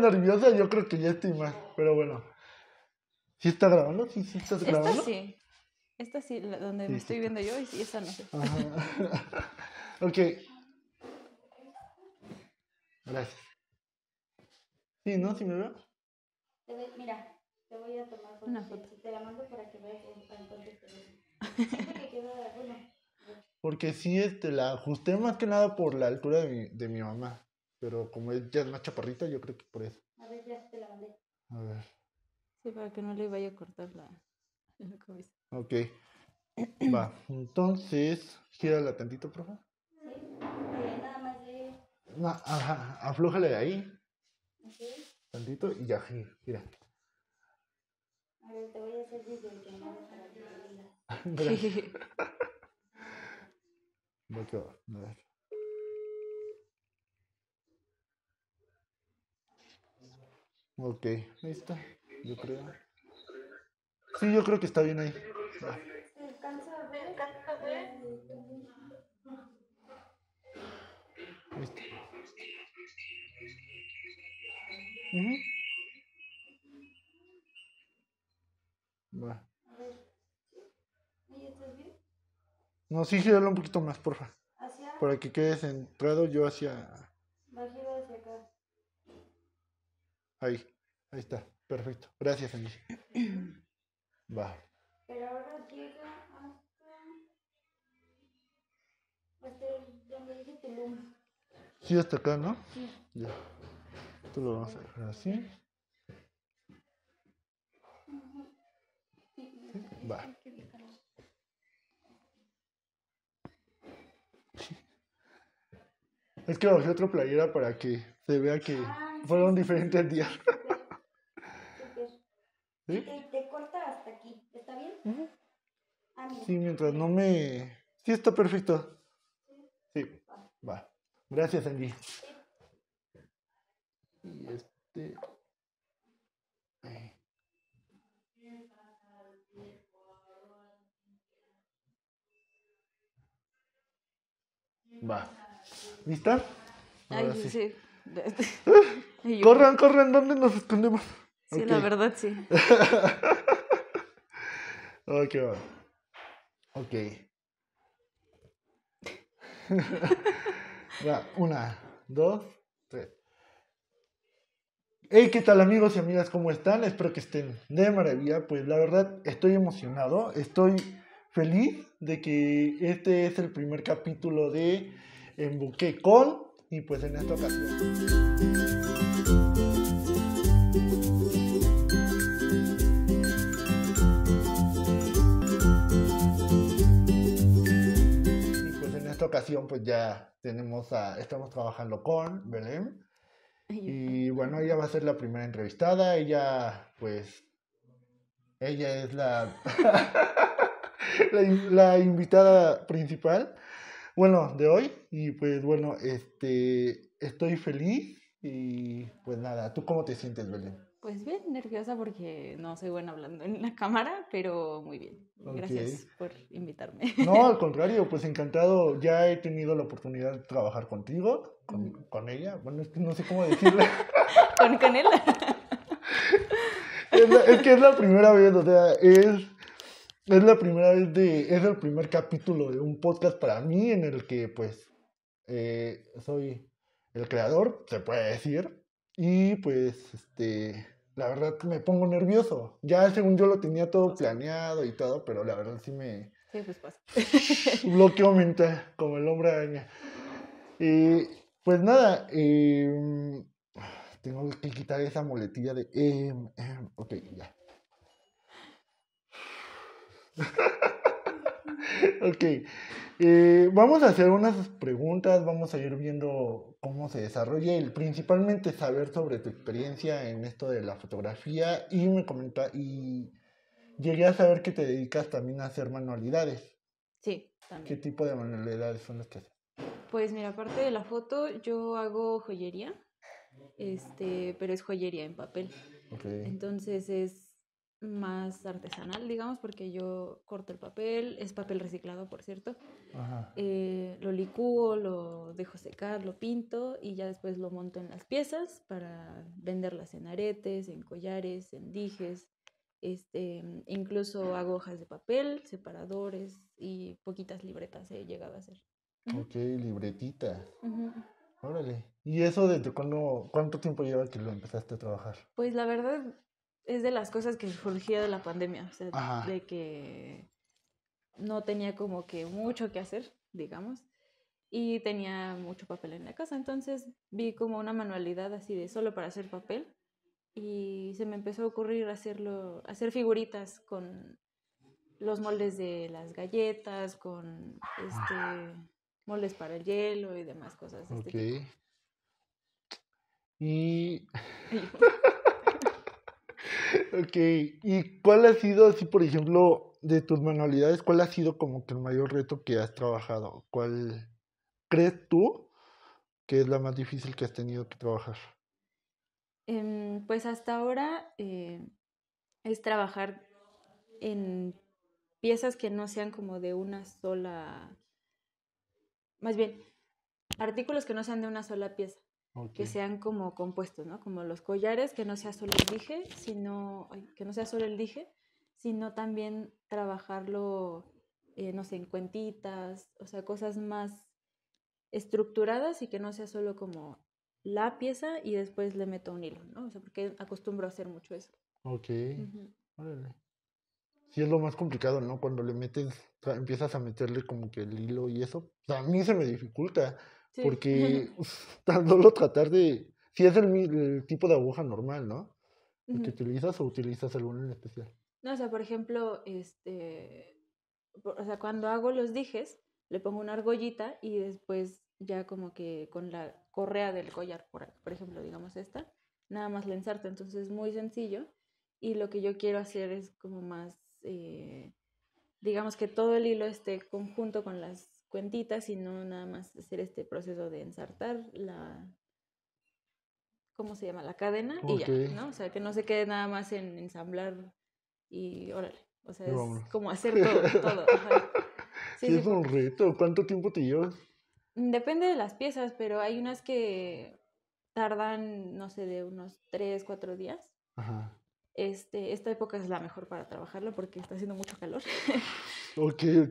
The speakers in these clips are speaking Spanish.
nerviosa, yo creo que ya estoy mal, pero bueno. ¿si está grabando? ¿si sí estás grabando? Esta sí. Esta sí, donde me estoy viendo yo y esa no sé. Ajá. ok. Gracias. Sí, ¿no? ¿si me veo? Mira, te voy a tomar Una foto. Te la mando para que veas Porque sí, este, la ajusté más que nada por la altura de mi, de mi mamá. Pero como ella es más chaparrita, yo creo que por eso. A ver, ya te la mandé. A ver. Sí, para que no le vaya a cortar la, cabeza. Ok. Va. Entonces, gírala tantito, profe. Sí, eh, nada más de. No, ajá, aflójale de ahí. Okay. Tantito y ya gira. A ver, te voy a hacer video para que me digas. va que va. A ver. Ok, ahí está, yo creo. Sí, yo creo que está bien ahí. Ah. Uh -huh. Va. No, sí, dale un poquito más, porfa. ¿Hacia? Para que quede centrado yo hacia... Va, hacia acá. Ahí. Ahí está, perfecto. Gracias, Angie. Va. Pero ahora llega hasta, hasta donde Sí, hasta acá, ¿no? Sí. Ya. Esto lo vamos a dejar así. va. Es que lo bajé otra playera para que se vea que ah, fueron diferentes días. Te, corta hasta aquí. ¿Está bien? Ah, sí, mientras no me... Sí, está perfecto. Sí, va. Gracias, Angie. Y este... Va. ¿Lista? Ahí sí. corran, corran, ¿dónde nos escondemos? Sí, la verdad sí. ok, Ok. una, dos, tres. Hey, ¿qué tal amigos y amigas? ¿Cómo están? Espero que estén de maravilla. Pues la verdad estoy emocionado, estoy feliz de que este es el primer capítulo de Buque con y pues en esta ocasión. ocasión pues ya tenemos a, estamos trabajando con Belén. Y bueno, ella va a ser la primera entrevistada. Ella, pues, ella es la, la, la, invitada principal, bueno, de hoy. Y pues bueno, este, estoy feliz y pues nada, ¿tú cómo te sientes, Belén? Pues bien, nerviosa porque no soy buena hablando en la cámara, pero muy bien. Gracias por invitarme. No, al contrario, pues encantado. Ya he tenido la oportunidad de trabajar contigo, con, ella. Bueno, es que no sé cómo decirle. con Canela. es, que es la primera vez, o sea, es, es la primera vez de, es el primer capítulo de un podcast para mí en el que pues eh, soy el creador, se puede decir. Y pues, este, la verdad que me pongo nervioso. Ya según yo lo tenía todo pues planeado y todo, pero la verdad sí me... Sí, pues pasa. Pues. bloqueo mental, como el hombre araña. Y pues nada, em, tengo que quitar esa muletilla de... Em, em, ok, ya. ok. Eh, vamos a hacer unas preguntas, vamos a ir viendo cómo se desarrolla y principalmente saber sobre tu experiencia en esto de la fotografía y me comenta y llegué a saber que te dedicas también a hacer manualidades. Sí, también. ¿Qué tipo de manualidades son las que haces? Pues mira, aparte de la foto, yo hago joyería, este, pero es joyería en papel. Ok. Entonces es más artesanal, digamos, porque yo corto el papel, es papel reciclado, por cierto, eh, lo licúo, lo dejo secar, lo pinto y ya después lo monto en las piezas para venderlas en aretes, en collares, en dijes, este, incluso hago hojas de papel, separadores y poquitas libretas he llegado a hacer. Ok, libretita. Órale. ¿Y eso desde cuándo, cuánto tiempo lleva que lo empezaste a trabajar? Pues la verdad, es de las cosas que surgía de la pandemia, de que no tenía como que mucho que hacer, digamos, y tenía mucho papel en la casa, entonces vi como una manualidad así de solo para hacer papel y se me empezó a ocurrir hacerlo, hacer figuritas con los moldes de las galletas, con este moldes para el hielo y demás cosas. Este y ok, ¿y cuál ha sido, así por ejemplo, de tus manualidades, cuál ha sido como que el mayor reto que has trabajado? ¿Cuál crees tú que es la más difícil que has tenido que trabajar? Em, pues hasta ahora eh, es trabajar en piezas que no sean como de una sola, más bien, artículos que no sean de una sola pieza. Que sean como compuestos, ¿no? Como los collares, que no sea solo el dije, sino, que no sea solo el dije, sino también trabajarlo, eh, no sé, en cuentitas, o sea, cosas más estructuradas y que no sea solo como la pieza y después le meto un hilo, ¿no? O sea, porque acostumbro a hacer mucho eso. Ok. Sí, es lo más complicado, ¿no? Cuando le metes, o sea, empiezas a meterle como que el hilo y eso. O sea, a mí se me dificulta. Porque tardo lo tratar de... Si es el, tipo de aguja normal, ¿no? ¿Que utilizas o utilizas alguna en especial? No, o sea, por ejemplo, este... sea, cuando hago los dijes, le pongo una argollita y después ya como que con la correa del collar, por, por ejemplo, digamos esta, nada más la Entonces es muy sencillo y lo que yo quiero hacer es como más, eh, digamos que todo el hilo esté conjunto con las cuentita, sino nada más hacer este proceso de ensartar la, ¿cómo se llama? La cadena y ya, ¿no? O sea, que no se quede nada más en ensamblar y órale. O sea, es como hacer todo. todo. Sí, es un reto. ¿Cuánto tiempo te llevas? Mm, depende de las piezas, pero hay unas que tardan, no sé, de unos 3, 4 días. Ajá. Este, esta época es la mejor para trabajarlo porque está haciendo mucho calor.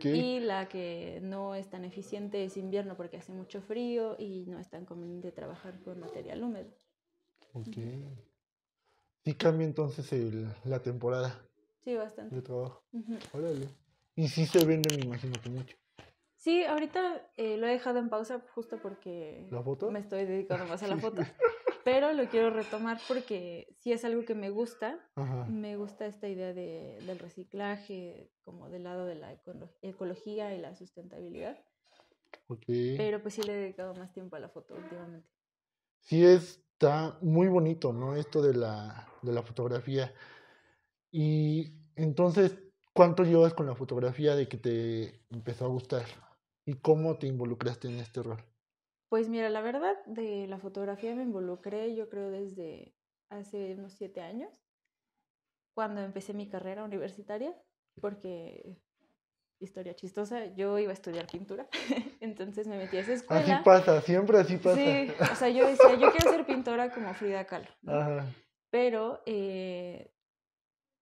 Y la que no es tan eficiente es invierno porque hace mucho frío y no es tan conveniente trabajar con material húmedo. Ok. y cambia entonces la temporada. Sí, bastante. De trabajo. Y sí se vende, me imagino que mucho. Sí, ahorita eh, lo he dejado en pausa justo porque ¿La foto? me estoy dedicando más a la foto. pero lo quiero retomar porque si es algo que me gusta. Me gusta esta idea de, del reciclaje, como del lado de la ecología y la sustentabilidad. Pero pues sí le he dedicado más tiempo a la foto últimamente. Sí, está muy bonito, ¿no? Esto de la fotografía. Y entonces, ¿cuánto llevas con la fotografía de que te empezó a gustar? ¿Y cómo te involucraste en este rol? Pues mira, la verdad de la fotografía me involucré yo creo desde hace unos siete años, cuando empecé mi carrera universitaria, porque historia chistosa, yo iba a estudiar pintura, entonces me metí a esa escuela. Así pasa, siempre así pasa. Sí, o sea, yo decía, yo quiero ser pintora como Frida Kahlo, Ajá. pero eh,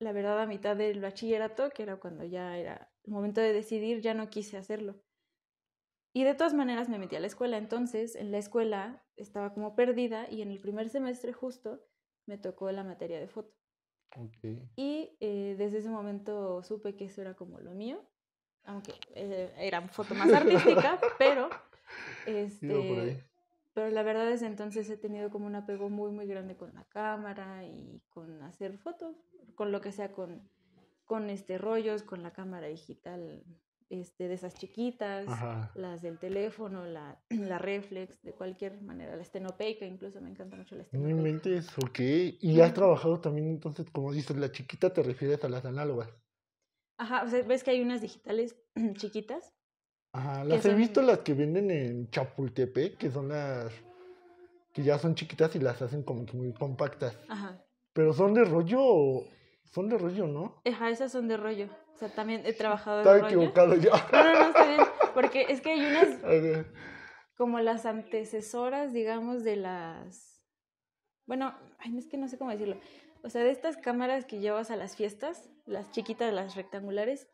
la verdad a mitad del bachillerato, que era cuando ya era el momento de decidir, ya no quise hacerlo. Y de todas maneras me metí a la escuela, entonces en la escuela estaba como perdida y en el primer semestre justo me tocó la materia de foto. Y eh, desde ese momento supe que eso era como lo mío, aunque eh, era foto más artística, pero, este, pero la verdad que entonces he tenido como un apego muy, muy grande con la cámara y con hacer fotos, con lo que sea, con, con este rollos, con la cámara digital este, de esas chiquitas, las del teléfono, la, reflex, de cualquier manera, la estenopeica, incluso me encanta mucho la estenopeica. No ok. ¿Y has trabajado también entonces, como dices, la chiquita te refieres a las análogas? Ajá, o sea, ves que hay unas digitales chiquitas. Ajá, las he visto las que venden en Chapultepec, que son las que ya son chiquitas y las hacen como que muy compactas. Ajá. Pero son de rollo, son de rollo, ¿no? Ajá, esas son de rollo. O sea, también he trabajado Estaba equivocado yo. No, no, no, está bien. Porque es que hay unas como las antecesoras, digamos, de las... Bueno, ay, es que no sé cómo decirlo. O sea, de estas cámaras que llevas a las fiestas, las chiquitas, las rectangulares,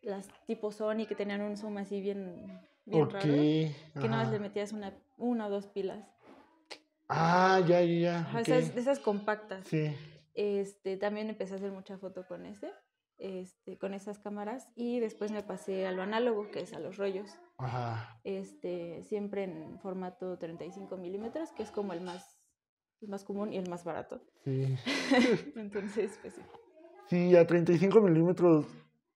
las tipo Sony que tenían un zoom así bien, bien raro, que nada más le metías una, una o dos pilas. Ah, ya, ya, ya. esas, compactas. Sí. Este, también empecé a hacer mucha foto con este. Este, con esas cámaras y después me pasé a lo análogo, que es a los rollos. Ajá. Este, siempre en formato 35 milímetros, que es como el más, más común y el más barato. Sí. Entonces, pues sí. a 35 milímetros,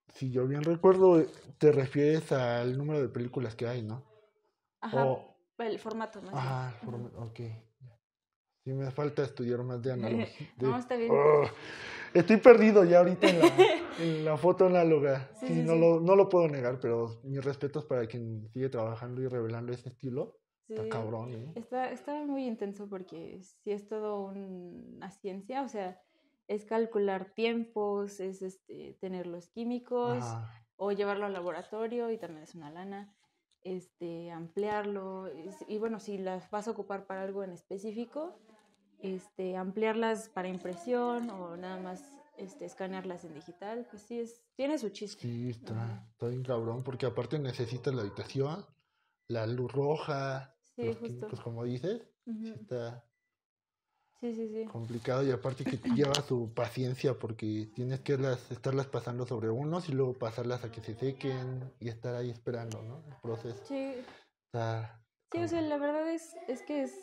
si yo bien recuerdo, eh, te refieres al número de películas que hay, ¿no? Ajá. O... El formato no Ajá, ok. Sí, me falta estudiar más de analogía. no, está bien. Oh, estoy perdido ya ahorita en la, en la foto análoga. no, Lo, puedo negar, pero mis respetos para quien sigue trabajando y revelando ese estilo. está cabrón, ¿eh? Está, muy intenso porque si es todo una ciencia, o sea, es calcular tiempos, es este, tener los químicos o llevarlo al laboratorio y también es una lana este, ampliarlo. y bueno, si las vas a ocupar para algo en específico, este, ampliarlas para impresión o nada más este, escanearlas en digital, pues sí, es, tiene su chiste. Sí, está, está bien cabrón, porque aparte necesitas la habitación, la luz roja, pues como dices, sí está sí, sí, complicado y aparte que lleva su paciencia porque tienes que las, estarlas pasando sobre unos y luego pasarlas a que se sequen y estar ahí esperando, ¿no? El proceso. Sí. Está, sí, o sea, la verdad es, es que es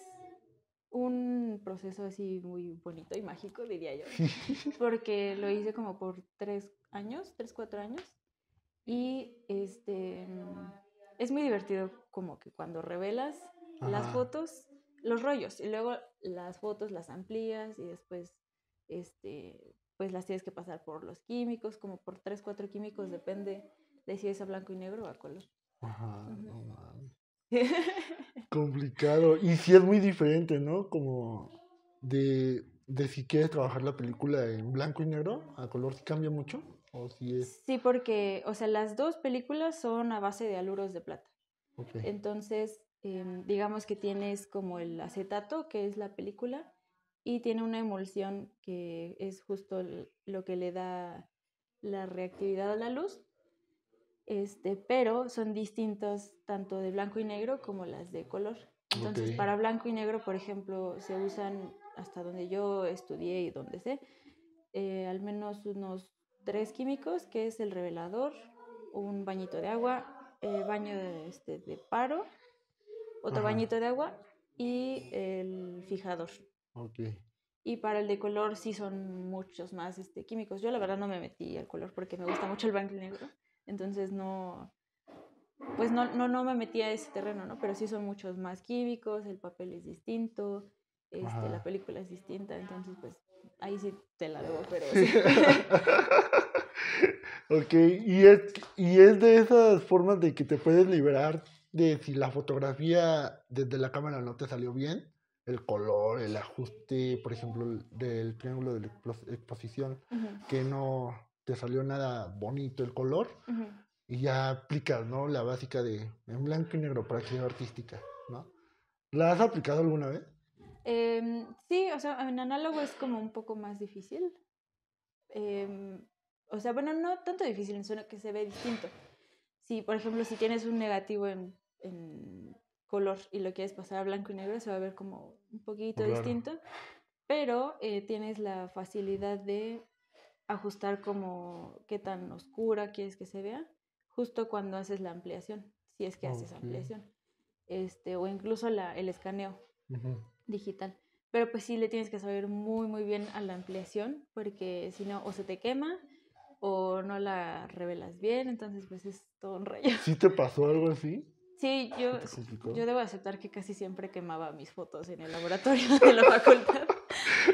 un proceso así muy bonito y mágico, diría yo, porque lo hice como por tres años, tres, cuatro años, y este, es muy divertido como que cuando revelas las fotos, los rollos, y luego las fotos las amplías y después, este, pues las tienes que pasar por los químicos, como por tres, cuatro químicos, depende de si es a blanco y negro o a color. Ajá, Complicado. Y si es muy diferente, ¿no? Como de, de si quieres trabajar la película en blanco y negro, a color si cambia mucho. ¿O si Sí, porque, o sea, las dos películas son a base de aluros de plata. Entonces, em, digamos que tienes como el acetato, que es la película, y tiene una emulsión que es justo lo que le da la reactividad a la luz este, pero son distintos tanto de blanco y negro como las de color. Entonces, para blanco y negro, por ejemplo, se usan hasta donde yo estudié y donde sé, eh, al menos unos tres químicos, que es el revelador, un bañito de agua, el eh, baño este, de, paro, otro bañito de agua y el fijador. Y para el de color sí son muchos más este, químicos. Yo la verdad no me metí al color porque me gusta mucho el blanco y negro. Entonces no, pues no, no, no me metía a ese terreno, ¿no? Pero sí son muchos más químicos, el papel es distinto, este, la película es distinta, entonces pues ahí sí te la debo, pero... Sí. ok, y es, de esas formas de que te puedes liberar de si la fotografía desde la cámara no te salió bien, el color, el ajuste, por ejemplo, del triángulo de la exposición, que no te salió nada bonito el color y ya aplicas, ¿no? La básica de en blanco y negro para sea artística, ¿no? ¿La has aplicado alguna vez? Em, sí, o sea, en análogo es como un poco más difícil. Em, o sea, bueno, no tanto difícil, sino que se ve distinto. Si, por ejemplo, si tienes un negativo en, color y lo quieres pasar a blanco y negro, se va a ver como un poquito distinto, pero eh, tienes la facilidad de ajustar como qué tan oscura quieres que se vea, justo cuando haces la ampliación, si es que haces ampliación, este, o incluso la, el escaneo digital. Pero pues sí le tienes que saber muy, muy bien a la ampliación, porque si no, o se te quema o no la revelas bien, entonces pues es todo un rayo ¿Sí te pasó algo así? Sí, yo, yo debo aceptar que casi siempre quemaba mis fotos en el laboratorio de la facultad.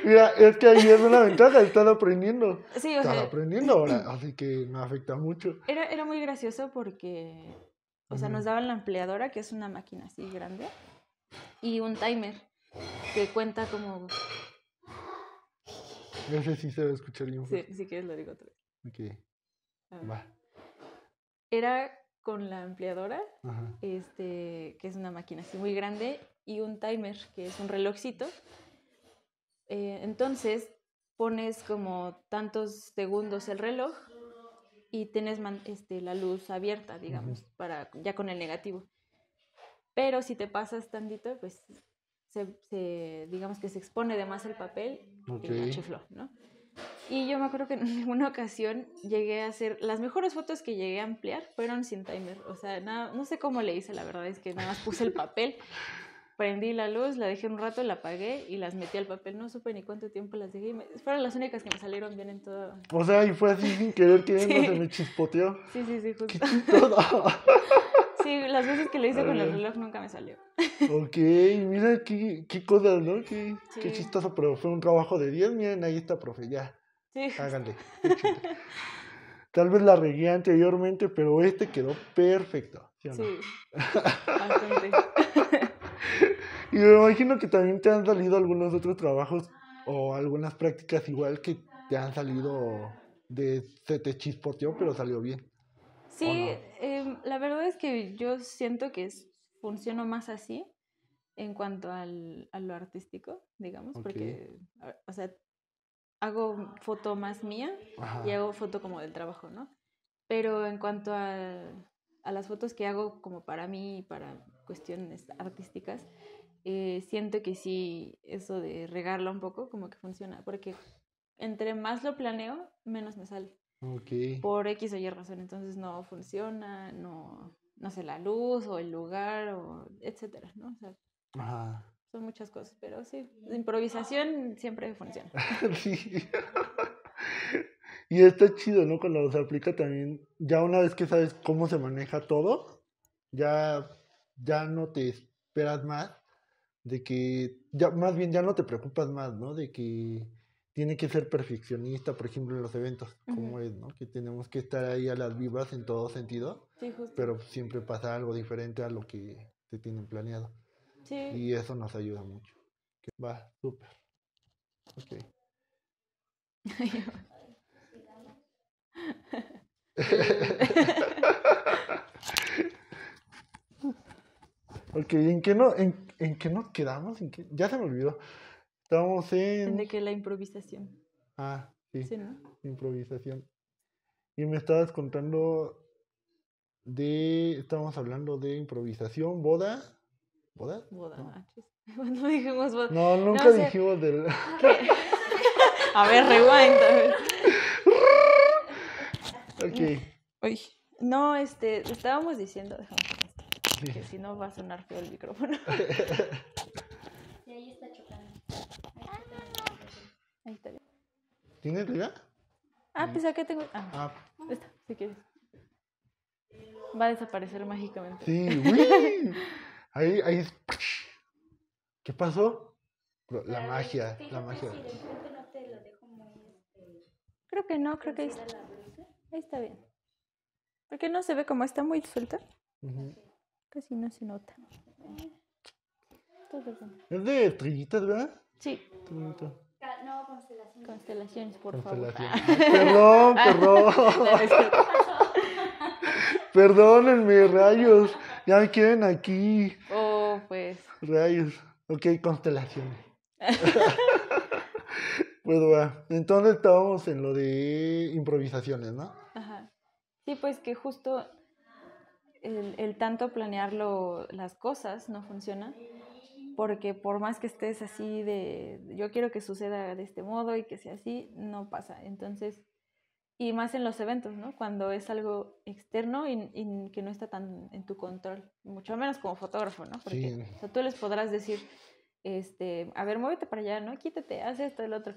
Mira, es que ahí es una ventaja están aprendiendo. Sí, o sea... sea, aprendiendo ahora, así que me afecta mucho. Era, era muy gracioso porque, o sea, nos daban la ampliadora, que es una máquina así grande, y un timer que cuenta como... No sé si se va a escuchar bien. Sí, si quieres lo digo otra vez. Ok. Va. Era con la ampliadora, este, que es una máquina así muy grande, y un timer, que es un relojcito, eh, entonces pones como tantos segundos el reloj y tienes este, la luz abierta, digamos, para, ya con el negativo. Pero si te pasas tantito, pues digamos que se expone de más el papel que y la chifló, ¿no? Y yo me acuerdo que en una ocasión llegué a hacer, las mejores fotos que llegué a ampliar fueron sin timer, o sea, no sé cómo le hice, la verdad es que nada más puse el papel prendí la luz, la dejé un rato, la apagué y las metí al papel. No supe ni cuánto tiempo las dejé. Fueron las únicas que me salieron bien en todo. O sea, y fue así sin querer que sí. se me chispoteó. Sí, sí, sí, justo. sí, las veces que lo hice con el reloj nunca me salió. ok, mira qué, qué cosa, ¿no? Qué, qué chistoso, pero fue un trabajo de 10. Miren, ahí está, profe, ya. Sí. Háganle. Tal vez la regué anteriormente, pero este quedó perfecto. Sí, bastante. Y me imagino que también te han salido algunos otros trabajos o algunas prácticas igual que te han salido de se te pero salió bien. Sí, em, la verdad es que yo siento que funciono más así en cuanto al, a lo artístico, digamos, porque, o sea, hago foto más mía y hago foto como del trabajo, ¿no? Pero en cuanto a, a las fotos que hago como para mí y para cuestiones artísticas, eh, siento que sí, eso de regarla un poco como que funciona, porque entre más lo planeo, menos me sale. Por X o Y razón, entonces no funciona, no, no sé, la luz o el lugar, o etcétera, ¿no? O sea, son muchas cosas, pero sí, la improvisación siempre funciona. sí. Y está chido, ¿no? Cuando se aplica también, ya una vez que sabes cómo se maneja todo, ya, ya no te esperas más de que ya más bien ya no te preocupas más, ¿no? De que tiene que ser perfeccionista, por ejemplo, en los eventos, como es, ¿no? Que tenemos que estar ahí a las vivas en todo sentido, sí, justo. pero siempre pasa algo diferente a lo que te tienen planeado. Sí. Y eso nos ayuda mucho. va, súper. Ok. Ok, ¿en qué no, en, en qué nos quedamos? Ya se me olvidó. Estábamos en. De que la improvisación. Ah, sí. Sí, ¿no? Improvisación. Y me estabas contando de. Estábamos hablando de improvisación, boda. ¿Boda? Boda, no. Ah, dijimos boda. No, nunca dijimos del. a ver, rewind, ok. Uy. No, este, estábamos diciendo, que si no va a sonar feo el micrófono. y ahí está chocando. Ahí está ah, bien. ¿Tienes liga? Ah, pues aquí tengo. Ah, ahí está. si quieres. Va a desaparecer mágicamente. Sí, uy. Ahí, ahí es. ¿Qué pasó? La magia, la magia. no te lo dejo muy, este, creo que no, creo que ahí está. Ahí está bien. Porque no se ve como está muy suelta. Casi no se nota. Es de trillitas, ¿verdad? Sí. No, constelaciones. Constelaciones, por favor. Perdón, ah, perdón. Perdónenme, rayos. Ya me quieren aquí. Oh, pues. Rayos. Ok, constelaciones. pues va. Entonces estábamos en lo de improvisaciones, ¿no? Ajá. Sí, pues que justo el, tanto planearlo las cosas no funciona, porque por más que estés así de, yo quiero que suceda de este modo y que sea así, no pasa. Entonces, y más en los eventos, ¿no? Cuando es algo externo y, que no está tan en tu control, mucho menos como fotógrafo, ¿no? Porque tú les podrás decir, este, a ver, muévete para allá, ¿no? Quítate, haz esto, el otro.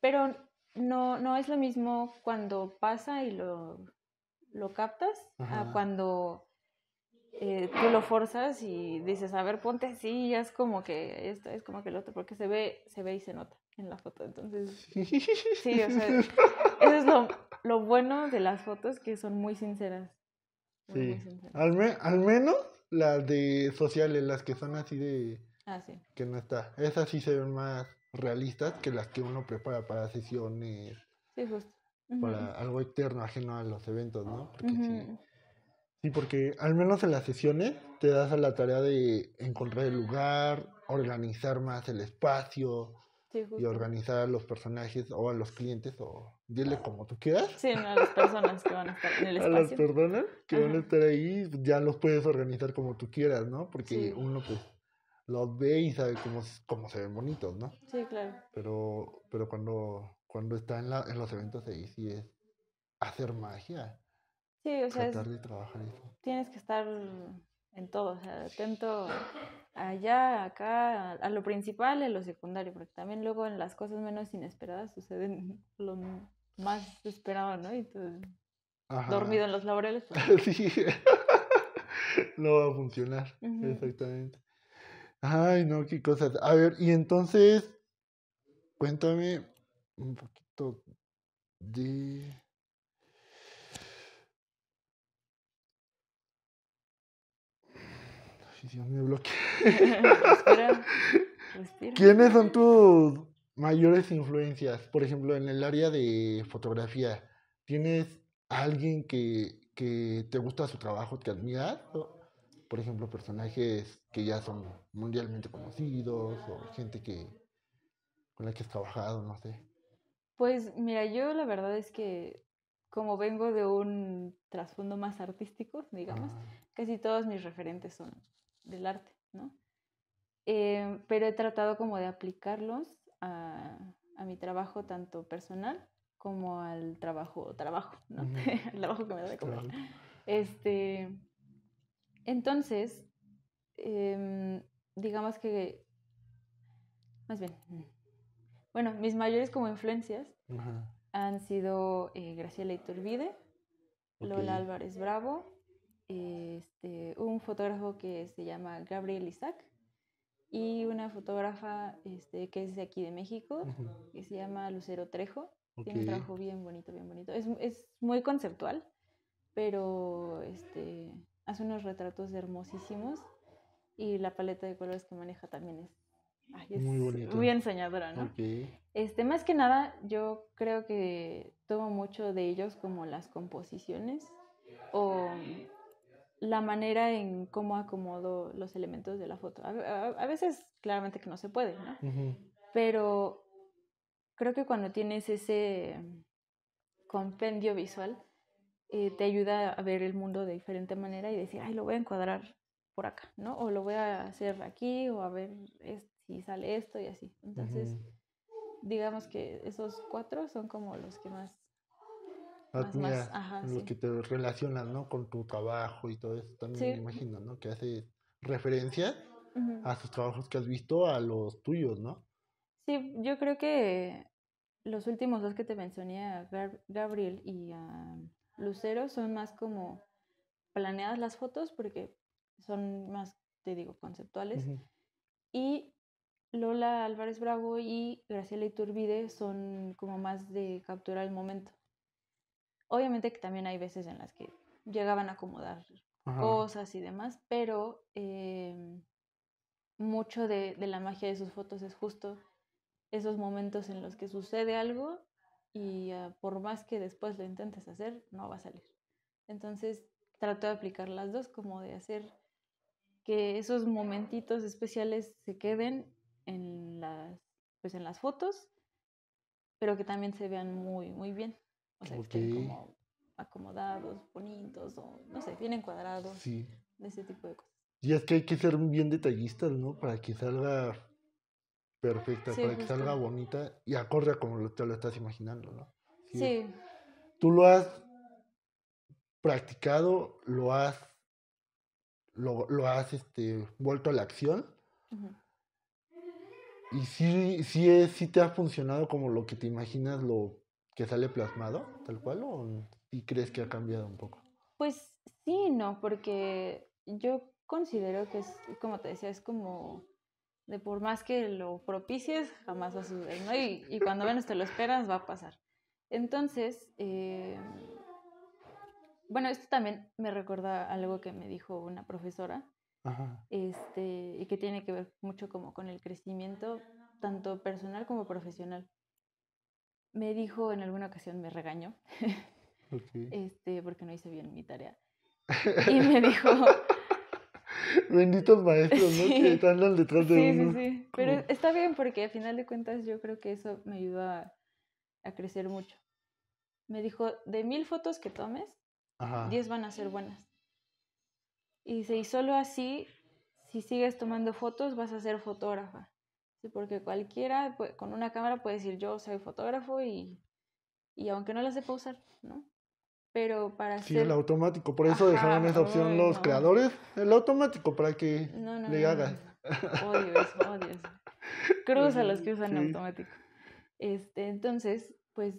Pero no, no es lo mismo cuando pasa y lo lo captas cuando eh, tú lo forzas y dices, a ver, ponte así, ya es como que esto, es como que el otro, porque se ve, se ve y se nota en la foto. Entonces, sí, o sea, eso es lo, bueno de las fotos que son muy sinceras. sí. Al, al, menos las de sociales, las que son así de... Ah, Que no está. Esas sí se ven más realistas que las que uno prepara para sesiones. Sí, justo para algo eterno, ajeno a los eventos, ¿no? sí, porque al menos en las sesiones te das a la tarea de encontrar el lugar, organizar más el espacio y organizar a los personajes o a los clientes o dile como tú quieras. Sí, a las personas que van a estar en el espacio. A las personas que van a estar ahí ya los puedes organizar como tú quieras, ¿no? Porque uno pues los ve y sabe cómo, cómo se ven bonitos, ¿no? Sí, claro. Pero, pero cuando cuando está en, en los eventos de Easy es hacer magia. Sí, o sea, de trabajar tienes que estar en todo, o sea, atento allá, acá, a lo principal y a lo secundario, porque también luego en las cosas menos inesperadas suceden lo más esperado, ¿no? Y tú dormido en los laureles. Pues. sí, no va a funcionar, exactamente. Ay, no, qué cosas. A ver, y entonces, cuéntame, un poquito de... Dios me ¿Quiénes son tus mayores influencias? Por ejemplo, en el área de fotografía, ¿tienes alguien que, te gusta su trabajo, que admiras? por ejemplo, personajes que ya son mundialmente conocidos o gente que con la que has trabajado, no sé. Pues mira, yo la verdad es que como vengo de un trasfondo más artístico, digamos, casi todos mis referentes son del arte, ¿no? Em, pero he tratado como de aplicarlos a, mi trabajo tanto personal como al trabajo, trabajo, ¿no? el trabajo que me da de comer. Este, entonces, em, digamos que, más bien, bueno, mis mayores como influencias han sido eh, Graciela Iturbide, Lola Álvarez Bravo, este, un fotógrafo que se llama Gabriel Isaac y una fotógrafa este, que es de aquí de México, que se llama Lucero Trejo. Tiene un trabajo bien bonito, bien bonito. Es, es muy conceptual, pero este, hace unos retratos hermosísimos y la paleta de colores que maneja también es muy bonito. Muy enseñadora, ¿no? Este, más que nada, yo creo que tomo mucho de ellos como las composiciones o la manera en cómo acomodo los elementos de la foto. A, veces, claramente que no se puede, ¿no? Pero creo que cuando tienes ese compendio visual, eh, te ayuda a ver el mundo de diferente manera y decir, ay, lo voy a encuadrar por acá, ¿no? O lo voy a hacer aquí o a ver y sale esto y así. Entonces, digamos que esos cuatro son como los que más... Ah, más, los que te relacionan, ¿no? Con tu trabajo y todo eso también me imagino, ¿no? Que hace referencia a sus trabajos que has visto, a los tuyos, ¿no? Sí, yo creo que los últimos dos que te mencioné, Gabriel y Lucero, son más como planeadas las fotos porque son más, te digo, conceptuales. Y Lola Álvarez Bravo y Graciela Iturbide son como más de capturar el momento. Obviamente que también hay veces en las que llegaban a acomodar cosas y demás, pero em, mucho de, la magia de sus fotos es justo esos momentos en los que sucede algo y ah, por más que después lo intentes hacer, no va a salir. Entonces trato de aplicar las dos, como de hacer que esos momentitos especiales se queden en las, pues en las fotos, pero que también se vean muy, muy bien. O sea, que estén como acomodados, bonitos, o no sé, bien encuadrados. Sí. De ese tipo de cosas. Y es que hay que ser bien detallistas, ¿no? Para que salga perfecta, para que salga bonita y acorde a como te lo estás imaginando, ¿no? Sí. Tú lo has practicado, lo has, lo, lo has este, vuelto a la acción. Ajá ¿Y si, si te ha funcionado como lo que te imaginas, lo que sale plasmado, tal cual, o y crees que ha cambiado un poco? Pues sí, no, porque yo considero que es, como te decía, es como de por más que lo propicies, jamás va a suceder, ¿no? Y, y cuando menos te lo esperas, va a pasar. Entonces, eh, bueno, esto también me recuerda algo que me dijo una profesora, este, y que tiene que ver mucho como con el crecimiento, tanto personal como profesional. Me dijo en alguna ocasión, me regañó, este, porque no hice bien mi tarea. Y me dijo... Benditos maestros, ¿no? Que están detrás de uno. Sí, sí, Pero está bien porque a final de cuentas yo creo que eso me ayuda a, crecer mucho. Me dijo, de mil fotos que tomes, diez van a ser buenas. Y dice, solo así, si sigues tomando fotos, vas a ser fotógrafa. porque cualquiera pues, con una cámara puede decir, yo soy fotógrafo y, aunque no la sepa usar, ¿no? Pero para Sí, el automático, por eso dejaron esa opción los creadores, el automático para que no, le hagas. Odio eso, odio eso. cruza los que usan automático. Este, entonces, pues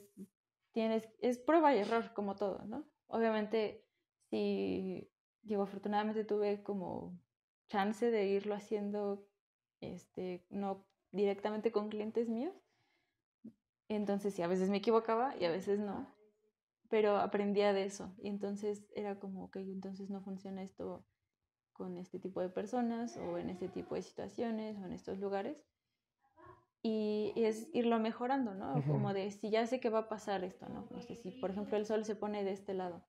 tienes, es prueba y error, como todo, ¿no? Obviamente, si digo, afortunadamente tuve como chance de irlo haciendo, este, no directamente con clientes míos. Entonces sí, a veces me equivocaba y a veces no, pero aprendía de eso. Y entonces era como, ok, entonces no funciona esto con este tipo de personas o en este tipo de situaciones o en estos lugares. Y, es irlo mejorando, ¿no? Como de, si ya sé que va a pasar esto, ¿no? No sé si, por ejemplo, el sol se pone de este lado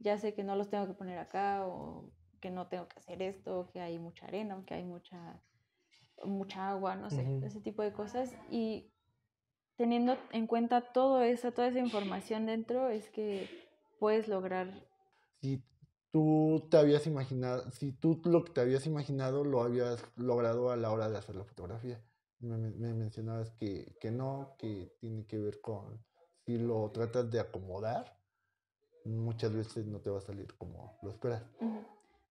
ya sé que no los tengo que poner acá o que no tengo que hacer esto, que hay mucha arena, que hay mucha, mucha agua, no sé, ese tipo de cosas. Y teniendo en cuenta todo eso, toda esa información dentro, es que puedes lograr. Si tú te habías imaginado, si tú lo que te habías imaginado lo habías logrado a la hora de hacer la fotografía. Me, me mencionabas que, que no, que tiene que ver con si lo tratas de acomodar muchas veces no te va a salir como lo esperas.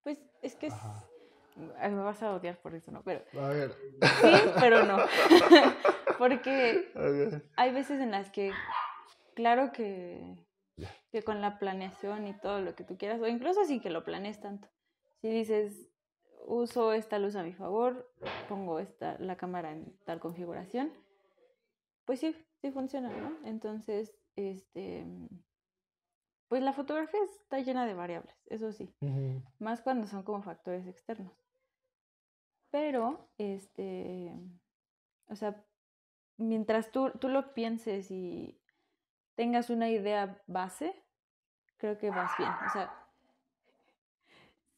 Pues es que ah, me vas a odiar por eso, ¿no? Pero... A ver. Sí, pero no. Porque hay veces en las que, claro que, que con la planeación y todo lo que tú quieras, o incluso sin que lo planees tanto, si dices, uso esta luz a mi favor, pongo esta, la cámara en tal configuración, pues sí, sí funciona, ¿no? Entonces, este, pues la fotografía está llena de variables, eso sí, más cuando son como factores externos. Pero, este, o sea, mientras tú, lo pienses y tengas una idea base, creo que vas bien. O sea,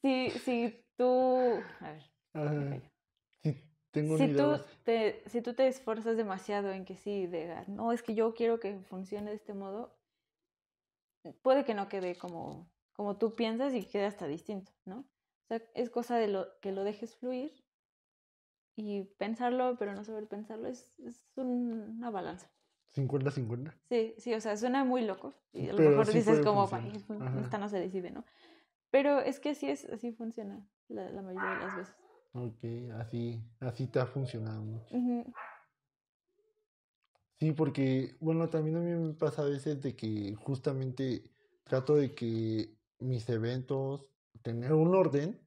si, tú... A ver. Sí, tengo si, tú te, si tú te esfuerzas demasiado en que sí, de, no, es que yo quiero que funcione de este modo, puede que no quede como, como tú piensas y quede hasta distinto, ¿no? O sea, es cosa de lo, que lo dejes fluir y pensarlo, pero no saber pensarlo, es, es una balanza. 50-50. Sí, sí, o sea, suena muy loco. Y a lo mejor dices como, esta no se decide, ¿no? Pero es que así es, así funciona la, mayoría de las veces. Ok, así, así te ha funcionado mucho. Sí, porque, bueno, también a mí me pasa a veces de que justamente trato de que mis eventos, tener un orden,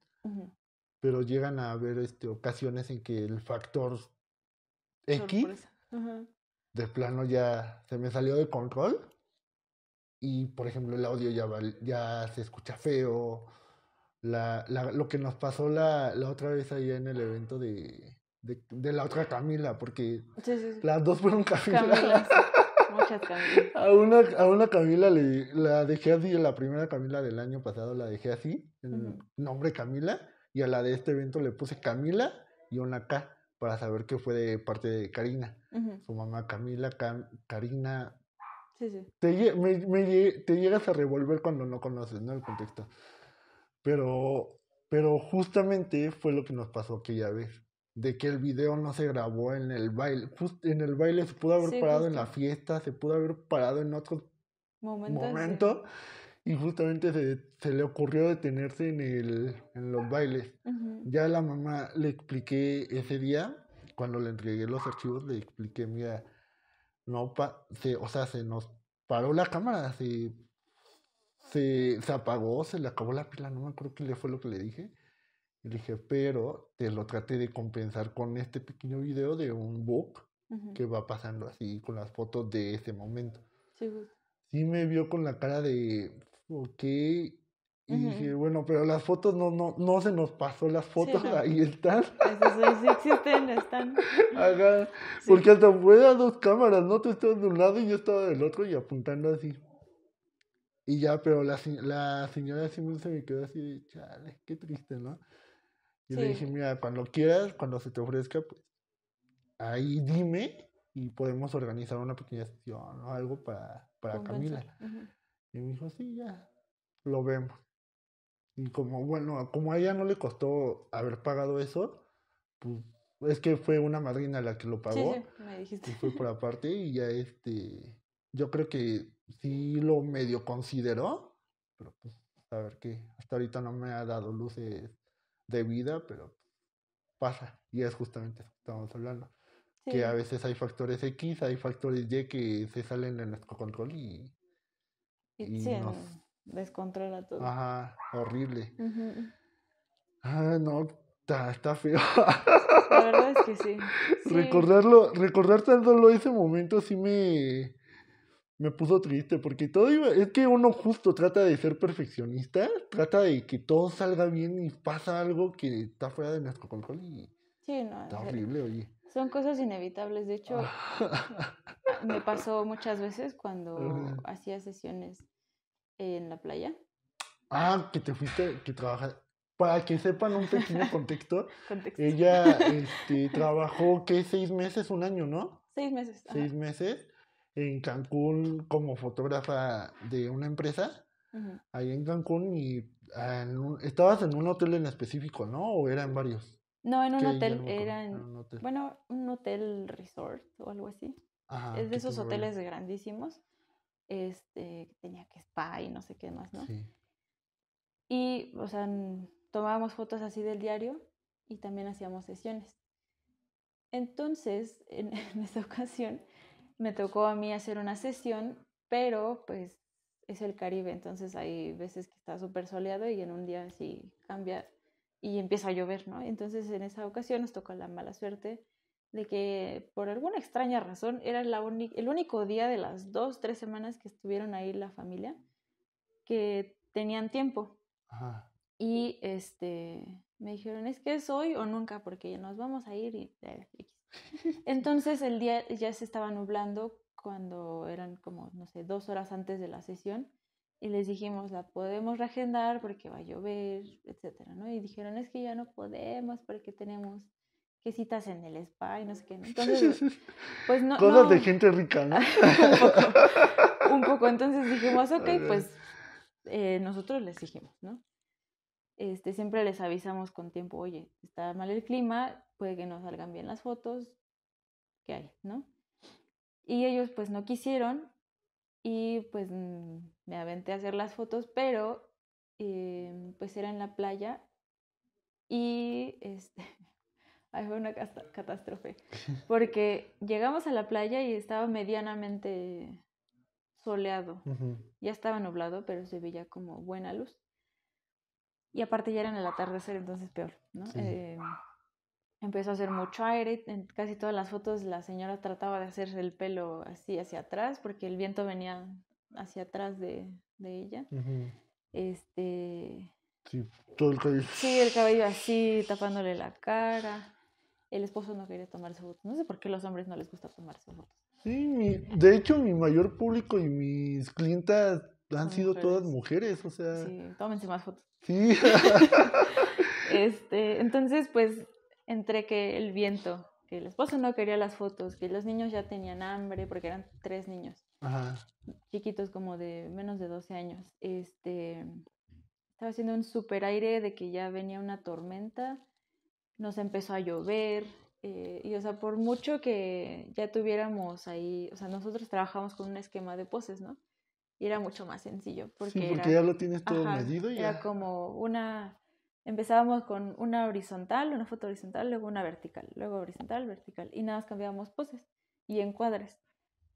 pero llegan a haber este, ocasiones en que el factor X de plano ya se me salió de control y, por ejemplo, el audio ya, ya se escucha feo. La, la, lo que nos pasó la, la otra vez allá en el evento de, de, la otra Camila, porque las dos fueron Camila. muchas A una, Camila le, la dejé así, la primera Camila del año pasado la dejé así, en nombre Camila, y a la de este evento le puse Camila y una K para saber que fue de parte de Karina. Su mamá Camila, Karina. Sí, sí. Te, llegas a revolver cuando no conoces, ¿no? El contexto. Pero, pero justamente fue lo que nos pasó aquella vez de que el video no se grabó en el baile. en el baile se pudo haber parado en la fiesta, se pudo haber parado en otro momento. Y justamente se, le ocurrió detenerse en, el, en los bailes. Ya la mamá le expliqué ese día, cuando le entregué los archivos, le expliqué, mira, no, pa o sea, se nos paró la cámara, se, se, se apagó, se le acabó la pila, no me acuerdo qué le fue lo que le dije. Y dije, pero te lo traté de compensar con este pequeño video de un book que va pasando así con las fotos de ese momento. Sí, sí me vio con la cara de, ok, y dije, bueno, pero las fotos no, no, no se nos pasó, las fotos ahí están. Sí, sí existen, están. Ajá, porque hasta fue dos cámaras, ¿no? Tú estabas de un lado y yo estaba del otro y apuntando así. Y ya, pero la, la señora sí se me quedó así de, chale, qué triste, ¿no? Y le dije, mira, cuando quieras, cuando se te ofrezca, pues ahí dime y podemos organizar una pequeña sesión o algo para, para Camila. Y me dijo, sí, ya, lo vemos. Y como, bueno, como a ella no le costó haber pagado eso, pues es que fue una madrina la que lo pagó. me dijiste. Y fue por aparte y ya este, yo creo que sí lo medio consideró, pero pues a ver qué, hasta ahorita no me ha dado luces de vida, pero pasa. Y es justamente lo que estamos hablando. Que a veces hay factores X, hay factores Y que se salen de nuestro control y. Y, nos... descontrola todo. Ajá, horrible. Ah, no, está, feo. La verdad es que sí. Recordarlo, recordar tan solo ese momento sí me me puso triste porque todo iba, es que uno justo trata de ser perfeccionista, trata de que todo salga bien y pasa algo que está fuera de nuestro control y sí, no, está horrible, oye. Son cosas inevitables, de hecho me pasó muchas veces cuando hacía sesiones en la playa. Ah, que te fuiste, que trabajas. Para que sepan un pequeño contexto, ella este, trabajó, ¿qué? Seis meses, un año, ¿no? Seis meses. Seis meses en Cancún como fotógrafa de una empresa, ahí en Cancún, y estabas en un hotel en específico, ¿no? ¿O eran varios? No, en un hotel, era en bueno, un hotel resort o algo así. es de esos hoteles grandísimos, este, tenía que spa y no sé qué más, ¿no? Sí. Y, o sea, tomábamos fotos así del diario y también hacíamos sesiones. Entonces, en, en esta ocasión, me tocó a mí hacer una sesión, pero pues es el Caribe, entonces hay veces que está súper soleado y en un día sí cambia y empieza a llover, ¿no? Entonces en esa ocasión nos tocó la mala suerte de que por alguna extraña razón era el único día de las dos, tres semanas que estuvieron ahí la familia que tenían tiempo. Y este, me dijeron, es que es hoy o nunca, porque ya nos vamos a ir y eh, entonces el día ya se estaba nublando cuando eran como, no sé, dos horas antes de la sesión y les dijimos, la podemos reagendar porque va a llover, etcétera, ¿no? Y dijeron, es que ya no podemos porque tenemos que citas en el spa y no sé qué. Entonces, pues no. Cosas de gente rica, ¿no? un, poco, Entonces dijimos, ok, pues eh, nosotros les dijimos, ¿no? Este, siempre les avisamos con tiempo, oye, está mal el clima, puede que no salgan bien las fotos que hay, ¿no? Y ellos pues no quisieron y pues mm, me aventé a hacer las fotos, pero em, pues era en la playa y este, fue una catástrofe, porque llegamos a la playa y estaba medianamente soleado, ya estaba nublado, pero se veía como buena luz. Y aparte ya era en el atardecer, entonces peor, ¿no? Em, empezó a hacer mucho aire. En casi todas las fotos la señora trataba de hacerse el pelo así hacia atrás porque el viento venía hacia atrás de, ella. Este. Sí, todo el cabello. Sí, el cabello así, tapándole la cara. El esposo no quería tomarse fotos. No sé por qué a los hombres no les gusta tomarse fotos. Sí, de hecho, mi mayor público y mis clientas han sido todas mujeres, o sea. Sí, tómense más fotos. Sí. este, entonces, pues entre que el viento, que el esposo no quería las fotos, que los niños ya tenían hambre, porque eran tres niños, Ajá. chiquitos como de menos de 12 años, este, estaba haciendo un super aire de que ya venía una tormenta, nos empezó a llover, eh, y o sea, por mucho que ya tuviéramos ahí, o sea, nosotros trabajamos con un esquema de poses, ¿no? Y era mucho más sencillo. Porque, porque ya lo tienes todo medido. ya. Era como una Empezábamos con una horizontal, una foto horizontal, luego una vertical, luego horizontal, vertical, y nada más cambiábamos poses y encuadres.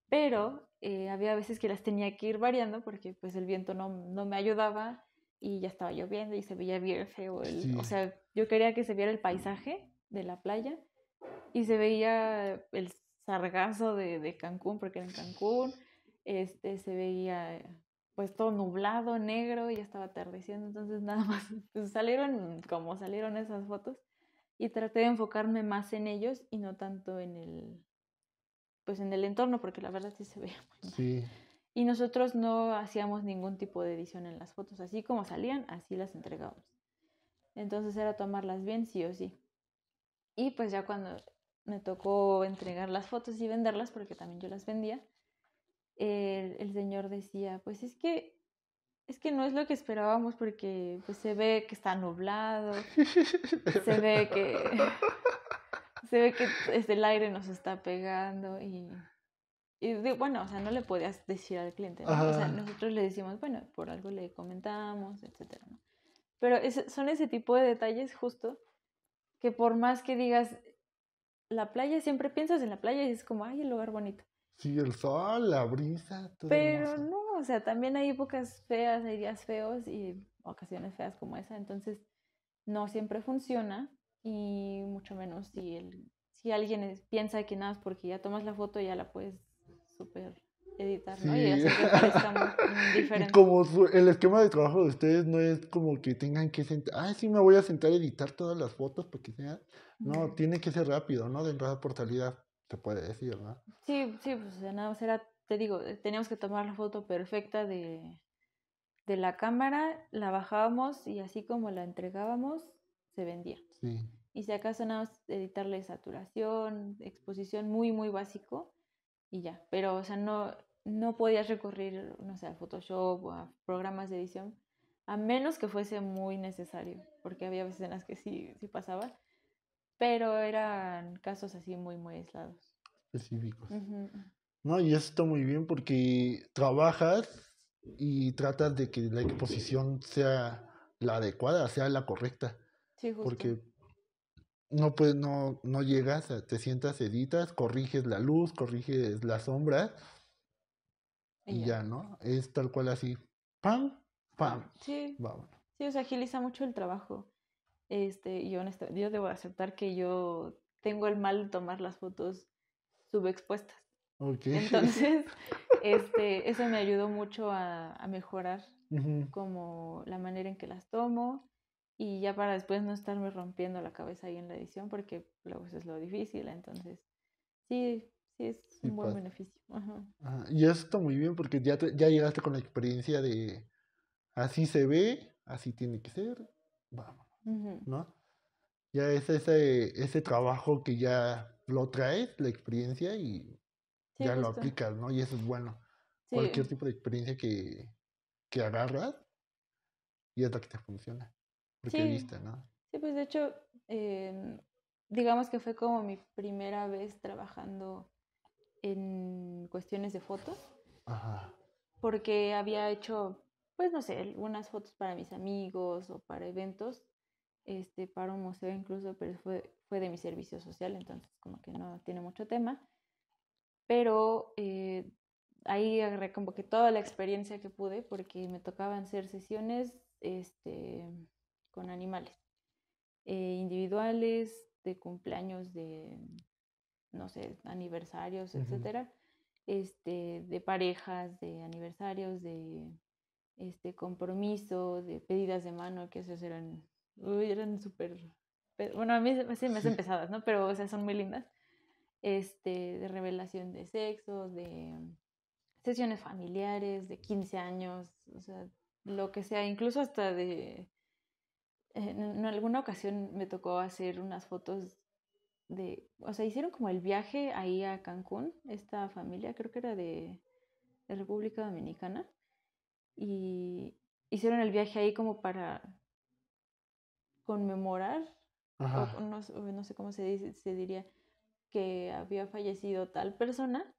Pero eh, había veces que las tenía que ir variando porque pues el viento no, no me ayudaba y ya estaba lloviendo y se veía bien feo. O sea, yo quería que se viera el paisaje de la playa y se veía el sargazo de, de Cancún porque era en Cancún, este, se veía pues todo nublado, negro, ya estaba atardeciendo, entonces nada más pues, salieron como salieron esas fotos y traté de enfocarme más en ellos y no tanto en el pues en el entorno porque la verdad sí se veía muy Y nosotros no hacíamos ningún tipo de edición en las fotos, así como salían, así las entregábamos. Entonces era tomarlas bien sí o sí. Y pues ya cuando me tocó entregar las fotos y venderlas porque también yo las vendía, el, señor decía, pues es que es que no es lo que esperábamos porque pues, se ve que está nublado, se ve que se ve que el aire nos está pegando y, bueno, o sea, no le podías decir al cliente, nosotros le decimos, bueno, por algo le comentamos, etcétera, Pero son ese tipo de detalles justo que por más que digas la playa, siempre piensas en la playa y es como, ay, el lugar bonito. Sí, el sol, la brisa, todo. Pero no, o sea, también hay épocas feas, hay días feos y ocasiones feas como esa, entonces no siempre funciona y mucho menos si, el, si alguien piensa que nada, porque ya tomas la foto y ya la puedes súper editar, ¿no? Y está muy diferente. Y como el esquema de trabajo de ustedes no es como que tengan que sentar, ah, sí, me voy a sentar a editar todas las fotos porque sea, no, tiene que ser rápido, ¿no? De entrada por salida. Te puede decir, ¿no? Sí, sí, pues nada más era, te digo, eh, teníamos que tomar la foto perfecta de, la cámara, la bajábamos y así como la entregábamos, se vendía. Y si acaso nada más editarle saturación, exposición, muy, muy básico y ya. Pero, o sea, no, no podías recurrir, no sé, a Photoshop o a programas de edición, a menos que fuese muy necesario, porque había veces en las que sí, sí pasaba pero eran casos así muy, muy aislados. Específicos. No, y eso está muy bien porque trabajas y tratas de que la exposición sea la adecuada, sea la correcta. Sí, justo. Porque no, pues, no, no llegas, te sientas, editas, corriges la luz, corriges la sombra y, ya. ¿no? Es tal cual así, pam, pam. Sí. Sí, o agiliza mucho el trabajo. Este, yo, yo debo aceptar que yo tengo el mal de tomar las fotos subexpuestas. Okay. Entonces, este, eso me ayudó mucho a, mejorar como la manera en que las tomo y ya para después no estarme rompiendo la cabeza ahí en la edición porque luego eso es lo difícil. Entonces, sí, sí es un buen beneficio. y eso está muy bien porque ya, ya llegaste con la experiencia de así se ve, así tiene que ser, vamos. ¿no? Ya es ese, ese trabajo que ya lo traes, la experiencia, y ya lo aplicas, ¿no? Y eso es bueno. Cualquier tipo de experiencia que, que agarras y es la que te funciona. Porque sí. viste, pues de hecho, digamos que fue como mi primera vez trabajando en cuestiones de fotos. Ajá. Porque había hecho, pues no sé, algunas fotos para mis amigos o para eventos este, para un museo incluso, pero fue, fue de mi servicio social, entonces como que no tiene mucho tema. Pero eh, ahí agarré toda la experiencia que pude porque me tocaban hacer sesiones este, con animales eh, individuales, de cumpleaños, de, no sé, aniversarios, etcétera, este, de parejas, de aniversarios, de este compromiso, de pedidas de mano, que esos eran eran súper... Bueno, a mí sí me hacen pesadas, ¿no? Pero, o sea, son muy lindas. Este, de revelación de sexo, de mm, sesiones familiares, de 15 años, o sea, lo que sea, incluso hasta de... En, alguna ocasión me tocó hacer unas fotos de... O sea, hicieron como el viaje ahí a Cancún, esta familia, creo que era de República Dominicana, y hicieron el viaje ahí como para conmemorar, o no, sé cómo se, dice, se diría, que había fallecido tal persona,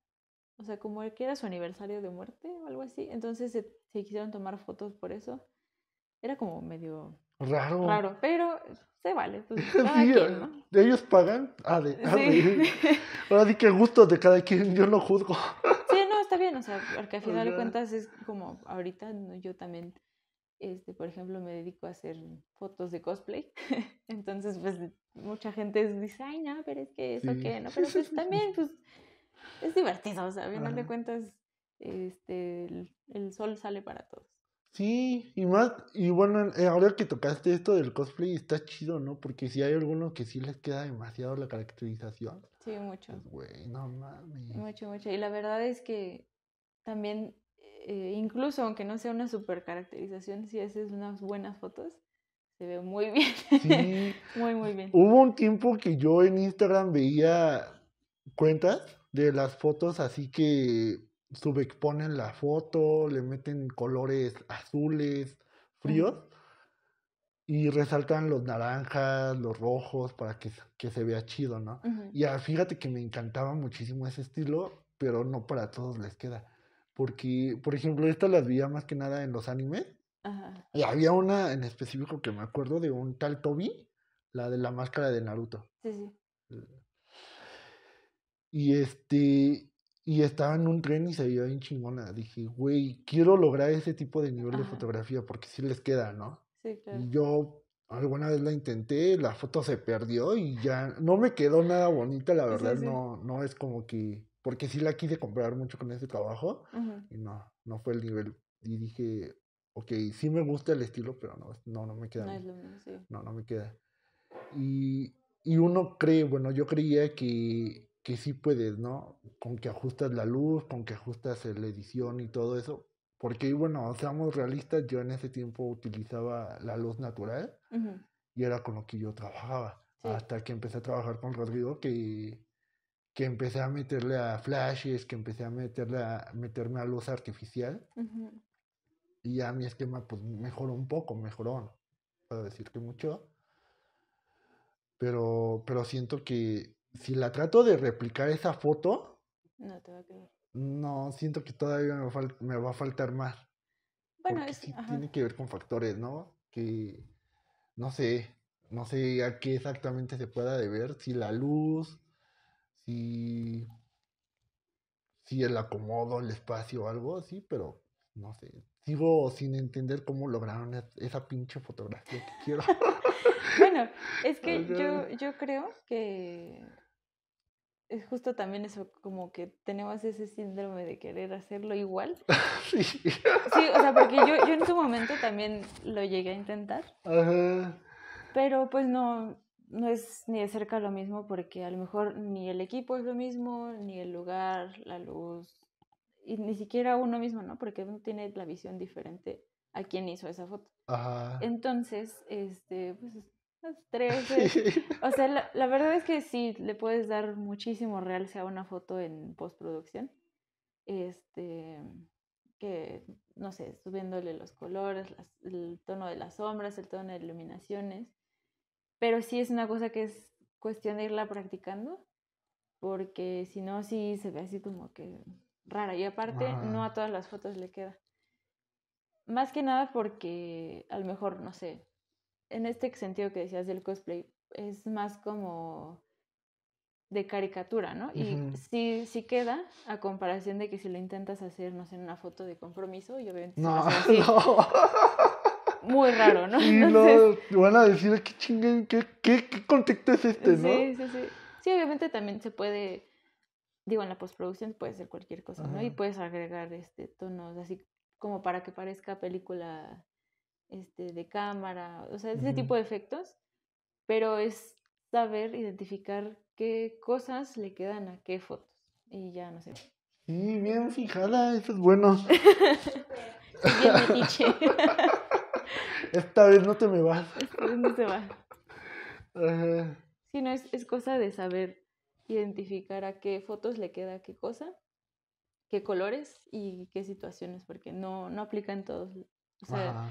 o sea, como que era su aniversario de muerte o algo así, entonces se, quisieron tomar fotos por eso. Era como medio raro. Raro, pero se vale. Pues, eh, Ellos pagan. a de, Ahora di que gusto de cada quien, yo no juzgo. Sí, no, está bien, o sea, porque al final de cuentas es como ahorita yo también este, por ejemplo, me dedico a hacer fotos de cosplay. Entonces, pues mucha gente dice, ay, pero es que eso que no, pero pues también, pues es divertido, o sea, a final de cuentas, este, el, sol sale para todos. Sí, y más, y bueno, eh, ahora que tocaste esto del cosplay, está chido, ¿no? Porque si hay alguno que sí les queda demasiado la caracterización. Sí, mucho. Pues, güey, mames. Mucho, mucho. Y la verdad es que también eh, incluso aunque no sea una super caracterización, si haces unas buenas fotos, se ve muy bien. muy, muy bien. Hubo un tiempo que yo en Instagram veía cuentas de las fotos así que subexponen la foto, le meten colores azules, fríos, y resaltan los naranjas, los rojos, para que, se vea chido, ¿no? Y fíjate que me encantaba muchísimo ese estilo, pero no para todos les queda. Porque, por ejemplo, estas las veía más que nada en los animes. Y había una en específico que me acuerdo de un tal Toby, la de la máscara de Naruto. Sí, sí. Mm. Y este, y estaba en un tren y se veía bien chingona. Dije, güey, quiero lograr ese tipo de nivel de fotografía porque sí les queda, ¿no? Sí, claro. Y yo alguna vez la intenté, la foto se perdió y ya no me quedó nada bonita, la verdad, no, no es como que porque sí la quise comprar mucho con ese trabajo y no, no fue el nivel. Y dije, ok, sí me gusta el estilo, pero no, no, no me queda. No, es lo mismo, sí. no, no me queda. Y, y, uno cree, bueno, yo creía que, que sí puedes, ¿no? Con que ajustas la luz, con que ajustas la edición y todo eso. Porque, bueno, seamos realistas, yo en ese tiempo utilizaba la luz natural y era con lo que yo trabajaba. Hasta que empecé a trabajar con Rodrigo, que que empecé a meterle a flashes, que empecé a, meterle a meterme a luz artificial. Y ya mi esquema pues mejoró un poco, mejoró, ...puedo decir que mucho. Pero, pero siento que si la trato de replicar esa foto... No siento que todavía me va, a faltar más. Bueno, es, tiene que ver con factores, ¿no? Que no sé, no sé a qué exactamente se pueda deber, si la luz, sí, el acomodo, el espacio, o algo, así, pero no sé, sigo sin entender cómo lograron e-, esa pinche fotografía que quiero. bueno, es que yo, yo creo que es justo también eso, como que tenemos ese síndrome de querer hacerlo igual. Sí, sí o sea, porque yo, yo en su momento también lo llegué a intentar. Ajá. Pero pues no, no es ni de cerca lo mismo porque a lo mejor ni el equipo es lo mismo, ni el lugar, la luz, y ni siquiera uno mismo, ¿no? Porque uno tiene la visión diferente a quien hizo esa foto. Entonces, este, pues las tres. o sea, la, verdad es que sí, le puedes dar muchísimo realce a una foto en postproducción. Este, que, no sé, subiéndole los colores, el tono de las sombras, el tono de iluminaciones pero sí es una cosa que es cuestión de irla practicando, porque si no, sí se ve así como que rara. Y aparte, no a ah. todas las fotos le queda. Más que nada porque a lo mejor, no sé, en este sentido que decías del cosplay, es más como de caricatura, ¿no? Y sí, queda a comparación de que si lo intentas hacer, no sé, en una foto de compromiso, yo obviamente... No, no muy raro, ¿no? van a decir, ¿qué chingue ¿Qué, qué, qué contexto es este, no? Sí, sí, sí. Sí, obviamente también se puede, digo, en la postproducción puede ser cualquier cosa, ¿no? Y puedes agregar este tonos así como para que parezca película este, de cámara, o sea, ese tipo de efectos, pero es saber identificar qué cosas le quedan a qué fotos y ya no sé. Sí, bien fijada, eso es bueno. bien Esta vez no te me vas. Esta vez no te va Sí, no, es, cosa de saber identificar a qué fotos le queda qué cosa, qué colores y qué situaciones, porque no, no aplican todos. O sea,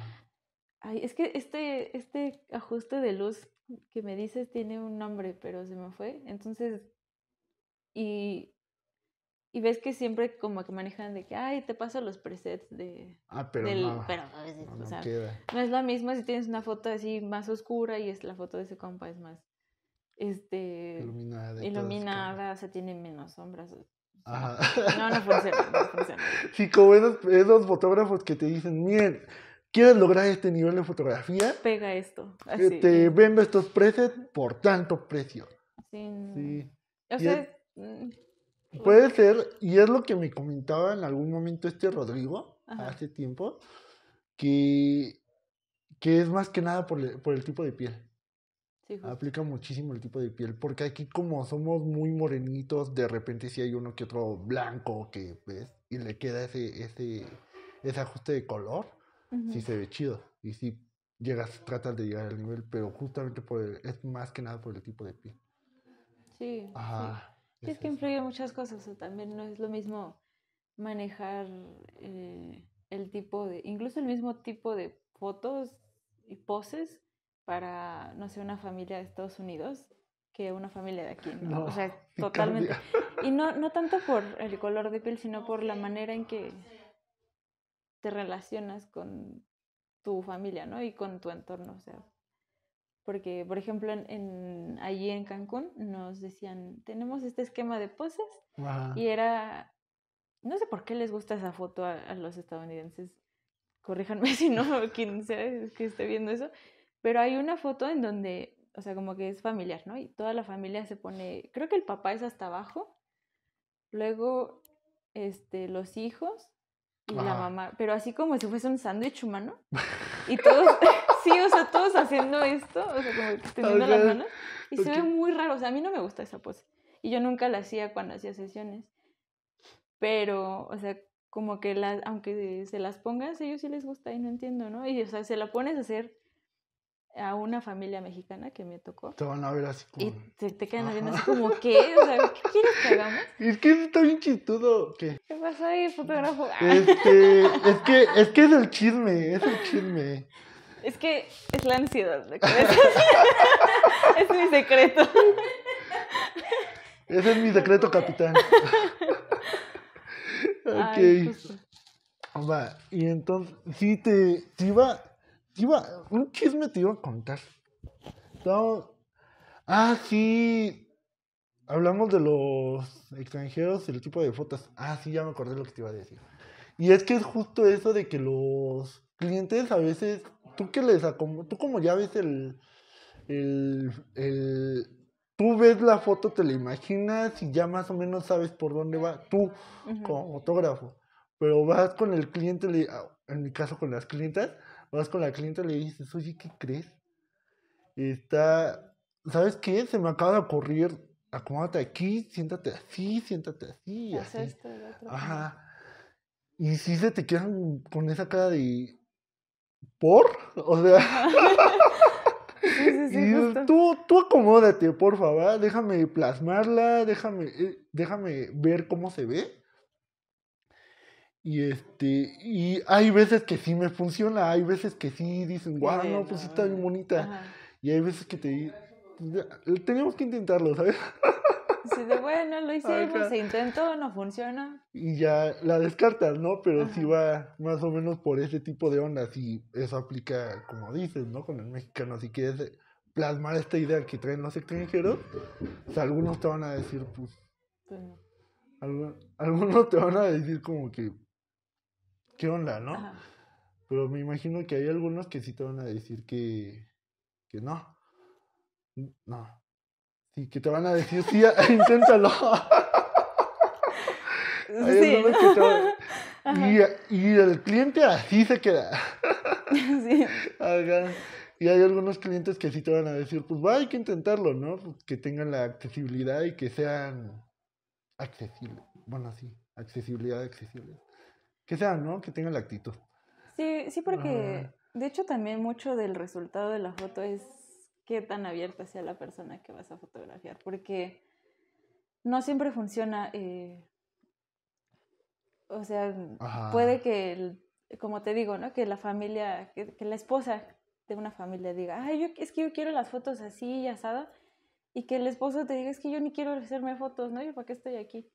es que este, este ajuste de luz que me dices tiene un nombre, pero se me fue. Entonces, y y ves que siempre como que manejan de que, ay, te paso los presets de... Ah, pero no, pero no, es lo mismo si tienes una foto así más oscura y es la foto de ese compa es más, este... Iluminada. iluminada, se o tiene menos sombras. Ajá. No, no funciona, no funciona. Sí, como esos, esos fotógrafos que te dicen, miren, ¿quieres lograr este nivel de fotografía? Pega esto. Eh, así. Te vendo estos presets por tanto precio. Sí. O sea... Mm, Puede ser, y es lo que me comentaba en algún momento este Rodrigo, hace tiempo, que, que es más que nada por, el tipo de piel. Aplica muchísimo el tipo de piel, porque aquí como somos muy morenitos, de repente si hay uno que otro blanco que ves y le queda ese, ese, ese ajuste de color, si sí se ve chido. Y si llegas, tratas de llegar al nivel, pero justamente por es más que nada por el tipo de piel. Sí. Ajá es que influye muchas cosas, o también no es lo mismo manejar eh, el tipo de, incluso el mismo tipo de fotos y poses para, no sé, una familia de Estados Unidos que una familia de aquí. ¿no? o sea, totalmente. Y no, no tanto por el color de piel, sino por la manera en que te relacionas con tu familia, ¿no? Y con tu entorno. O sea, porque, por ejemplo, en, allí en Cancún nos decían, tenemos este esquema de poses. Y era, no sé por qué les gusta esa foto a, los estadounidenses. Corríjanme si no, quien sea que esté viendo eso. Pero hay una foto en donde, o sea, como que es familiar, ¿no? Y toda la familia se pone, creo que el papá es hasta abajo. Luego, este, los hijos y la mamá. Pero así como si fuese un sándwich humano. Y todos sí, o sea, todos haciendo esto, o sea, como extendiendo las manos. Y se ve muy raro, o sea, a mí no me gusta esa pose. Y yo nunca la hacía cuando hacía sesiones. Pero, o sea, como que las, aunque se las pongas, a ellos sí les gusta y no entiendo, ¿no? Y, o sea, se la pones a hacer a una familia mexicana que me tocó. Te van a ver así como... Y te, te quedan viendo así como, ¿qué? O sea, ¿qué quieres que hagamos? Es que está bien chistudo. ¿Qué, ¿Qué pasó ahí, fotógrafo? Este, es, que, es que es el chisme, es el chisme. Es que es la ansiedad. es mi secreto. Ese es mi secreto, capitán. ok. va, y entonces, si te, iba, iba, un chisme te iba a contar. ah, sí, hablamos de los extranjeros y el tipo de fotos. Ah, sí, ya me acordé lo que te iba a decir. Y es que es justo eso de que los clientes a veces tú que les tú como ya ves el, el, el, tú ves la foto, te la imaginas y ya más o menos sabes por dónde va tú como fotógrafo. Pero vas con el cliente, le, ah, en mi caso con las clientas, vas con la cliente y le dices, oye, ¿qué crees? Está, ¿sabes qué? Se me acaba de ocurrir, acomódate aquí, siéntate así, siéntate así. así. Ajá. Y si se te quedan con esa cara de, ¿por? O sea... tú, tú acomódate, por favor, déjame plasmarla, déjame, eh, déjame ver cómo se ve. Y este, y hay veces que sí me funciona, hay veces que sí dicen, guau, no, pues está bien bonita. Y hay veces que te tenemos que intentarlo, ¿sabes? Sí, de, bueno, lo hicimos, se intentó, no funciona. Y ya la descartas, ¿no? Pero si va más o menos por ese tipo de ondas y eso aplica, como dices, ¿no? Con el mexicano, si quieres plasmar esta idea que traen los extranjeros, pues, algunos te van a decir, pues... pues algunos te van a decir como que, ¿qué onda, no? Pero me imagino que hay algunos que sí te van a decir que, que no. No, que te van a decir, sí, inténtalo. y, el cliente así se queda. Y hay algunos clientes que sí te van a decir, pues va, hay que intentarlo, ¿no? Pues, que tengan la accesibilidad y que sean accesibles. Bueno, sí, accesibilidad, accesibles. Que sean, ¿no? Que tengan la actitud. Sí, sí, porque de hecho también mucho del resultado de la foto es qué tan abierta sea la persona que vas a fotografiar, porque no siempre funciona. Eh, o sea, puede que, como te digo, ¿no? Que la familia, que, la esposa de una familia diga, ay, es que yo quiero las fotos así y asada, y que el esposo te diga, es que yo ni quiero hacerme fotos, ¿no? Yo para qué estoy aquí.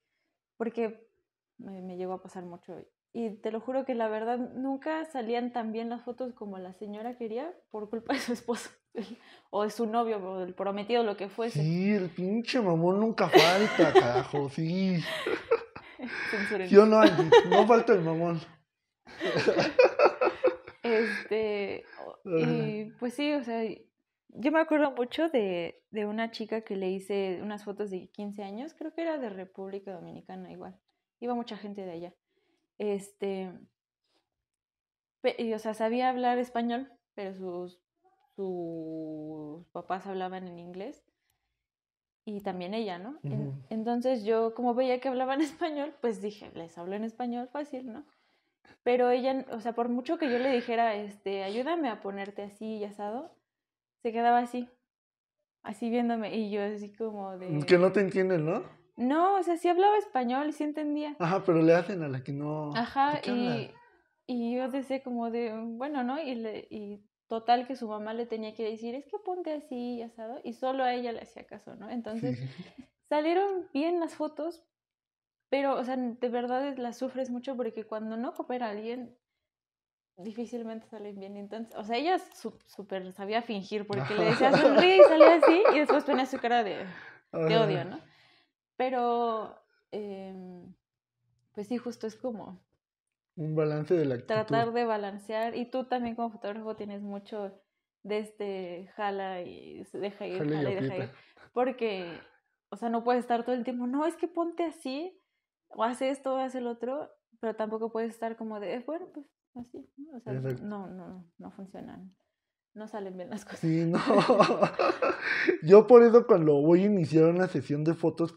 Porque me, me llegó a pasar mucho y te lo juro que la verdad nunca salían tan bien las fotos como la señora quería por culpa de su esposo o de su novio o del prometido, lo que fuese. Sí, el pinche mamón nunca falta, carajo, sí. Yo no, no falta el mamón. Este, y pues sí, o sea, yo me acuerdo mucho de, de una chica que le hice unas fotos de 15 años, creo que era de República Dominicana igual. Iba mucha gente de allá. Este, y, o sea, sabía hablar español, pero sus, sus papás hablaban en inglés y también ella, ¿no? Entonces yo como veía que hablaban español, pues dije, les hablo en español, fácil, ¿no? Pero ella, o sea, por mucho que yo le dijera, este, ayúdame a ponerte así y asado, se quedaba así, así viéndome y yo así como de... Que no te entienden, ¿no? No, o sea, sí hablaba español y sí entendía. Ajá, pero le hacen a la que no. Ajá, y, yo decía como de, mm, bueno, ¿no? Y, total que su mamá le tenía que decir, es que ponte así, ya sabes, y solo a ella le hacía caso, ¿no? Entonces salieron bien las fotos, pero, o sea, de verdad las sufres mucho porque cuando no coopera alguien, difícilmente salen bien. Entonces, o sea, ella súper sabía fingir porque le decía sonríe y salía así, y después ponía su cara de, de odio, ¿no? Pero, em, pues sí, justo es como... Un balance de la Tratar de balancear. Y tú también como fotógrafo tienes mucho de este jala y deja ir, jala, deja ir. Porque, o sea, no puedes estar todo el tiempo, no, es que ponte así, o hace esto, o hace el otro, pero tampoco puedes estar como de, eh, bueno, pues así. O sea, no, no, no funcionan. No salen bien las cosas. Sí, no. Yo por eso cuando voy a iniciar una sesión de fotos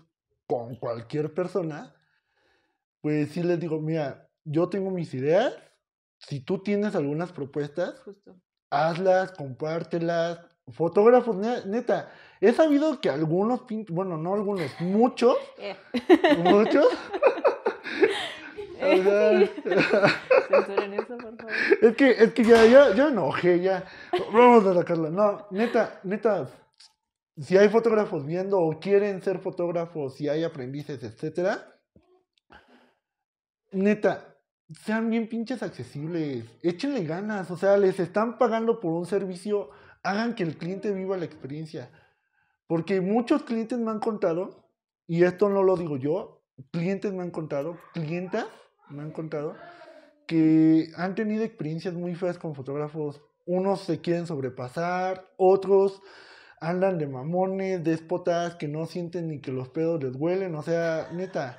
con cualquier persona, pues sí les digo, mira, yo tengo mis ideas, si tú tienes algunas propuestas, hazlas, compártelas, fotógrafos, neta, he sabido que algunos, bueno, no algunos, muchos, muchos, Es que, es que ya, ya, enojé, ya. Vamos a sacarla. No, neta, neta, si hay fotógrafos viendo o quieren ser fotógrafos, si hay aprendices, etcétera, neta, sean bien pinches accesibles, échenle ganas, o sea, les están pagando por un servicio, hagan que el cliente viva la experiencia. Porque muchos clientes me han contado, y esto no lo digo yo, clientes me han contado, clientas me han contado, que han tenido experiencias muy feas con fotógrafos. Unos se quieren sobrepasar, otros andan de mamones, déspotas, que no sienten ni que los pedos les huelen, o sea, neta,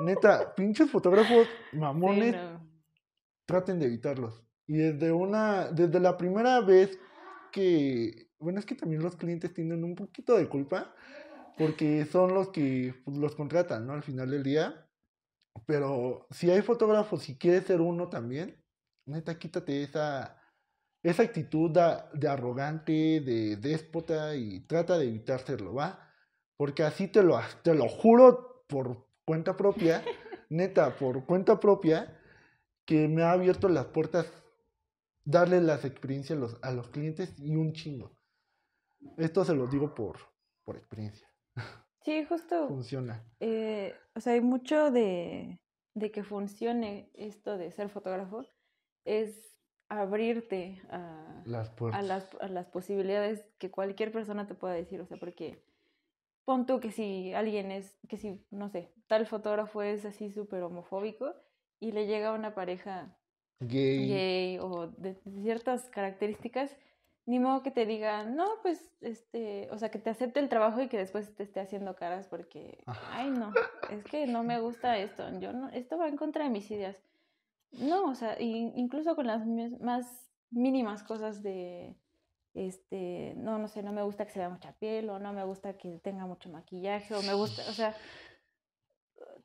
neta, pinches fotógrafos mamones, traten de evitarlos. Y desde una, desde la primera vez que, bueno, es que también los clientes tienen un poquito de culpa, porque son los que pues, los contratan, ¿no? Al final del día. Pero si hay fotógrafos y quieres ser uno también, neta, quítate esa, esa actitud de, arrogante, de déspota y trata de serlo, ¿va? Porque así te lo, te lo juro por cuenta propia, neta, por cuenta propia, que me ha abierto las puertas darle las experiencias a los, clientes y un chingo. Esto se lo digo por, por experiencia. Sí, justo. Funciona. Eh, o sea, hay mucho de, de que funcione esto de ser fotógrafo. Es abrirte a las, posibilidades que cualquier persona te pueda decir, o sea, porque pon tú que si alguien es, que si, no sé, tal fotógrafo es así súper homofóbico y le llega a una pareja gay, o de, ciertas características, ni modo que te diga, no, pues, este, o sea, que te acepte el trabajo y que después te esté haciendo caras porque, ay, no, es que no me gusta esto, yo no, esto va en contra de mis ideas. No, o sea, incluso con las más mínimas cosas de, este, no, no sé, no me gusta que se vea mucha piel o no me gusta que tenga mucho maquillaje o me gusta, o sea,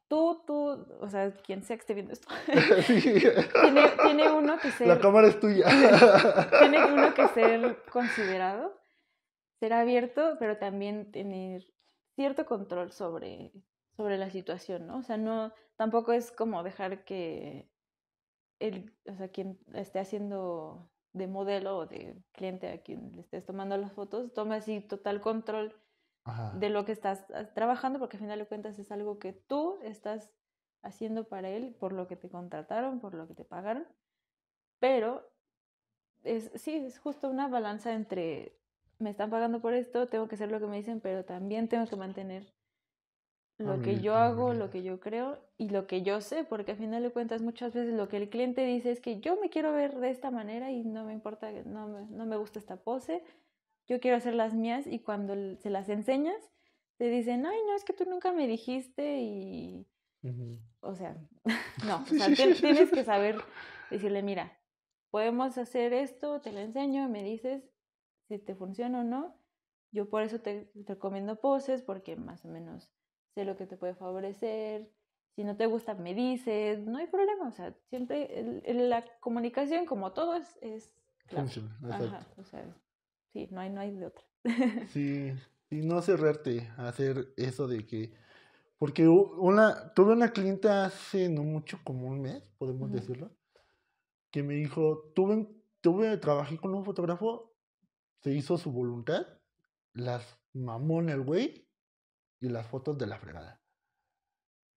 tú, tú, o sea, quien sea que esté viendo esto, tiene, tiene, uno que ser... La cámara es tuya. tiene uno que ser considerado, ser abierto, pero también tener cierto control sobre, sobre la situación, ¿no? O sea, no, tampoco es como dejar que el, o sea, quien esté haciendo de modelo o de cliente a quien le estés tomando las fotos, toma así total control de lo que estás ah, trabajando, porque al final de cuentas es algo que tú estás haciendo para él, por lo que te contrataron, por lo que te pagaron, pero es, sí, es justo una balanza entre me están pagando por esto, tengo que hacer lo que me dicen, pero también tengo que mantener lo que yo hago, lo que yo creo y lo que yo sé, porque al final de cuentas muchas veces lo que el cliente dice es que yo me quiero ver de esta manera y no me importa, no me, no me gusta esta pose, yo quiero hacer las mías y cuando se las enseñas te dicen, ay, no, es que tú nunca me dijiste y... O sea, no, o tienes que saber decirle, mira, podemos hacer esto, te lo enseño, me dices si te funciona o no. Yo por eso te recomiendo poses, porque más o menos lo que te puede favorecer, si no te gusta me dices, no hay problema, o sea, siempre la comunicación como todo es... es claro. Ajá, o sea, sí, no hay, no hay de otra. sí, y no cerrarte a hacer eso de que... Porque una, tuve una clienta hace no mucho, como un mes, podemos decirlo, que me dijo, tuve, tuve, trabajé con un fotógrafo, se hizo su voluntad, las mamó en el güey, y las fotos de la fregada.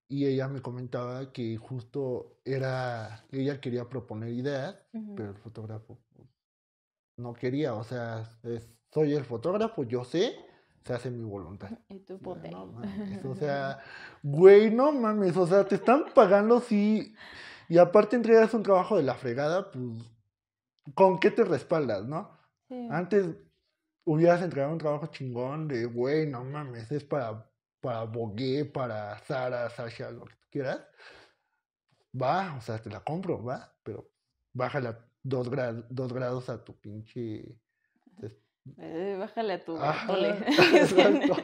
Y ella me comentaba que justo era, ella quería proponer ideas, pero el fotógrafo pues, no quería, o sea, soy el fotógrafo, yo sé, se hace mi voluntad. Y tú poder. o sea, güey, no mames, o sea, te están pagando sí, y aparte entregas un trabajo de la fregada, pues, ¿con qué te respaldas, no? Antes hubieras entregado un trabajo chingón de, güey, no mames, es para para Bogué, para Sara, Sasha, lo que tú quieras, va, o sea, te la compro, va, pero bájala dos, dos grados a tu pinche... Eh, bájale a tu Exacto.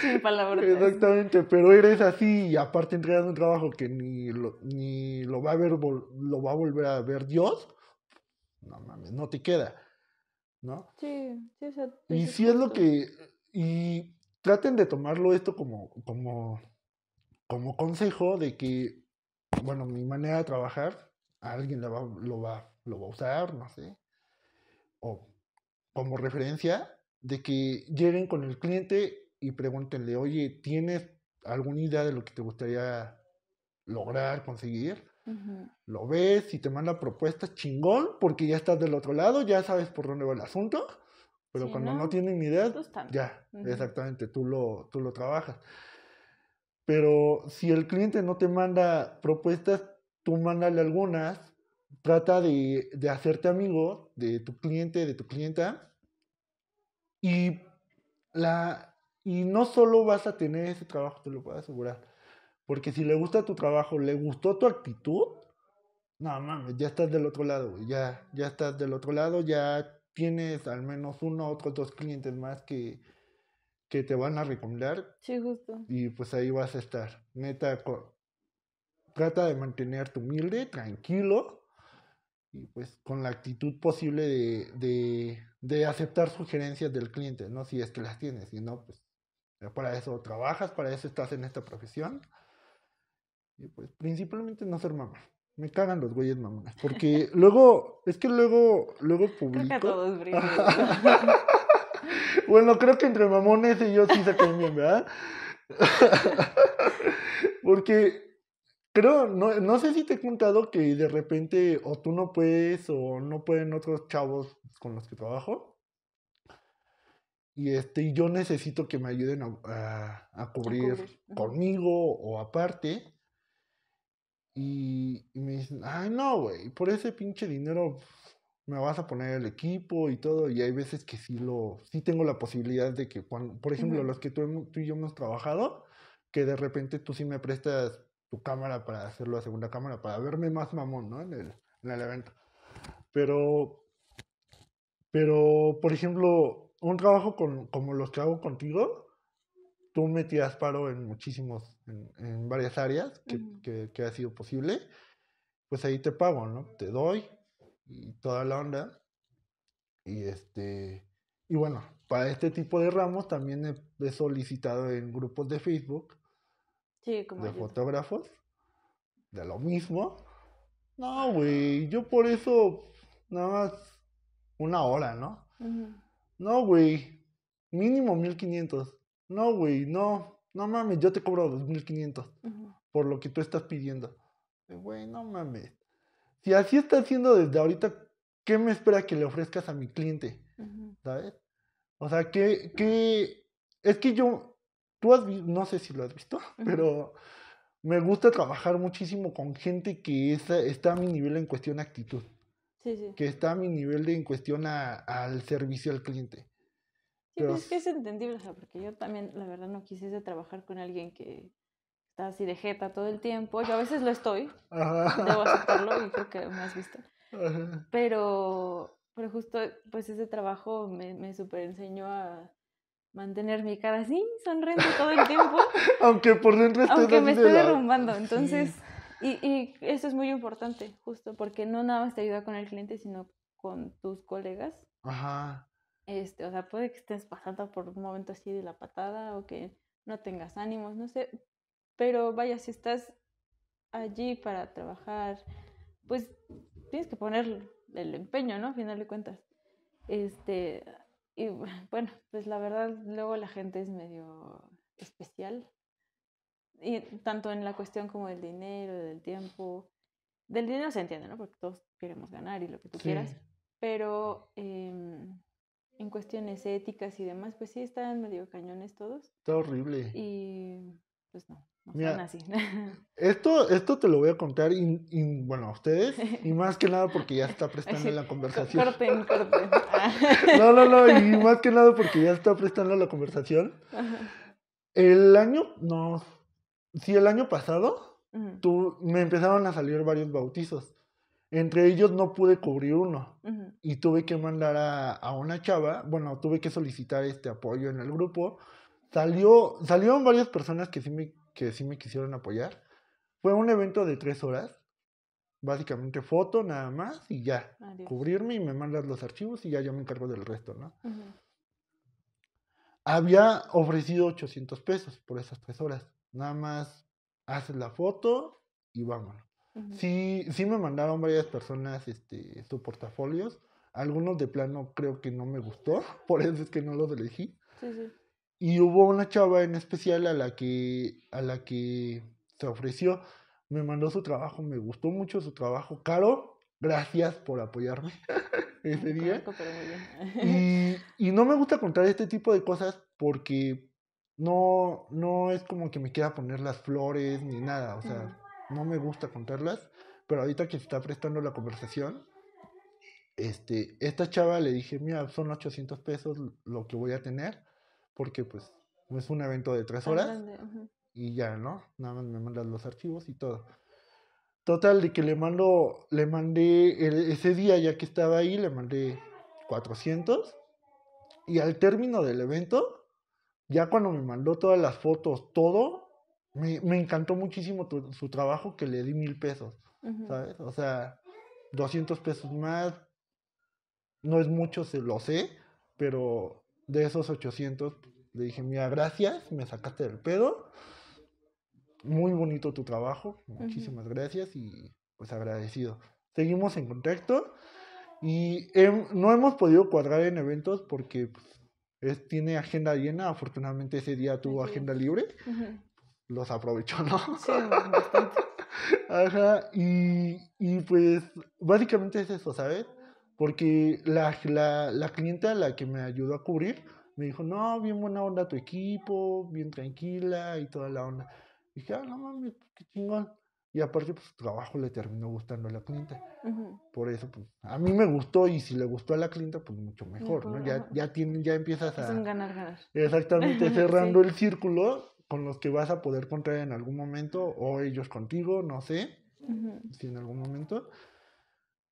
Sí, palabras. Exactamente, pero eres así y aparte entregas un trabajo que ni lo, ni lo va a ver lo va a volver a ver Dios. No mames, no te queda. ¿No? Sí, sí, o sea, Y pues si es lo que y traten de tomarlo esto como, como, como consejo de que, bueno, mi manera de trabajar, alguien lo, va, lo va a usar, no sé, o como referencia, de que lleguen con el cliente y pregúntenle, oye, ¿tienes alguna idea de lo que te gustaría lograr, conseguir? Lo ves y te manda propuestas chingón, porque ya estás del otro lado, ya sabes por dónde va el asunto. Pero cuando no, tienen ni idea, pues ya, exactamente, tú lo, tú lo trabajas. Pero si el cliente no te manda propuestas, tú mándale algunas, trata de, hacerte amigo de tu cliente, de tu clienta, y, la, y no solo vas a tener ese trabajo, te lo puedo asegurar, porque si le gusta tu trabajo, le gustó tu actitud, no mames, ya estás del otro lado, ya, ya estás del otro lado, ya tienes al menos uno, otros dos clientes más que, te van a recomendar. Sí, justo. Y pues ahí vas a estar. Neta, trata de mantenerte humilde, tranquilo y pues con la actitud posible de, aceptar sugerencias del cliente, ¿no? Si es que las tienes, si no, pues para eso trabajas, para eso estás en esta profesión. Y pues principalmente no ser mamá. Me cagan los güeyes mamones. Porque luego, es que luego, luego publico. Todos bueno, creo que entre mamones y yo sí se bien, ¿verdad? porque creo, no, sé si te he contado que de repente o tú no puedes o no pueden otros chavos con los que trabajo. Y este, yo necesito que me ayuden a, a cubrir conmigo o aparte. Y, me dicen, ay, ah, no, güey, por ese pinche dinero me vas a poner el equipo y todo, y hay veces que sí lo, sí tengo la posibilidad de que cuando, por ejemplo, los que tú, y yo hemos trabajado, que de repente tú sí me prestas tu cámara para hacerlo la segunda cámara, para verme más mamón, ¿no? En el, en el evento. Pero, pero, por ejemplo, un trabajo con, como los que hago contigo, tú metías paro en muchísimos, en, varias áreas que, ha sido posible, pues ahí te pago, ¿no? Te doy y toda la onda. Y este, y bueno, para este tipo de ramos también he, solicitado en grupos de Facebook de fotógrafos de lo mismo. No, güey, yo por eso nada más una hora, ¿no? No, güey, mínimo 1500 no, güey, no, no mames, yo te cobro 2.500 por lo que tú estás pidiendo. Güey, no mames. Si así está haciendo desde ahorita, ¿qué me espera que le ofrezcas a mi cliente? ¿Sabes? O sea, que, que, es que yo, tú has visto, no sé si lo has visto, pero me gusta trabajar muchísimo con gente que está a mi nivel en cuestión de actitud. Sí, sí. Que está a mi nivel de, en cuestión al servicio al cliente es que es entendible, o sea, porque yo también, la verdad, no quisiese trabajar con alguien que está así de jeta todo el tiempo. Yo a veces lo estoy, debo aceptarlo y creo que me has visto. Pero, pero justo, pues ese trabajo me, me super enseñó a mantener mi cara así, sonriendo todo el tiempo. Aunque por dentro esté Aunque me esté derrumbando, entonces... Y, y eso es muy importante, justo, porque no nada más te ayuda con el cliente, sino con tus colegas. Ajá. Este, o sea, puede que estés pasando por un momento así de la patada o que no tengas ánimos, no sé. Pero vaya, si estás allí para trabajar, pues tienes que poner el empeño, ¿no? A final de cuentas. Este, y bueno, pues la verdad, luego la gente es medio especial. Y tanto en la cuestión como del dinero, del tiempo. Del dinero se entiende, ¿no? Porque todos queremos ganar y lo que tú quieras. Pero em, en cuestiones éticas y demás, pues sí están medio cañones todos. Está horrible. Y pues no, no son así. Esto, esto te lo voy a contar, y, bueno, a ustedes, y más que nada porque ya está prestando la conversación. Corten, corten. no, no, no, y más que nada porque ya está prestando la conversación. El año, no, sí, el año pasado, me empezaron a salir varios bautizos. Entre ellos no pude cubrir uno y tuve que mandar a, una chava, bueno, tuve que solicitar este apoyo en el grupo. Salió, salieron varias personas que sí me, que sí me quisieron apoyar. Fue un evento de tres horas, básicamente foto nada más y ya, cubrirme y me mandas los archivos y ya yo me encargo del resto, ¿no? Había ofrecido 800 pesos por esas tres horas. Nada más haces la foto y vámonos. Sí, sí me mandaron varias personas este, sus portafolios. Algunos de plano creo que no me gustó, por eso es que no los elegí. Y hubo una chava en especial a la que, a la que se ofreció, me mandó su trabajo, me gustó mucho su trabajo. Caro, gracias por apoyarme ah, ese día. Y, no me gusta contar este tipo de cosas porque no, no es como que me quiera poner las flores ni nada, o sea, no me gusta contarlas, pero ahorita que se está prestando la conversación, este, esta chava le dije, mira, son 800 pesos lo que voy a tener, porque pues es un evento de tres horas y ya, ¿no? Nada más me mandas los archivos y todo. Total, de que le mando, le mandé, ese día ya que estaba ahí, le mandé 400 y al término del evento, ya cuando me mandó todas las fotos, todo, me, encantó muchísimo su trabajo que le di mil pesos, ¿sabes? O sea, 200 pesos más, no es mucho, se lo sé, pero de esos 800 le dije, mira, gracias, me sacaste del pedo, muy bonito tu trabajo, muchísimas gracias y pues agradecido. Seguimos en contacto y no hemos podido cuadrar en eventos porque pues, tiene agenda llena, afortunadamente ese día tuvo agenda libre, los aprovechó, ¿no? Sí, bastante. Ajá, y, y, pues básicamente es eso, ¿sabes? Porque la, la, la clienta, la que me ayudó a cubrir, me dijo, no, bien buena onda tu equipo, bien tranquila y toda la onda. Y dije, ah, no mames, qué chingón. Y aparte, pues trabajo le terminó gustando a la clienta. Por eso, pues, a mí me gustó y si le gustó a la clienta, pues mucho mejor, ¿no? Ya, ya, ya empiezas a... Es ganar, ganas. Exactamente, cerrando el círculo con los que vas a poder contar en algún momento, o ellos contigo, no sé, si en algún momento.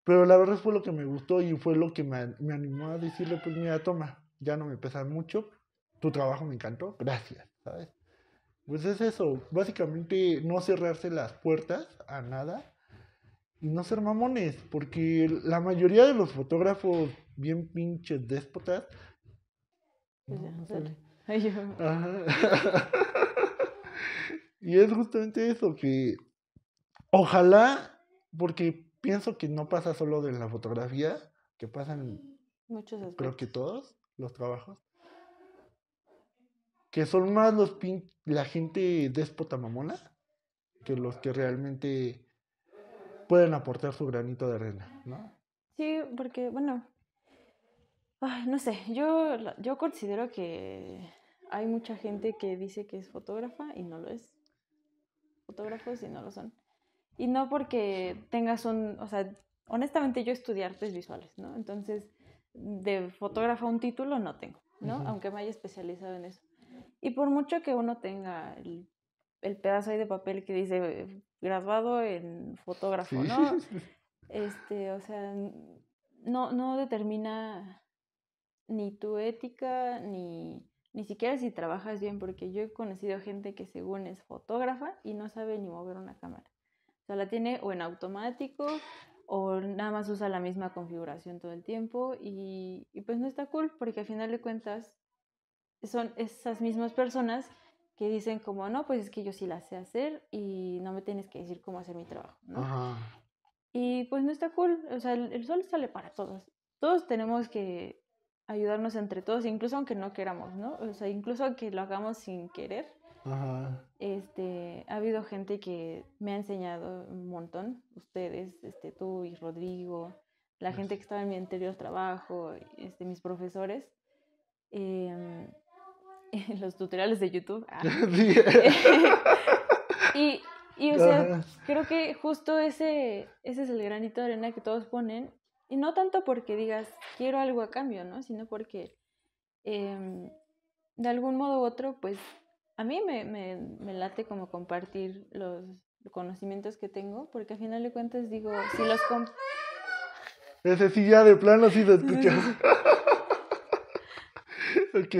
Pero la verdad fue lo que me gustó y fue lo que me, animó a decirle, pues mira, toma, ya no me pesa mucho, tu trabajo me encantó, gracias, ¿sabes? Pues es eso, básicamente no cerrarse las puertas a nada y no ser mamones, porque la mayoría de los fotógrafos bien pinches déspotas... Pues, Ajá. Y es justamente eso, que ojalá, porque pienso que no pasa solo de la fotografía, que pasan, Muchos aspectos. creo que todos los trabajos, que son más los la gente déspota mamona que los que realmente pueden aportar su granito de arena, ¿no? Sí, porque, bueno, no sé, yo, yo considero que hay mucha gente que dice que es fotógrafa y no lo es fotógrafos y no lo son. Y no porque tengas un, o sea, honestamente yo estudié artes visuales, ¿no? Entonces, de fotógrafo un título no tengo, ¿no? Aunque me haya especializado en eso. Y por mucho que uno tenga el, pedazo ahí de papel que dice eh, graduado en fotógrafo, ¿no? Este, o sea, no, no determina ni tu ética, ni ni siquiera si trabajas bien, porque yo he conocido gente que según es fotógrafa y no sabe ni mover una cámara. O sea, la tiene o en automático o nada más usa la misma configuración todo el tiempo y, pues no está cool, porque al final de cuentas son esas mismas personas que dicen como, no, pues es que yo sí la sé hacer y no me tienes que decir cómo hacer mi trabajo, ¿no? Y pues no está cool, o sea, el, sol sale para todos. Todos tenemos que ayudarnos entre todos, incluso aunque no queramos, ¿no? O sea, incluso aunque lo hagamos sin querer. Ajá. Este, ha habido gente que me ha enseñado un montón, ustedes, este, tú y Rodrigo, la gente que estaba en mi anterior trabajo, este, mis profesores, eh, los tutoriales de YouTube. Ah. y, y, o sea, creo que justo ese, ese es el granito de arena que todos ponen y no tanto porque digas, quiero algo a cambio, ¿no? Sino porque em, de algún modo u otro, pues a mí me, me, late como compartir los conocimientos que tengo, porque al final de cuentas digo, si los... Ese sí ya de plano sí se escuchar ok.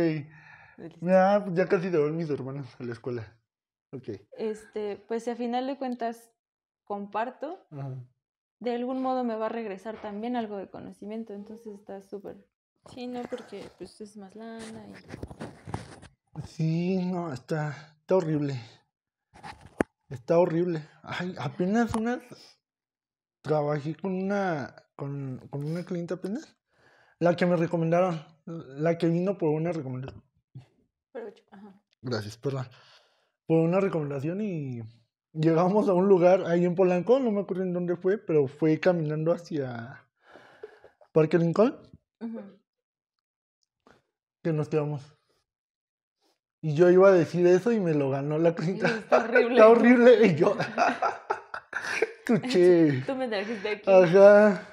Ah, ya casi de mis hermanos a la escuela. Ok. Este, pues al final de cuentas comparto de algún modo me va a regresar también algo de conocimiento, entonces está súper. Sí, no, porque pues es más lana y... Sí, no, está, está horrible. Está horrible. Ay, apenas unas... Trabajé con una, con, una cliente apenas. La que me recomendaron. La que vino por una recomendación. Gracias, perdón. Por una recomendación y llegamos a un lugar ahí en Polanco, no me acuerdo en dónde fue, pero fue caminando hacia Parque Lincoln. Que nos quedamos. Y yo iba a decir eso y me lo ganó la cosita. Está horrible. Está horrible. Y yo. che. Tú me de aquí. Ajá.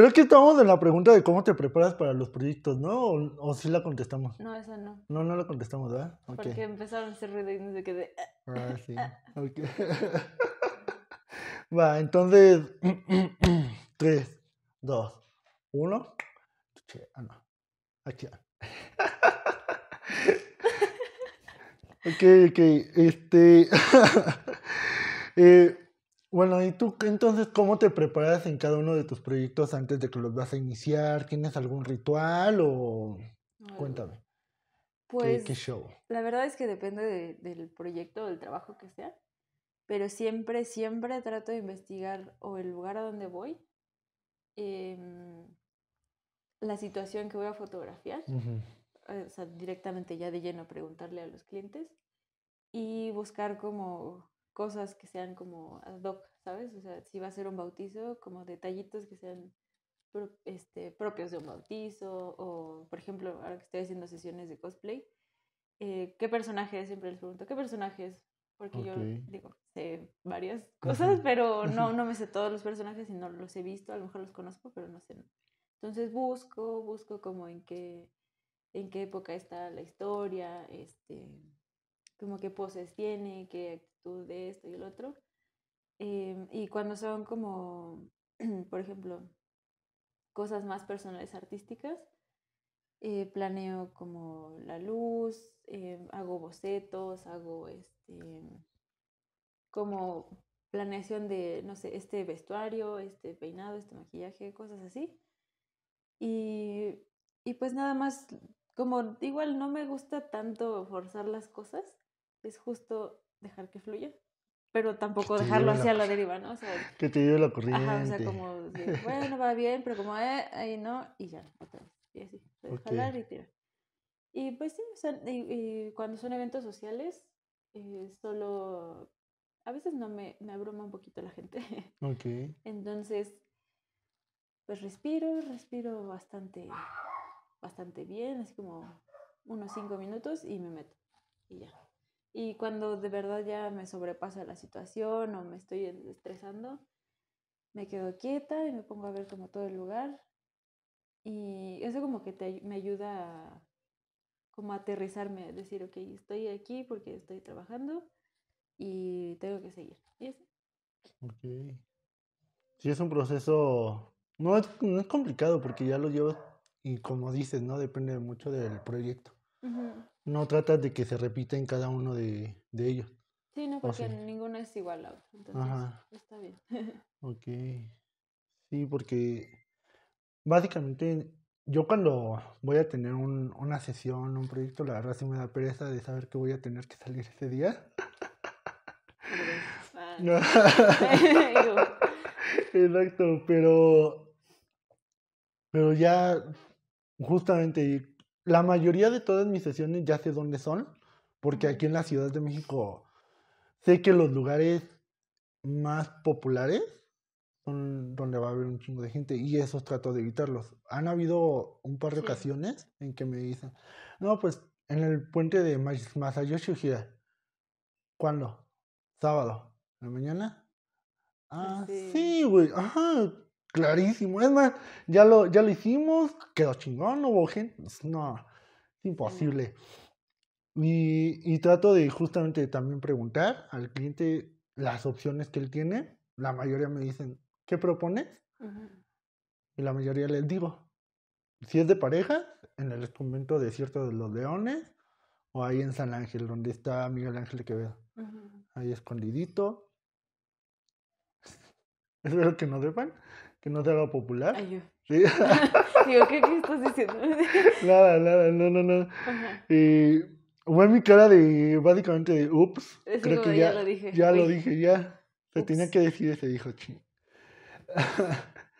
Creo que estamos en la pregunta de cómo te preparas para los proyectos, ¿no? ¿O, si sí la contestamos? No, esa no. No, no la contestamos, ¿verdad? Porque empezaron a hacer ruido y no sé ah". ah, sí. Ok. Va, entonces... Tres, dos, uno. Ah, no. Aquí. ok, ok. Este... eh, bueno, ¿y tú entonces cómo te preparas en cada uno de tus proyectos antes de que los vas a iniciar? ¿Tienes algún ritual o...? Cuéntame. Pues, la verdad es que depende del proyecto, o del trabajo que sea, pero siempre, siempre trato de investigar o el lugar a donde voy, em, la situación que voy a fotografiar, eh, o sea, directamente ya de lleno preguntarle a los clientes y buscar como cosas que sean como ad hoc, ¿sabes? O sea, si va a ser un bautizo, como detallitos que sean este, propios de un bautizo, o por ejemplo, ahora que estoy haciendo sesiones de cosplay, eh, ¿qué personaje Siempre les pregunto, ¿qué personaje es? Porque yo digo, sé varias cosas, pero no, no me sé todos los personajes y no los he visto, a lo mejor los conozco, pero no sé. Entonces busco, busco como en qué, en qué época está la historia, este, como qué poses tiene, qué de esto y el otro. Em, y cuando son como, por ejemplo, cosas más personales artísticas, eh, planeo como la luz, em, hago bocetos, hago este, como planeación de, no sé, este vestuario, este peinado, este maquillaje, cosas así. Y, y pues nada más, como igual no me gusta tanto forzar las cosas, es justo dejar que fluya, pero tampoco dejarlo hacia la, la deriva, ¿no? O sea, que te lleve la corriente. Ajá, o sea, como, bueno, va bien, pero como, eh, ahí no, y ya, otra vez. Y así, jalar y tirar. Y pues sí, cuando son eventos sociales, eh, solo, a veces no me, me abruma un poquito la gente. Ok. Entonces, pues respiro, respiro bastante, bastante bien, así como unos cinco minutos y me meto. Y ya. Y cuando de verdad ya me sobrepasa la situación o me estoy estresando, me quedo quieta y me pongo a ver como todo el lugar. Y eso como que me ayuda a, como aterrizarme, decir, ok, estoy aquí porque estoy trabajando y tengo que seguir. Sí, es un proceso, no es, no es complicado porque ya lo llevas y como dices, ¿no? Depende mucho del proyecto. No trata de que se repita en cada uno de, ellos. Sí, no, porque ninguno es igual a otro. Entonces, está bien. ok. Sí, porque básicamente yo cuando voy a tener una sesión, un proyecto, la verdad sí me da pereza de saber que voy a tener que salir ese día. Ah. Exacto, pero, pero ya justamente la mayoría de todas mis sesiones ya sé dónde son, porque aquí en la Ciudad de México sé que los lugares más populares son donde va a haber un chingo de gente y eso trato de evitarlos. Han habido un par de ocasiones en que me dicen, no, pues en el puente de Masayoshi ¿Cuándo? Sábado. la mañana? Pues ah, sí, güey. Ajá. Clarísimo. Es más, ya lo, ya lo hicimos, quedó chingón, no hubo pues, No, es imposible. Y, trato de justamente también preguntar al cliente las opciones que él tiene. La mayoría me dicen, ¿qué propones? Y la mayoría les digo, si es de pareja, en el convento desierto de los leones, o ahí en San Ángel, donde está Miguel Ángel Quevedo. Ahí escondidito. Espero que no sepan que no se haga popular. Ay, yo. ¿Sí? Digo, ¿qué, estás diciendo? nada, nada, no, no, no. Y fue mi cara de, básicamente, de ups. creo que ya, lo dije. Ya lo dije, ya. Se tenía que decir ese dijo, ching.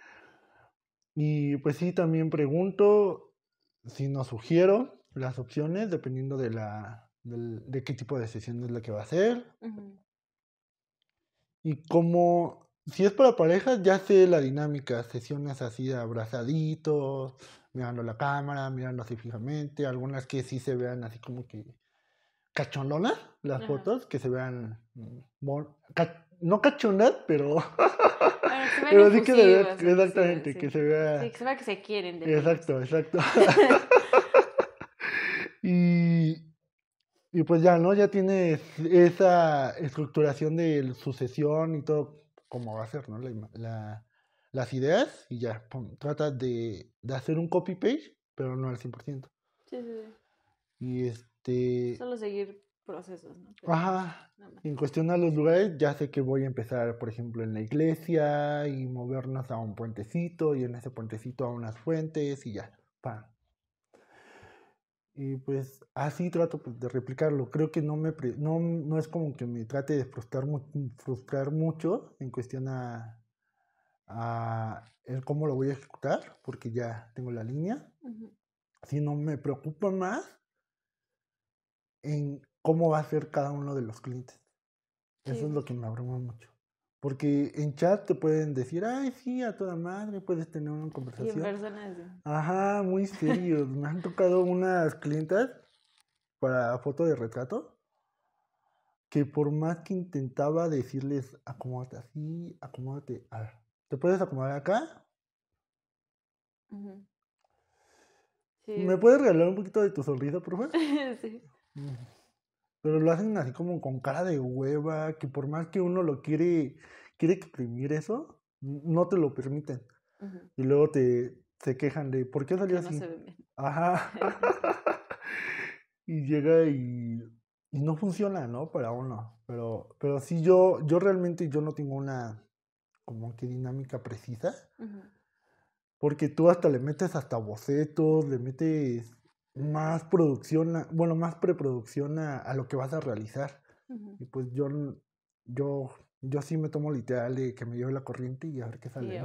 y pues sí, también pregunto si nos sugiero las opciones dependiendo de la de qué tipo de sesión es la que va a hacer y cómo si es para parejas, ya sé la dinámica, sesiones así abrazaditos, mirando la cámara, mirando así fijamente, algunas que sí se vean así como que cachononas las fotos, que se vean mm, no cachonas, pero pero sí que de vea, exactamente, que se vea. Sí, que se vea que se quieren. exacto, exacto. y, y pues ya, ¿no? Ya tienes esa estructuración de sucesión y todo cómo va a ser ¿no? las ideas y ya, trata de, hacer un copy page, pero no al 100%. Sí, sí, sí. Y este... Solo seguir procesos, ¿no? Ajá. En cuestión a los lugares, ya sé que voy a empezar, por ejemplo, en la iglesia y movernos a un puentecito y en ese puentecito a unas fuentes y ya, pa. Y pues así trato pues, de replicarlo. Creo que no, me, no, no es como que me trate de frustrar, mucho en cuestión a, a cómo lo voy a ejecutar, porque ya tengo la línea. Sino me preocupa más en cómo va a ser cada uno de los clientes. Eso es lo que me abruma mucho. Porque en chat te pueden decir, ay, sí, a toda madre, puedes tener una conversación. Y en Ajá, muy serio. Me han tocado unas clientas para foto de retrato que por más que intentaba decirles, acomódate así, acomódate, ¿te puedes acomodar acá? ¿Me puedes regalar un poquito de tu sonrisa, por favor? sí pero lo hacen así como con cara de hueva, que por más que uno lo quiere, quiere exprimir eso, no te lo permiten. Y luego te se quejan de por qué salió así. Ajá. y llega y, no funciona, ¿no? Para uno. Pero, pero sí yo, yo realmente yo no tengo una como que dinámica precisa. Porque tú hasta le metes hasta bocetos, le metes más producción, bueno, más preproducción a, lo que vas a realizar. Y pues yo, yo, yo sí me tomo literal de que me lleve la corriente y a ver qué sale.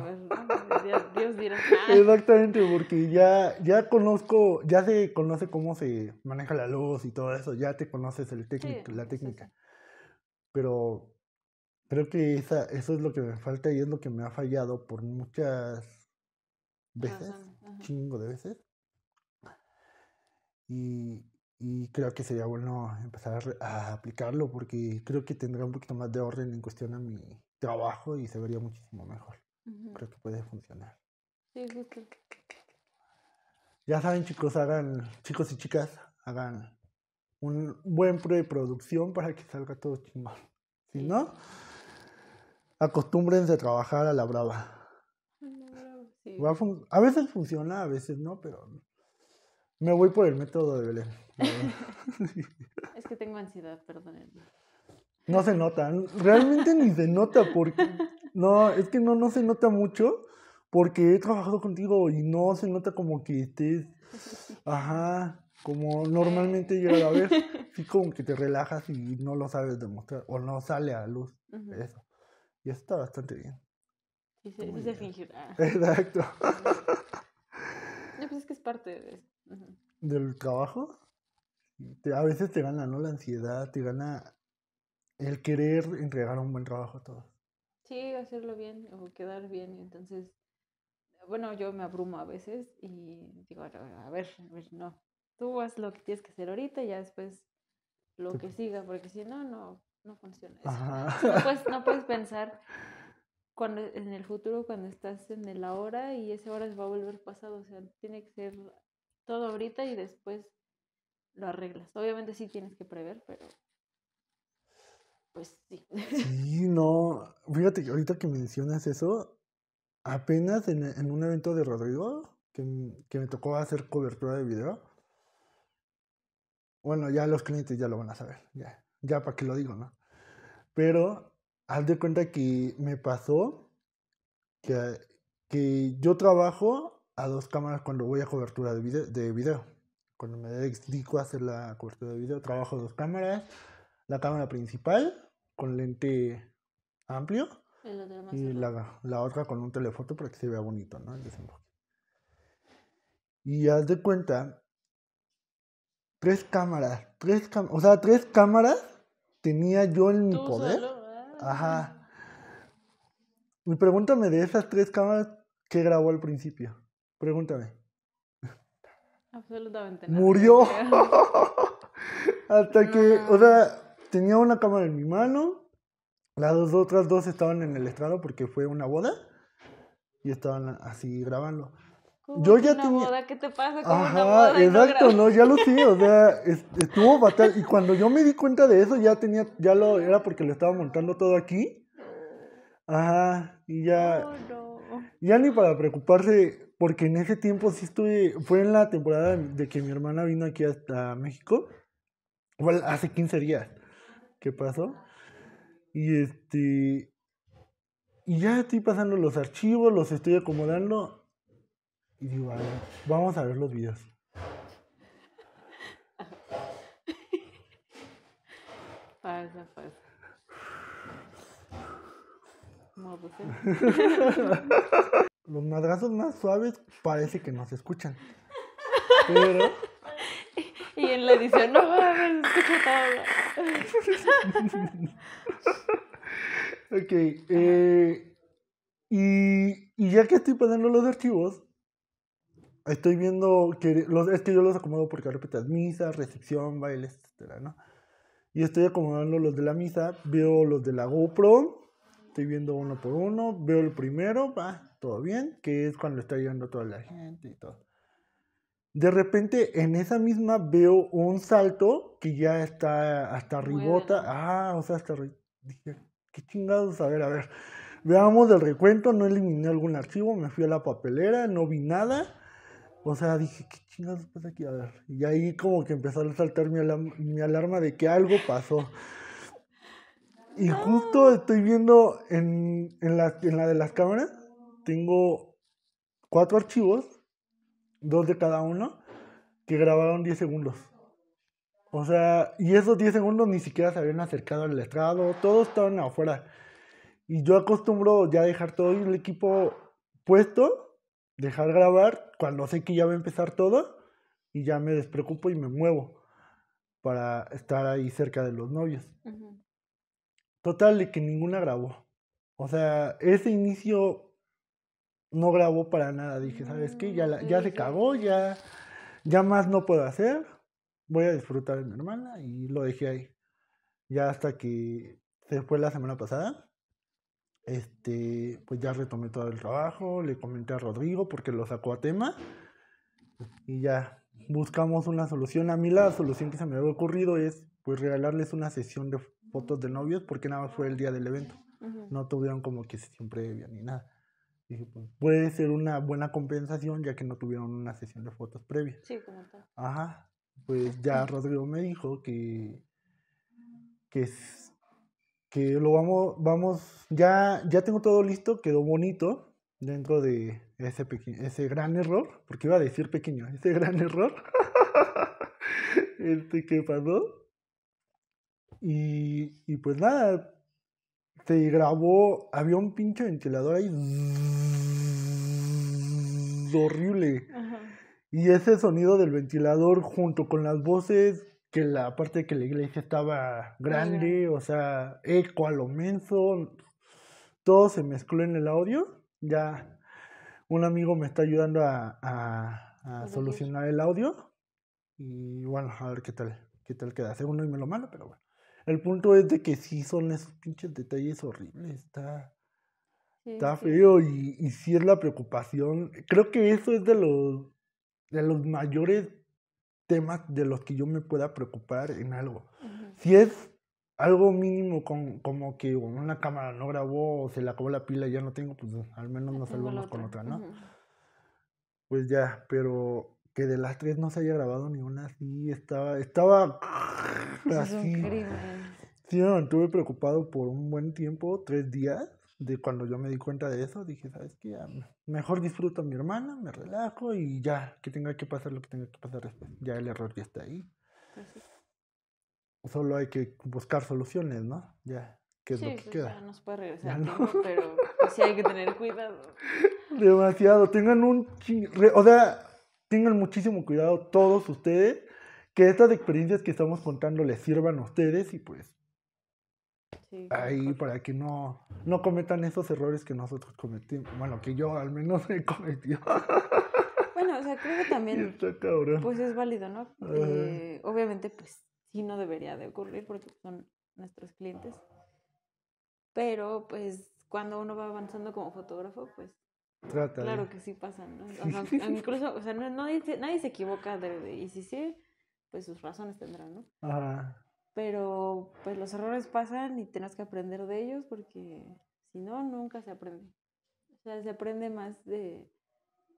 Dios, dirá. Exactamente, porque ya, ya conozco, ya se conoce cómo se maneja la luz y todo eso, ya te conoces el técnico, la técnica. Pero creo que eso es lo que me falta y es lo que me ha fallado por muchas veces, chingo de veces y, creo que sería bueno empezar a aplicarlo porque creo que tendrá un poquito más de orden en cuestión a mi trabajo y se vería muchísimo mejor. Creo que puede funcionar. Ya saben chicos, hagan, chicos y chicas, hagan un buen preproducción para que salga todo chingón. Si no, acostúmbrense a trabajar a la brava. a, a veces funciona, a veces no, pero me voy por el método de Belén. es que tengo ansiedad, perdónenme. No se nota, realmente ni se nota porque no, es que no, no se nota mucho porque he trabajado contigo y no se nota como que estés, ajá, como normalmente llega la vez sí como que te relajas y no lo sabes demostrar o no sale a luz, eso. Y eso está bastante bien. Sí, sí, se ah. Exacto. yo pues es que es parte de, esto del trabajo, a veces te gana, ¿no? La ansiedad, te gana el querer entregar un buen trabajo a todos. Sí, hacerlo bien o quedar bien. Entonces, bueno, yo me abrumo a veces y digo, a ver, no. Tú haz lo que tienes que hacer ahorita y ya después lo que siga, porque si no, no, no funciona No puedes, pensar cuando, en el futuro cuando estás en el ahora y ese hora se va a volver pasado. O sea, tiene que ser todo ahorita y después lo arreglas. Obviamente sí tienes que prever, pero pues sí. Sí, no. Fíjate que ahorita que mencionas eso, apenas en, un evento de Rodrigo, que, me tocó hacer cobertura de video, bueno, ya los clientes ya lo van a saber, ya, ya para qué lo digo, ¿no? Pero haz de cuenta que me pasó que, que yo trabajo a dos cámaras cuando voy a cobertura de video. De video. Cuando me dedico a hacer la cobertura de video, trabajo dos cámaras. La cámara principal con lente amplio y la, otra con un telefoto para que se vea bonito, ¿no? Y haz de cuenta, tres cámaras, tres o sea, tres cámaras tenía yo en mi poder. Ajá. Y pregúntame de esas tres cámaras, ¿qué grabó al principio? Pregúntame. Absolutamente Murió. Hasta que, o sea, tenía una cámara en mi mano. Las otras dos estaban en el estrado porque fue una boda. Y estaban así grabando. yo ya una boda? ¿Qué te pasa con una boda exacto, no, ya lo sé, o sea, estuvo fatal. Y cuando yo me di cuenta de eso, ya tenía, ya lo, era porque lo estaba montando todo aquí. Ajá, y ya... Oh, ya ni para preocuparse, porque en ese tiempo sí estuve, fue en la temporada de que mi hermana vino aquí hasta México, igual hace 15 días que pasó. Y este, y ya estoy pasando los archivos, los estoy acomodando. Y digo, a vamos a ver los videos. Pasa, pasa. los madrazos más suaves parece que no se escuchan. Pero. Y en la edición, no se escucha todo. ok. Eh, y, y, ya que estoy poniendo los archivos, estoy viendo que. Los, es que yo los acomodo porque repetas misa, recepción, bailes, etcétera, ¿no? Y estoy acomodando los de la misa, veo los de la GoPro, estoy viendo uno por uno, veo el primero, va, todo bien, que es cuando está llegando toda la gente y todo. De repente en esa misma veo un salto que ya está hasta ribota. Ah, o sea, hasta... Dije, qué chingados, a ver, a ver. Veamos el recuento, no eliminé algún archivo, me fui a la papelera, no vi nada. O sea, dije, ¿qué chingados pasa aquí? A ver. Y ahí como que empezó a saltar mi, alarma, de que algo pasó. Y justo ¡Ah! estoy viendo en, en la de las cámaras, tengo cuatro archivos, dos de cada uno, que grabaron 10 segundos. O sea, y esos 10 segundos ni siquiera se habían acercado al estrado, todos estaban afuera. Y yo acostumbro ya dejar todo el equipo puesto, dejar grabar, cuando sé que ya va a empezar todo, y ya me despreocupo y me muevo para estar ahí cerca de los novios. Total, de que ninguna grabó. O sea, ese inicio no grabó para nada. Dije, ¿sabes qué? Ya, ya se ah, cagó, ya, ya más no puedo hacer. Voy a disfrutar de mi hermana y lo dejé ahí. Ya hasta que se fue la semana pasada, este, pues ya retomé todo el trabajo, le comenté a Rodrigo porque lo sacó a tema y ya buscamos una solución. A mí la solución que se me había ocurrido es pues regalarles una sesión de fotos de novios porque nada más fue el día del evento. No tuvieron como que siempre previa ni nada. Pues, puede ser una buena compensación ya que no tuvieron una sesión de fotos previa. Sí, como tal. Ajá. Pues ya Rodrigo me dijo que, que, que lo vamos, vamos, ya, ya tengo todo listo, quedó bonito dentro de ese, ese gran error, porque iba a decir pequeño, ese gran error este que pasó. Y, y pues nada, se grabó, había un pinche ventilador ahí horrible. Y ese sonido del ventilador junto con las voces, que la parte que la iglesia estaba grande, o sea, eco a lo menso, todo se mezcló en el audio. Ya un amigo me está ayudando a, solucionar el audio. Y bueno, a ver qué tal, qué tal queda. Según uno y me lo malo, pero bueno. El punto es de que sí son esos pinches detalles horribles, está, está feo y, y sí es la preocupación. Creo que eso es de los, de los mayores temas de los que yo me pueda preocupar en algo. Si es algo mínimo con, como que una cámara no grabó o se le acabó la pila y ya no tengo, pues al menos nos salvamos con otra, ¿no? Pues ya, pero que de las tres no se haya grabado ni una así, estaba, estaba así. Es Sí, me mantuve preocupado por un buen tiempo, tres días, de cuando yo me di cuenta de eso, dije, ¿sabes qué? mejor disfruto a mi hermana, me relajo y ya, que tenga que pasar lo que tenga que pasar este, Ya el error ya está ahí. Solo hay que buscar soluciones, ¿no? Ya, ¿qué es lo que pues, queda? Ya nos puede regresar, ¿no? pero pues, sí hay que tener cuidado. Demasiado, tengan un O sea, tengan muchísimo cuidado todos ustedes, que estas experiencias que estamos contando les sirvan a ustedes y pues sí, ahí para que no, no cometan esos errores que nosotros cometimos, bueno, que yo al menos he cometido. Bueno, o sea, creo que también pues es válido, ¿no? Eh, obviamente pues sí no debería de ocurrir porque son nuestros clientes, pero pues cuando uno va avanzando como fotógrafo, pues claro que sí pasan, ¿no? incluso, o sea, nadie, se equivoca y si sí, pues sus razones tendrán, ¿no? Pero pues los errores pasan y tienes que aprender de ellos porque si no, nunca se aprende. O sea, se aprende más de,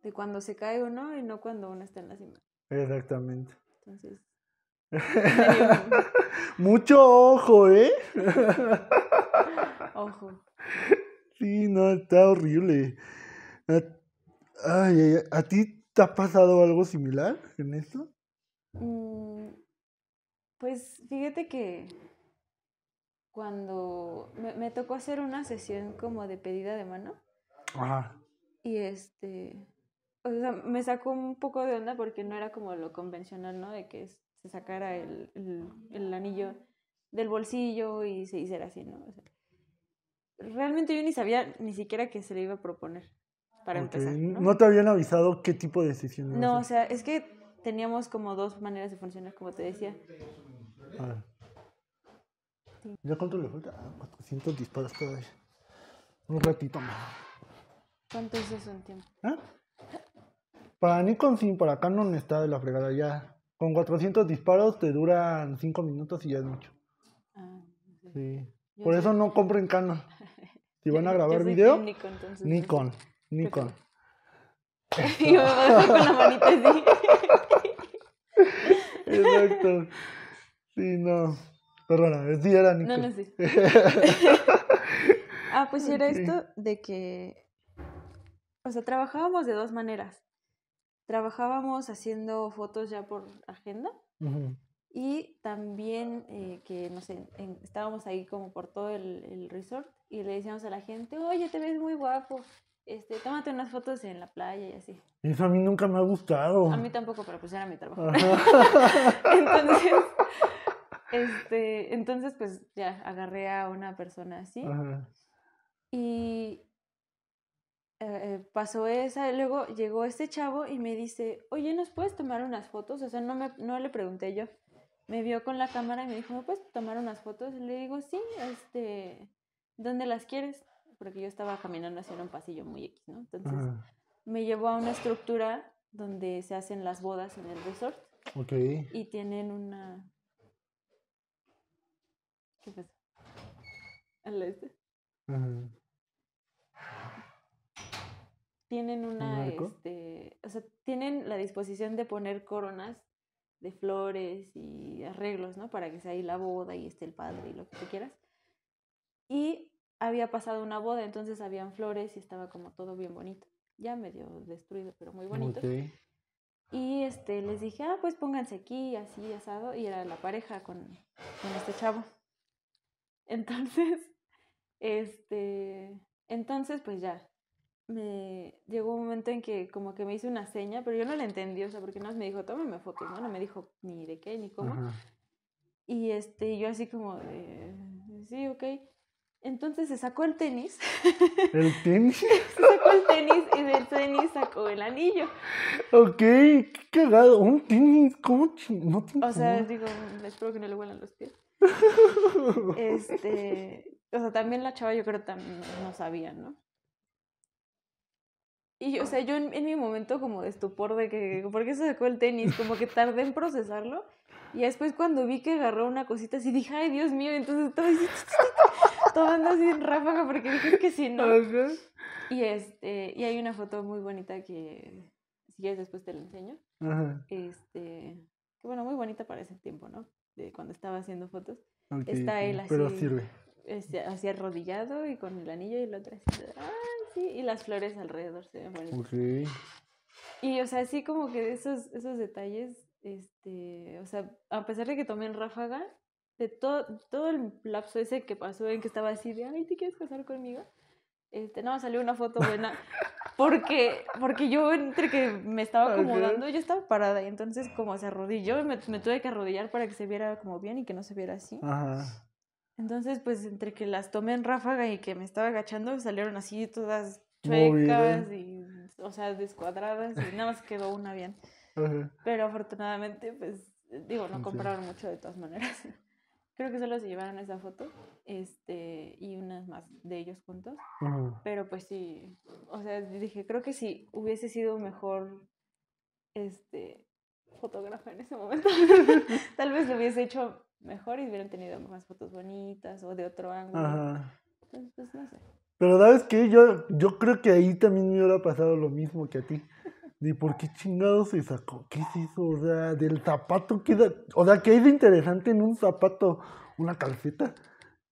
de cuando se cae uno y no cuando uno está en la cima. Exactamente. Entonces... Mucho ojo, ¿eh? ojo. Sí, no, está horrible. Ay, ¿A ti te ha pasado algo similar en esto? Mm, pues fíjate que cuando me, tocó hacer una sesión como de pedida de mano. Y este, me sacó un poco de onda porque no era como lo convencional, ¿no? De que se sacara el, anillo del bolsillo y se hiciera así, ¿no? realmente yo ni sabía ni siquiera que se le iba a proponer para empezar. ¿no? te habían avisado qué tipo de decisión? No, o sea, es que teníamos como dos maneras de funcionar, como te decía. ¿Ya cuánto le falta? 400 ah, disparos todavía. Un ratito más. ¿Cuánto es eso en tiempo? ¿Ah? Para Nikon sí, para Canon está de la fregada ya. Con 400 disparos te duran 5 minutos y ya es mucho. Ah, sí. Por eso no compren Canon. Si van a grabar video, Nikon. Este. Nico. Y me con la manita así. Exacto. Sí, no. Perdona, sí era Nico. No, no sí ah, pues era esto de que. O sea, trabajábamos de dos maneras. Trabajábamos haciendo fotos ya por agenda. Y también eh, que, no sé, estábamos ahí como por todo el resort y le decíamos a la gente, oye, te ves muy guapo. Este, tómate unas fotos en la playa y así. Eso a mí nunca me ha gustado. A mí tampoco, pero pues era mi trabajo. entonces, este, entonces, pues ya agarré a una persona así. Y eh, eh, pasó esa, luego llegó este chavo y me dice, oye, ¿nos puedes tomar unas fotos? O sea, no, me, le pregunté yo. Me vio con la cámara y me dijo, ¿me puedes tomar unas fotos? le digo, sí, este, ¿dónde las quieres? porque yo estaba caminando hacia un pasillo muy X, ¿no? Entonces me llevó a una estructura donde se hacen las bodas en el resort. Ok. Y tienen una... ¿Qué pasa? ¿Al este? Tienen una, este, o sea, tienen la disposición de poner coronas de flores y arreglos, ¿no? Para que sea ahí la boda y esté el padre y lo que tú quieras. Y había pasado una boda, entonces habían flores y estaba como todo bien bonito. Ya medio destruido, pero muy bonito. Y este, les dije, ah, pues pónganse aquí, así, asado. Y era la pareja con, con este chavo. Entonces, este, entonces pues ya, me llegó un momento en que como que me hizo una seña, pero yo no la entendí, o sea, porque no me dijo, tómeme fotos, ¿no? No me dijo ni de qué, ni cómo. Y este, yo así como sí, ok. Entonces se sacó el tenis. ¿El tenis? se sacó el tenis y del tenis sacó el anillo. Ok, qué cagado. Un tenis, ¿cómo? No o sea, digo, espero que no le huelan los pies. este, o sea, también la chava yo creo que no sabía, ¿no? Y, o sea, yo en, mi momento como de estupor de que, ¿por qué se sacó el tenis? Como que tardé en procesarlo. Y después cuando vi que agarró una cosita así, dije, ay, Dios mío, entonces estaba así, tomando así ráfaga porque dije que si no. Y, este, y hay una foto muy bonita que, si quieres, después te la enseño. Este, bueno, muy bonita para ese tiempo, ¿no? De cuando estaba haciendo fotos. Está él así. Este, así arrodillado y con el anillo y el otro así. Y las flores alrededor se bonitas. Y, o sea, así como que esos, esos detalles, este, o sea, a pesar de que tomé en ráfaga, de todo, todo el lapso ese que pasó en que estaba así de, ay, ¿te quieres casar conmigo? Este, no, salió una foto buena. Porque, porque yo entre que me estaba acomodando, yo estaba parada y entonces como se arrodilló, me, me tuve que arrodillar para que se viera como bien y que no se viera así. Entonces, pues entre que las tomé en ráfaga y que me estaba agachando, salieron así todas chuecas y, o sea, descuadradas y nada más quedó una bien. Pero afortunadamente, pues, digo, no compraron mucho de todas maneras creo que solo se llevaron esa foto este, y unas más de ellos juntos. Pero pues sí, o sea, dije, creo que si hubiese sido mejor este, fotógrafa en ese momento, tal vez lo hubiese hecho mejor y hubieran tenido más fotos bonitas o de otro ángulo. Entonces, pues, no sé. Pero sabes que yo, yo creo que ahí también me hubiera pasado lo mismo que a ti de por qué chingado se sacó, qué es hizo, o sea, del zapato, queda, o sea, ¿qué de interesante en un zapato? Una calceta,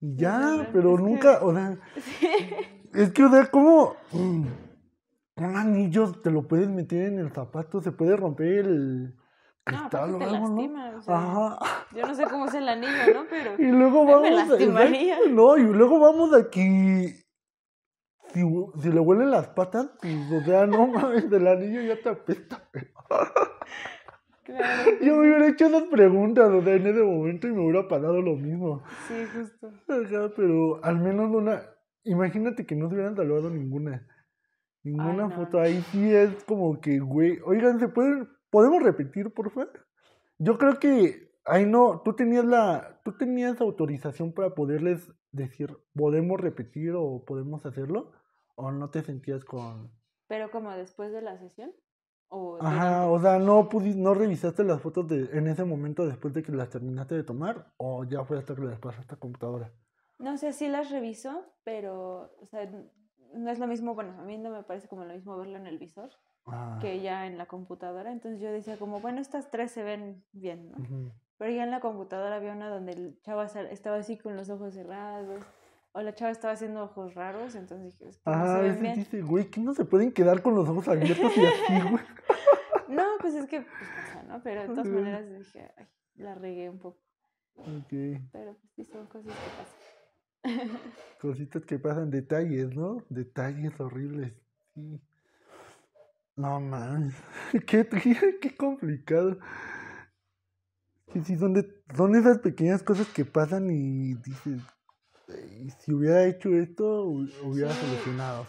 y ya, pero nunca, o sea, es que, o sea, ¿cómo... Mm, un anillo te lo puedes meter en el zapato, se puede romper el cristal o ¿no? Ajá. Yo no sé cómo es el anillo, ¿no? Pero y luego vamos, A, no, y luego vamos aquí si, le huelen las patas, pues, o sea, no mames, del anillo ya te apesta. Yo me hubiera hecho esas preguntas, o sea, en ese momento y me hubiera pasado lo mismo. Sí, justo. pero al menos una. Imagínate que no se hubieran salvado ninguna. Ninguna foto. Ahí sí es como que, güey. Oigan, ¿se pueden, ¿podemos repetir, por favor? Yo creo que. Ahí no. Tú tenías la. Tú tenías autorización para poderles decir, ¿podemos repetir o podemos hacerlo? o no te sentías con... Pero como después de la sesión. O Ajá, o sea, ¿no, pudiste, ¿no revisaste las fotos de, en ese momento después de que las terminaste de tomar? ¿O ya fue hasta que las pasaste a computadora? No sé, sí las reviso, pero, o sea, no es lo mismo, bueno, a mí no me parece como lo mismo verlo en el visor ah. que ya en la computadora. Entonces yo decía como, bueno, estas tres se ven bien, ¿no? Pero ya en la computadora había una donde el chavo estaba así con los ojos cerrados, o la chava estaba haciendo ojos raros, entonces dije, es ah, no dice, güey, ¿qué no se pueden quedar con los ojos abiertos y así, güey? no, pues es que, pues, ¿no? Pero de todas maneras dije, ay, la regué un poco. Ok. Pero pues sí son cosas que pasan. Cositas que pasan, detalles, ¿no? Detalles horribles, sí. No, man, qué, complicado. Sí, sí, son esas pequeñas cosas que pasan y dices, si hubiera hecho esto, hubiera solucionado.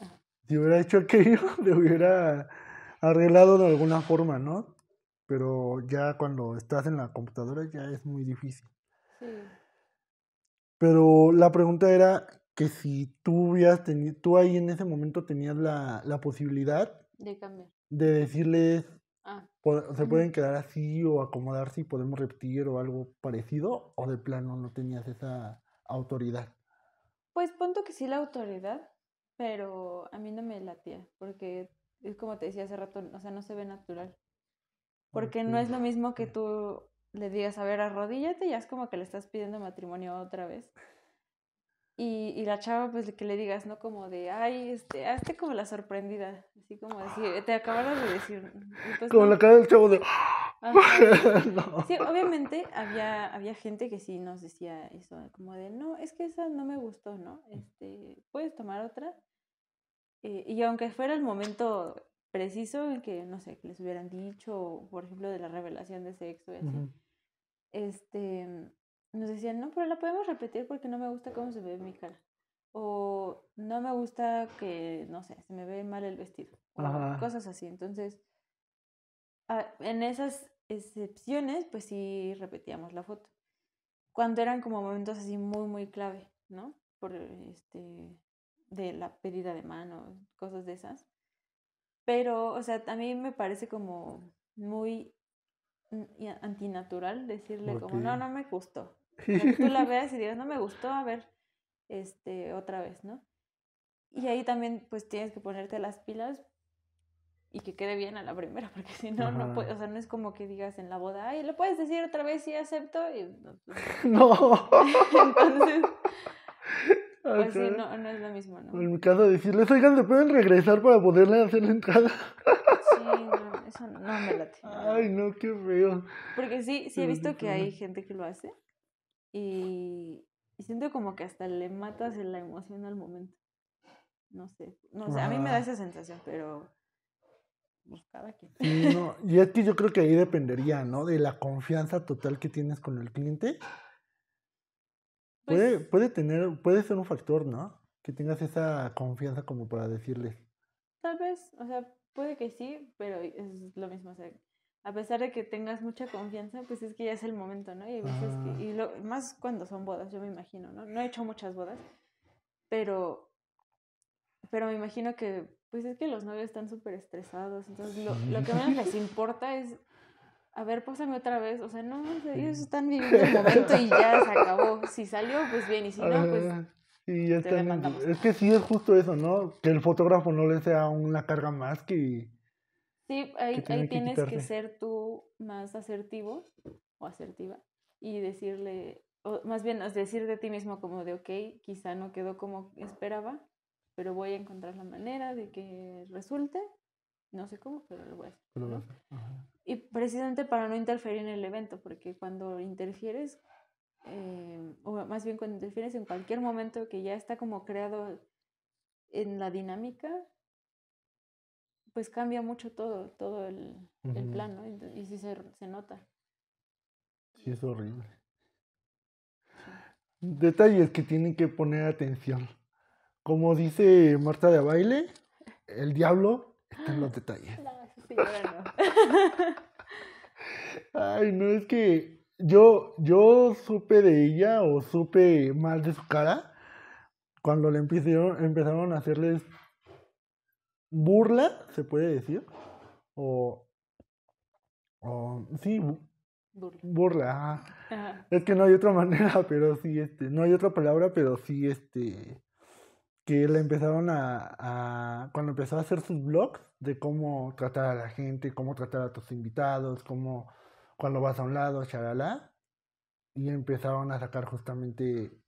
Ah. Si hubiera hecho aquello, le hubiera arreglado de alguna forma, ¿no? Pero ya cuando estás en la computadora ya es muy difícil. Sí. Pero la pregunta era que si tú hubieras tenido, tú ahí en ese momento tenías la, la posibilidad de cambiar. De decirles, Ah, se pueden quedar así o acomodarse y podemos repetir o algo parecido, o de plano no tenías esa autoridad. Pues punto que sí la autoridad, pero a mí no me latía, porque es como te decía hace rato, o sea, no se ve natural. Porque no es lo mismo que tú le digas, a ver, arrodíllate, ya es como que le estás pidiendo matrimonio otra vez. Y, y, la chava, pues que le digas, ¿no? Como de, ay, este, hazte como la sorprendida. Así como decir, ah. te acabaron de decir. Mm, pues, como la cara del chavo de. Sí, obviamente había, había gente que sí nos decía eso, como de, no, es que esa no me gustó, ¿no? Este, ¿Puedes tomar otra? Eh, y aunque fuera el momento preciso en que, no sé, que les hubieran dicho, por ejemplo, de la revelación de sexo y así, este nos decían, no, pero la podemos repetir porque no me gusta cómo se ve mi cara. O no me gusta que, no sé, se me ve mal el vestido. cosas así. Entonces, ah, en esas excepciones, pues sí repetíamos la foto. Cuando eran como momentos así muy, muy clave, ¿no? Por este, de la pérdida de mano, cosas de esas. Pero, o sea, a mí me parece como muy mm, antinatural decirle como, no, no me gustó. Y pues, tú la veas y dices no me gustó, a ver, este, otra vez, ¿no? Y ahí también pues tienes que ponerte las pilas y que quede bien a la primera, porque si no, no o sea, no es como que digas en la boda, ay, ¿lo puedes decir otra vez sí acepto y... No. Entonces, pues no, no es lo mismo, ¿no? En mi caso decirles, oigan, ¿le pueden regresar para poderle hacer la entrada? sí, no, eso no, me late. ay, no, qué feo. Porque sí, sí he visto que hay gente que lo hace. Y, siento como que hasta le matas la emoción al momento. No sé, no sé, a mí me da ah. esa sensación, pero pues, cada y es que yo creo que ahí dependería, ¿no? De la confianza total que tienes con el cliente. puede, pues puede tener, puede ser un factor, ¿no? Que tengas esa confianza como para decirle. Tal vez, o sea, puede que sí, pero es lo mismo. O sea, a pesar de que tengas mucha confianza, pues es que ya es el momento, ¿no? Ah. Y lo, más cuando son bodas, yo me imagino, ¿no? No he hecho muchas bodas, pero, pero me imagino que, pues es que los novios están súper estresados, entonces lo, que menos les importa es, a ver, pásame otra vez, o sea, no, ellos están viviendo el momento y ya se acabó, si salió, pues bien, y si no, pues... Ah, es que sí es justo eso, ¿no? Que el fotógrafo no le sea una carga más que, Sí, ahí, tienes que, ser tú más asertivo o asertiva y decirle, más bien es decir de ti mismo como de, ok, quizá no quedó como esperaba, pero voy a encontrar la manera de que resulte, no sé cómo, pero lo voy a hacer. Y precisamente para no interferir en el evento, porque cuando interfieres, em, o más bien cuando interfieres en cualquier momento que ya está como creado en la dinámica, pues cambia mucho todo, todo el, plan, ¿no? Y, sí se, nota. Sí, es horrible. Detalles que tienen que poner atención. Como dice Marta de Baile, el diablo está en los detalles. No, Ay, no, es que yo, yo supe de ella o supe mal de su cara cuando le empezaron, empezaron a hacerles burla, se puede decir, o, sí, burla. burla Es que no hay otra manera, pero sí, este, no hay otra palabra, pero sí, este, que le empezaron a, cuando empezó a hacer sus blogs de cómo tratar a la gente, cómo tratar a tus invitados, cómo cuando vas a un lado, charalá, y empezaron a sacar justamente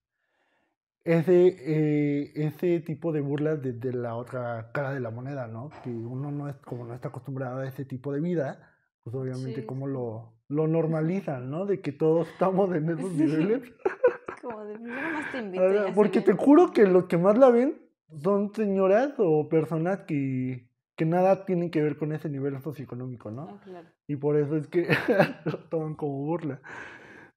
ese, ese eh, tipo de burlas desde la otra cara de la moneda, ¿no? Que uno no es, como no está acostumbrado a ese tipo de vida, pues obviamente cómo como lo, lo normalizan, ¿no? De que todos estamos en esos niveles. Como de, pues más te invito, porque te juro que los que más la ven son señoras o personas que, que nada tienen que ver con ese nivel socioeconómico, ¿no? Ah, y por eso es que lo toman como burla.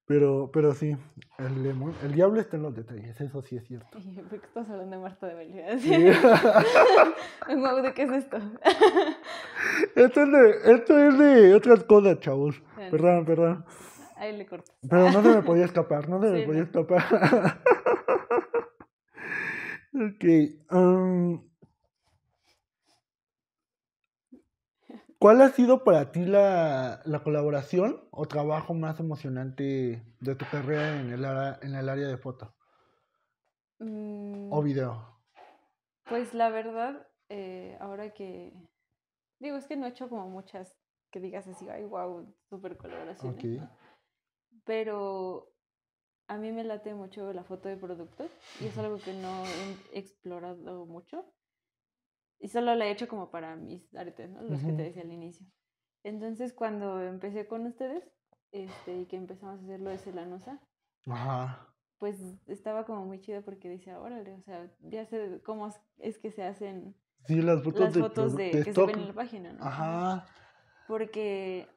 Pero, pero sí, el, el diablo está en los detalles, eso sí es cierto. ¿Por estás hablando de Marta de Belleza. ¿Sí? muevo ¿de qué es esto? esto, es de, esto es de otras cosas, chavos. Perdón, perdón. Ahí le corto. Pero no se me podía escapar, no se me podía escapar. ok. Um, ¿Cuál ha sido para ti la, colaboración o trabajo más emocionante de tu carrera en el, en el área de foto? ¿O mm. video? Pues la verdad, eh, ahora que... Digo, es que no he hecho como muchas que digas así, ay, wow, super colaboración. Pero a mí me late mucho la foto de productos y es algo que no he explorado mucho y solo la he hecho como para mis artes, ¿no? Los que te decía al inicio. Entonces, cuando empecé con ustedes, este, y que empezamos a hacer lo de Celanosa, pues estaba como muy chido porque decía, órale, o sea, ya sé cómo es que se hacen las fotos, de, que se ven en la página, ¿no? Ajá. Porque,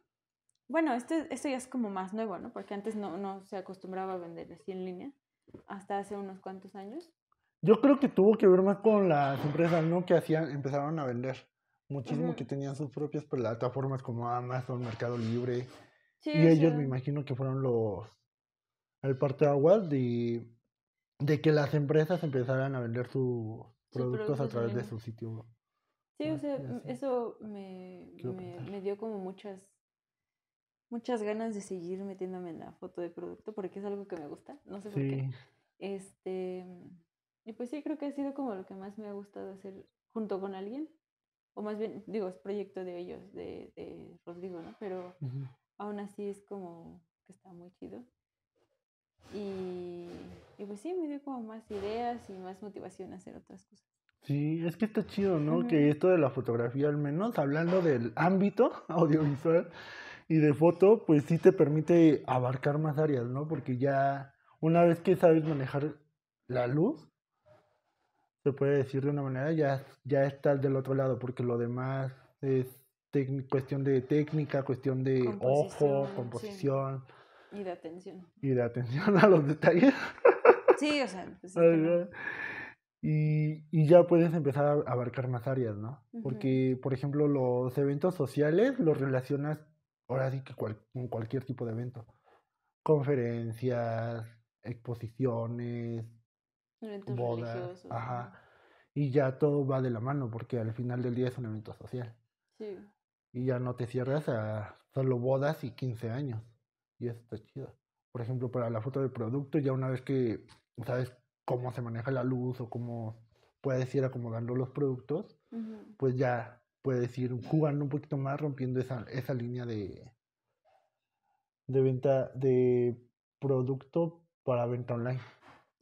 bueno, esto, esto ya es como más nuevo, ¿no? Porque antes no, no se acostumbraba a vender así en línea, hasta hace unos cuantos años. Yo creo que tuvo que ver más con las empresas, ¿no? Que hacían, empezaron a vender muchísimo, que tenían sus propias plataformas como Amazon, Mercado Libre. y ellos me imagino que fueron los, el parte de, de que las empresas empezaran a vender sus productos, a través de su sitio Sí, o ah, sea, eso me, dio como muchas muchas ganas de seguir metiéndome en la foto de producto porque es algo que me gusta, no sé por qué. Este, y pues sí, creo que ha sido como lo que más me ha gustado hacer junto con alguien, o más bien, digo, es proyecto de ellos, de, de Rodrigo, ¿no? Pero aún así es como que está muy chido. Y, pues sí, me dio como más ideas y más motivación a hacer otras cosas. Sí, es que está chido, ¿no? Que esto de la fotografía, al menos hablando del ámbito audiovisual y de foto, pues sí te permite abarcar más áreas, ¿no? Porque ya una vez que sabes manejar la luz, se puede decir de una manera, ya, ya está del otro lado, porque lo demás es cuestión de técnica, cuestión de ojo, composición. Y de atención. Y de atención a los detalles. Sí, o sea. Pues, y, y, ya puedes empezar a abarcar más áreas, ¿no? Porque, por ejemplo, los eventos sociales los relacionas ahora sí que con cualquier tipo de evento. Conferencias, exposiciones, ajá. Y ya todo va de la mano, porque al final del día es un evento social. Sí. Y ya no te cierras a solo bodas y 15 años. Y eso está chido. Por ejemplo, para la foto de producto, ya una vez que sabes cómo se maneja la luz o cómo puedes ir acomodando los productos, pues ya puedes ir jugando un poquito más, rompiendo esa, esa línea de, de venta de producto para venta online.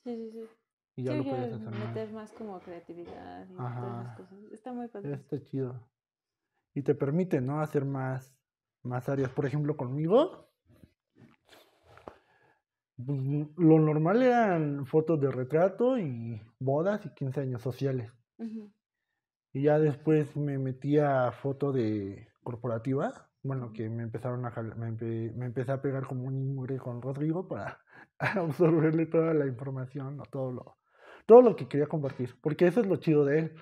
Sí, sí, sí. Y ya lo puedes hacer meter más. como creatividad y las cosas. Está muy padre. Está chido. Y te permite, ¿no? Hacer más, más áreas. Por ejemplo, conmigo, pues, lo normal eran fotos de retrato y bodas y 15 años sociales. Y ya después me metía a foto de corporativa. Bueno, que me empezaron a me, empecé a pegar como un mugre con Rodrigo para absorberle toda la información o todo lo, todo lo que quería compartir, porque eso es lo chido de él,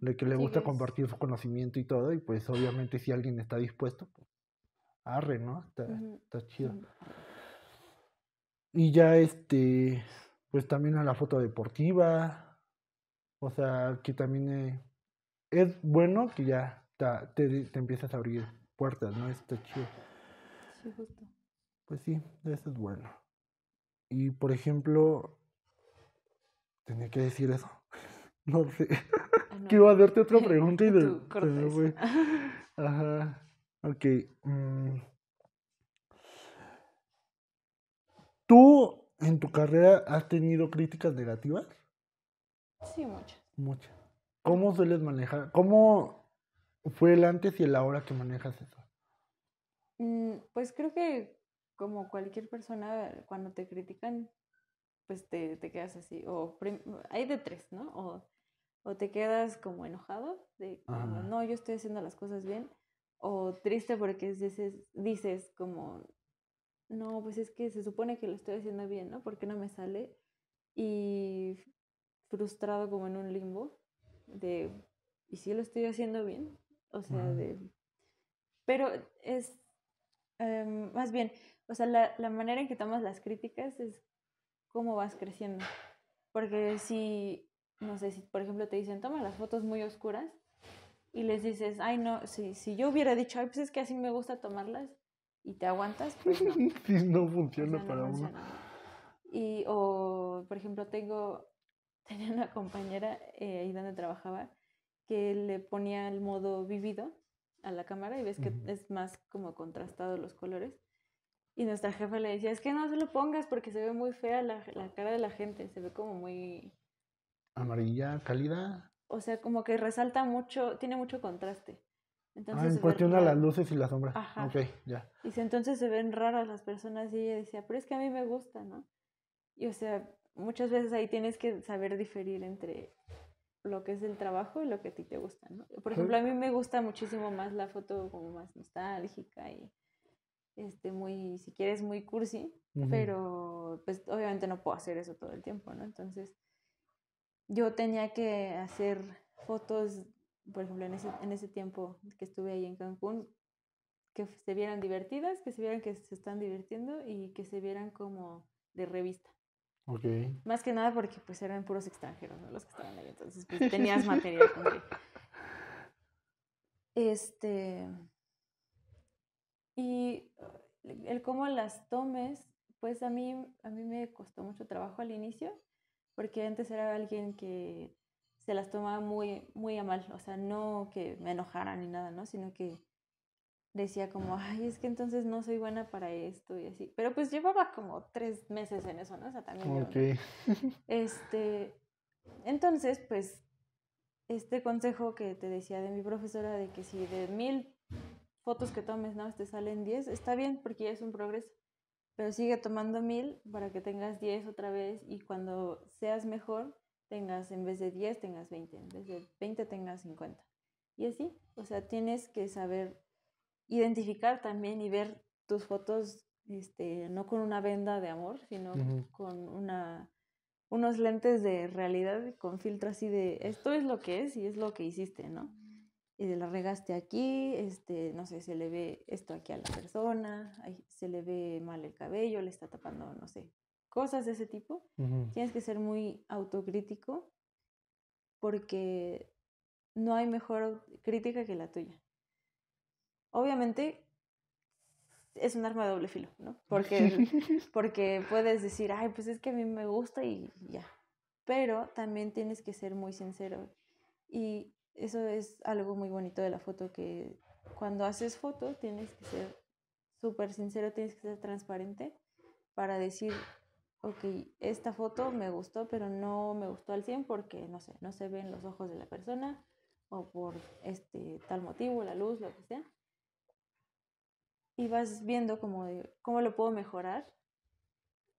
de que le gusta pues. compartir su conocimiento y todo, y pues obviamente si alguien está dispuesto, pues, arre, ¿no? Está, chido. Y ya este, pues también a la foto deportiva, o sea, que también eh, es bueno que ya te, te, empiezas a abrir puertas, ¿no? Está chido. Sí, Pues sí, eso es bueno. Y por ejemplo, Tenía que decir eso. No sé. Ah, Quiero hacerte otra pregunta y de. Ajá. Ok. Mm. ¿Tú en tu carrera has tenido críticas negativas? Sí, muchas. Muchas. ¿Cómo sueles manejar? ¿Cómo fue el antes y el ahora que manejas eso? Mm, pues creo que como cualquier persona, cuando te critican, pues te, te quedas así, o hay de tres, ¿no? O, te quedas como enojado, de no, yo estoy haciendo las cosas bien, o triste porque dices, dices como, no, pues es que se supone que lo estoy haciendo bien, ¿no? ¿Por qué no me sale? Y frustrado como en un limbo de, ¿y si lo estoy haciendo bien? O sea, de... Pero es, em, más bien, o sea, la manera en que tomas las críticas es cómo vas creciendo. Porque si, no sé, si por ejemplo te dicen, toma las fotos muy oscuras y les dices, ay no, si, si yo hubiera dicho, ay pues es que así me gusta tomarlas y te aguantas, pues no. funciona para uno. Y, o por ejemplo, tengo, tenía una compañera eh, ahí donde trabajaba que le ponía el modo vivido a la cámara y ves que es más como contrastado los colores. Y nuestra jefa le decía, es que no se lo pongas porque se ve muy fea la, cara de la gente, se ve como muy... Amarilla, cálida. O sea, como que resalta mucho, tiene mucho contraste. Entonces, ah, en cuestión las luces y la sombra. Ajá. ya. Y entonces se ven raras las personas y ella decía, pero es que a mí me gusta, ¿no? Y o sea, muchas veces ahí tienes que saber diferir entre lo que es el trabajo y lo que a ti te gusta, ¿no? Por ejemplo, a mí me gusta muchísimo más la foto como más nostálgica y este, muy, si quieres, muy cursi, pero pues obviamente no puedo hacer eso todo el tiempo, ¿no? Entonces, yo tenía que hacer fotos, por ejemplo, en ese, en ese tiempo que estuve ahí en Cancún, que se vieran divertidas, que se vieran que se están divirtiendo y que se vieran como de revista. Okay. Más que nada porque pues eran puros extranjeros, ¿no? Los que estaban ahí, entonces pues tenías material Este, y eh, el cómo las tomes, pues a mí, a mí me costó mucho trabajo al inicio, porque antes era alguien que se las tomaba muy, muy a mal, o sea, no que me enojara ni nada, ¿no? Sino que decía como, ay, es que entonces no soy buena para esto y así. Pero pues llevaba como tres meses en eso, ¿no? O sea, también. Este, entonces, pues, este consejo que te decía de mi profesora de que si de mil fotos que tomes, ¿no? Te salen 10, está bien porque ya es un progreso, pero sigue tomando 1000 para que tengas 10 otra vez y cuando seas mejor, tengas en vez de 10, tengas 20, en vez de 20, tengas 50. Y así, o sea, tienes que saber identificar también y ver tus fotos este, no con una venda de amor, sino con una, unos lentes de realidad, con filtro así de esto es lo que es y es lo que hiciste, ¿no? y de la regaste aquí, este, no sé, se le ve esto aquí a la persona, se le ve mal el cabello, le está tapando, no sé, cosas de ese tipo. Tienes que ser muy autocrítico porque no hay mejor crítica que la tuya. Obviamente es un arma de doble filo, ¿no? Porque, porque puedes decir, ay, pues es que a mí me gusta y ya. Pero también tienes que ser muy sincero y eso es algo muy bonito de la foto, que cuando haces foto tienes que ser súper sincero, tienes que ser transparente para decir, ok, esta foto me gustó, pero no me gustó al 100 porque, no sé, no se ven los ojos de la persona o por este tal motivo, la luz, lo que sea. Y vas viendo cómo, eh, lo puedo mejorar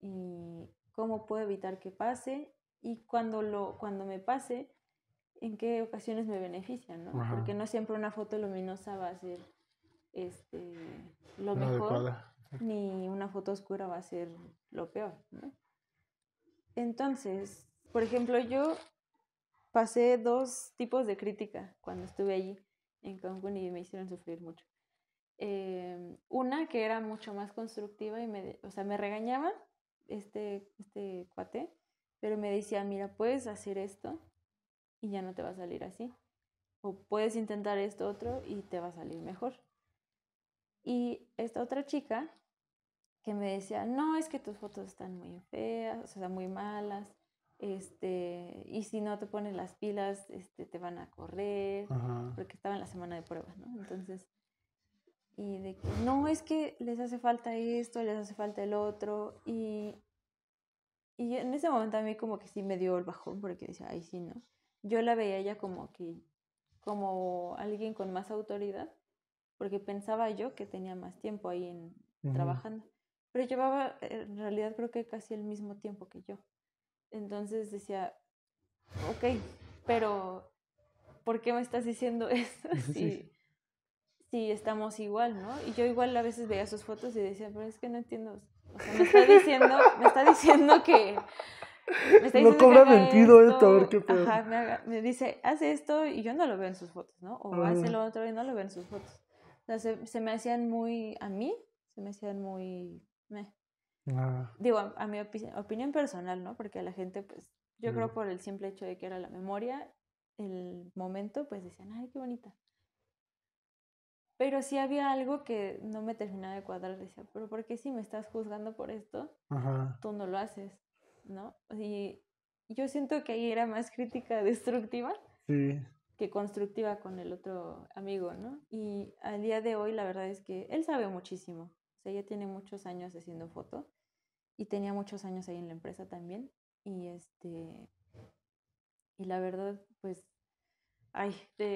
y cómo puedo evitar que pase. Y cuando, cuando me pase, en qué ocasiones me benefician, ¿no? Porque no siempre una foto luminosa va a ser este, lo mejor, ni una foto oscura va a ser lo peor, ¿no? Entonces, por ejemplo, yo pasé dos tipos de crítica cuando estuve allí en Cancún y me hicieron sufrir mucho. Em, una que era mucho más constructiva y me, o sea, me regañaba este, este cuate, pero me decía, mira, puedes hacer esto, y ya no te va a salir así. O puedes intentar esto otro y te va a salir mejor. Y esta otra chica que me decía, no, es que tus fotos están muy feas, o sea, muy malas, este, y si no te pones las pilas, este, te van a correr, porque estaba en la semana de pruebas, ¿no? Entonces, y de que, no, es que les hace falta esto, les hace falta el otro, y, y en ese momento a mí como que sí me dio el bajón, porque decía, ay, sí, ¿no? yo la veía ella como que, como alguien con más autoridad, porque pensaba yo que tenía más tiempo ahí trabajando, pero llevaba en realidad creo que casi el mismo tiempo que yo. Entonces decía, ok, pero ¿por qué me estás diciendo eso? Si, si estamos igual, ¿no? Y yo igual a veces veía sus fotos y decía, pero es que no entiendo. O diciendo, me está diciendo que, Me no cobra mentido esto, a ver qué me, dice, hace esto y yo no lo veo en sus fotos, ¿no? O hace lo ah. otro y no lo veo en sus fotos. O se, me hacían muy, a mí, se me hacían muy... Ah. Digo, a, mi opinión personal, ¿no? Porque a la gente, pues, yo creo mm. por el simple hecho de que era la memoria, el momento, pues decían, ay, qué bonita. Pero sí había algo que no me terminaba de cuadrar. Decía, pero ¿por qué si me estás juzgando por esto? Tú no lo haces. ¿no? Y yo siento que ahí era más crítica destructiva que constructiva con el otro amigo, ¿no? Y al día de hoy la verdad es que él sabe muchísimo, o sea, ya tiene muchos años haciendo fotos y tenía muchos años ahí en la empresa también y este y la verdad pues ay,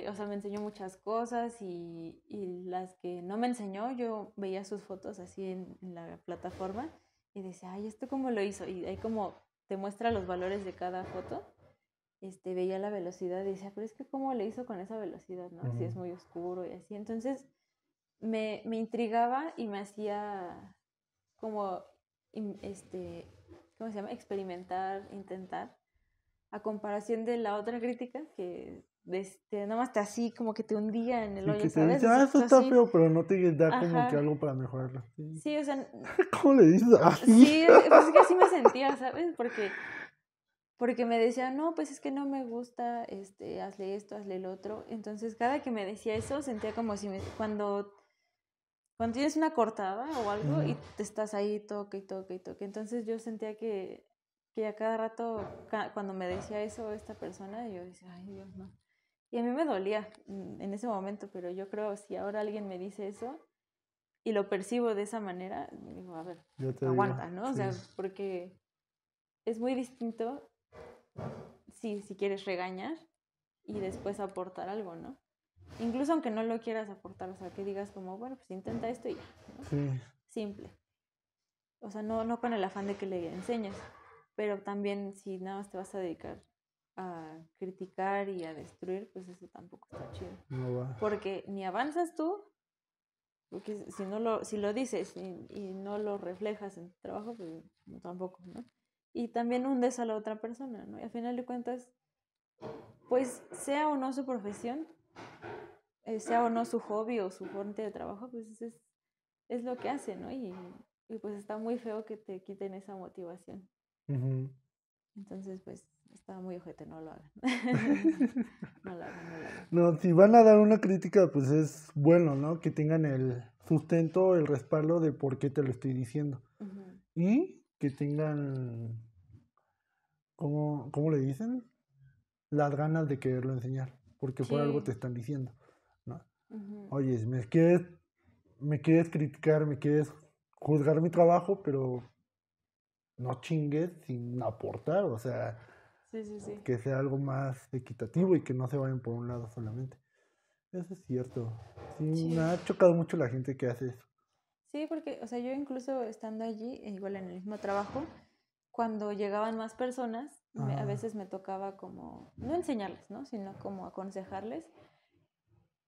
o sea, me enseñó muchas cosas y, las que no me enseñó, yo veía sus fotos así en la plataforma y decía, ay, ¿esto cómo lo hizo? Y ahí como te muestra los valores de cada foto, este, veía la velocidad y decía, pero es que cómo lo hizo con esa velocidad, ¿no? Si es muy oscuro y así. Entonces me, intrigaba y me hacía como, este, ¿cómo se llama? Experimentar, intentar, a comparación de la otra crítica que este, nada te así como que te hundía en el hoyo, que Te dice, ah, eso está feo, pero no te da como que algo para mejorarlo. Sí, o sea... ¿Cómo le dices? Así? Sí, pues es que así me sentía, ¿sabes? Porque, porque me decía, no, pues es que no me gusta, este, hazle esto, hazle el otro. Entonces, cada que me decía eso, sentía como si cuando, cuando tienes una cortada o algo y te estás ahí, toque y toque y toque. Entonces, yo sentía que, que a cada rato, cuando me decía eso esta persona, yo decía, ay, Dios, no. Y a mí me dolía en ese momento, pero yo creo si ahora alguien me dice eso y lo percibo de esa manera, digo, a ver, aguanta, ¿no? O sea, porque es muy distinto si, si quieres regañar y después aportar algo, ¿no? Incluso aunque no lo quieras aportar, o sea, que digas como, bueno, pues intenta esto y ya. Simple. O sea, no, no con el afán de que le enseñes, pero también si nada más te vas a dedicar a criticar y a destruir, pues eso tampoco está chido. Porque ni avanzas tú, porque si no lo, si lo dices y, no lo reflejas en tu trabajo, pues tampoco, ¿no? Y también hundes a la otra persona, ¿no? Y al final de cuentas, pues sea o no su profesión, eh, sea o no su hobby o su fuente de trabajo, pues es, es lo que hace, ¿no? Y, pues está muy feo que te quiten esa motivación. Entonces, pues estaba muy ojete, no lo hagan. no lo hagan, no No, si van a dar una crítica, pues es bueno, ¿no? Que tengan el sustento, el respaldo de por qué te lo estoy diciendo. Y que tengan, ¿cómo, le dicen? Las ganas de quererlo enseñar, porque por algo te están diciendo. ¿no? Oye, me quieres, me quieres criticar, me quieres juzgar mi trabajo, pero no chingues sin aportar, o sea, que sea algo más equitativo y que no se vayan por un lado solamente. Eso es cierto. me ha chocado mucho la gente que hace eso. Sí, porque, o sea, yo incluso estando allí, e igual en el mismo trabajo, cuando llegaban más personas, a ah. veces me tocaba como, no enseñarles, ¿no? Sino como aconsejarles.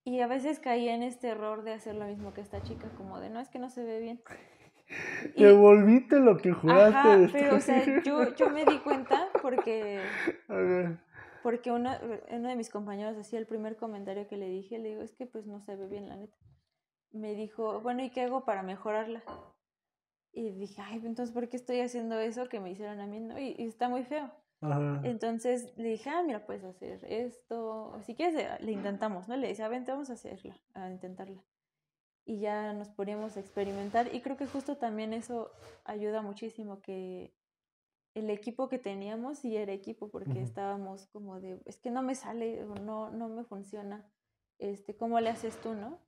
Y a veces caía en este error de hacer lo mismo que esta chica, como de, no, es que no se ve bien. Te volviste lo que jugaste pero, yo, yo me di cuenta porque, porque uno, uno de mis compañeros hacía el primer comentario que le dije, le digo, es que pues no se ve bien la neta. Me dijo, bueno, ¿y qué hago para mejorarla? Y dije, ay, entonces, ¿por qué estoy haciendo eso que me hicieron a mí? No? Y, está muy feo. Entonces le dije, ah, mira, puedes hacer esto. Si quieres, eh, le intentamos, ¿no? Le a vente, vamos a hacerla, a intentarla. Y ya nos poníamos a experimentar. Y creo que justo también eso ayuda muchísimo, que el equipo que teníamos y el equipo porque estábamos como de, es que no me sale, no, no me funciona, este, ¿cómo le haces tú, no?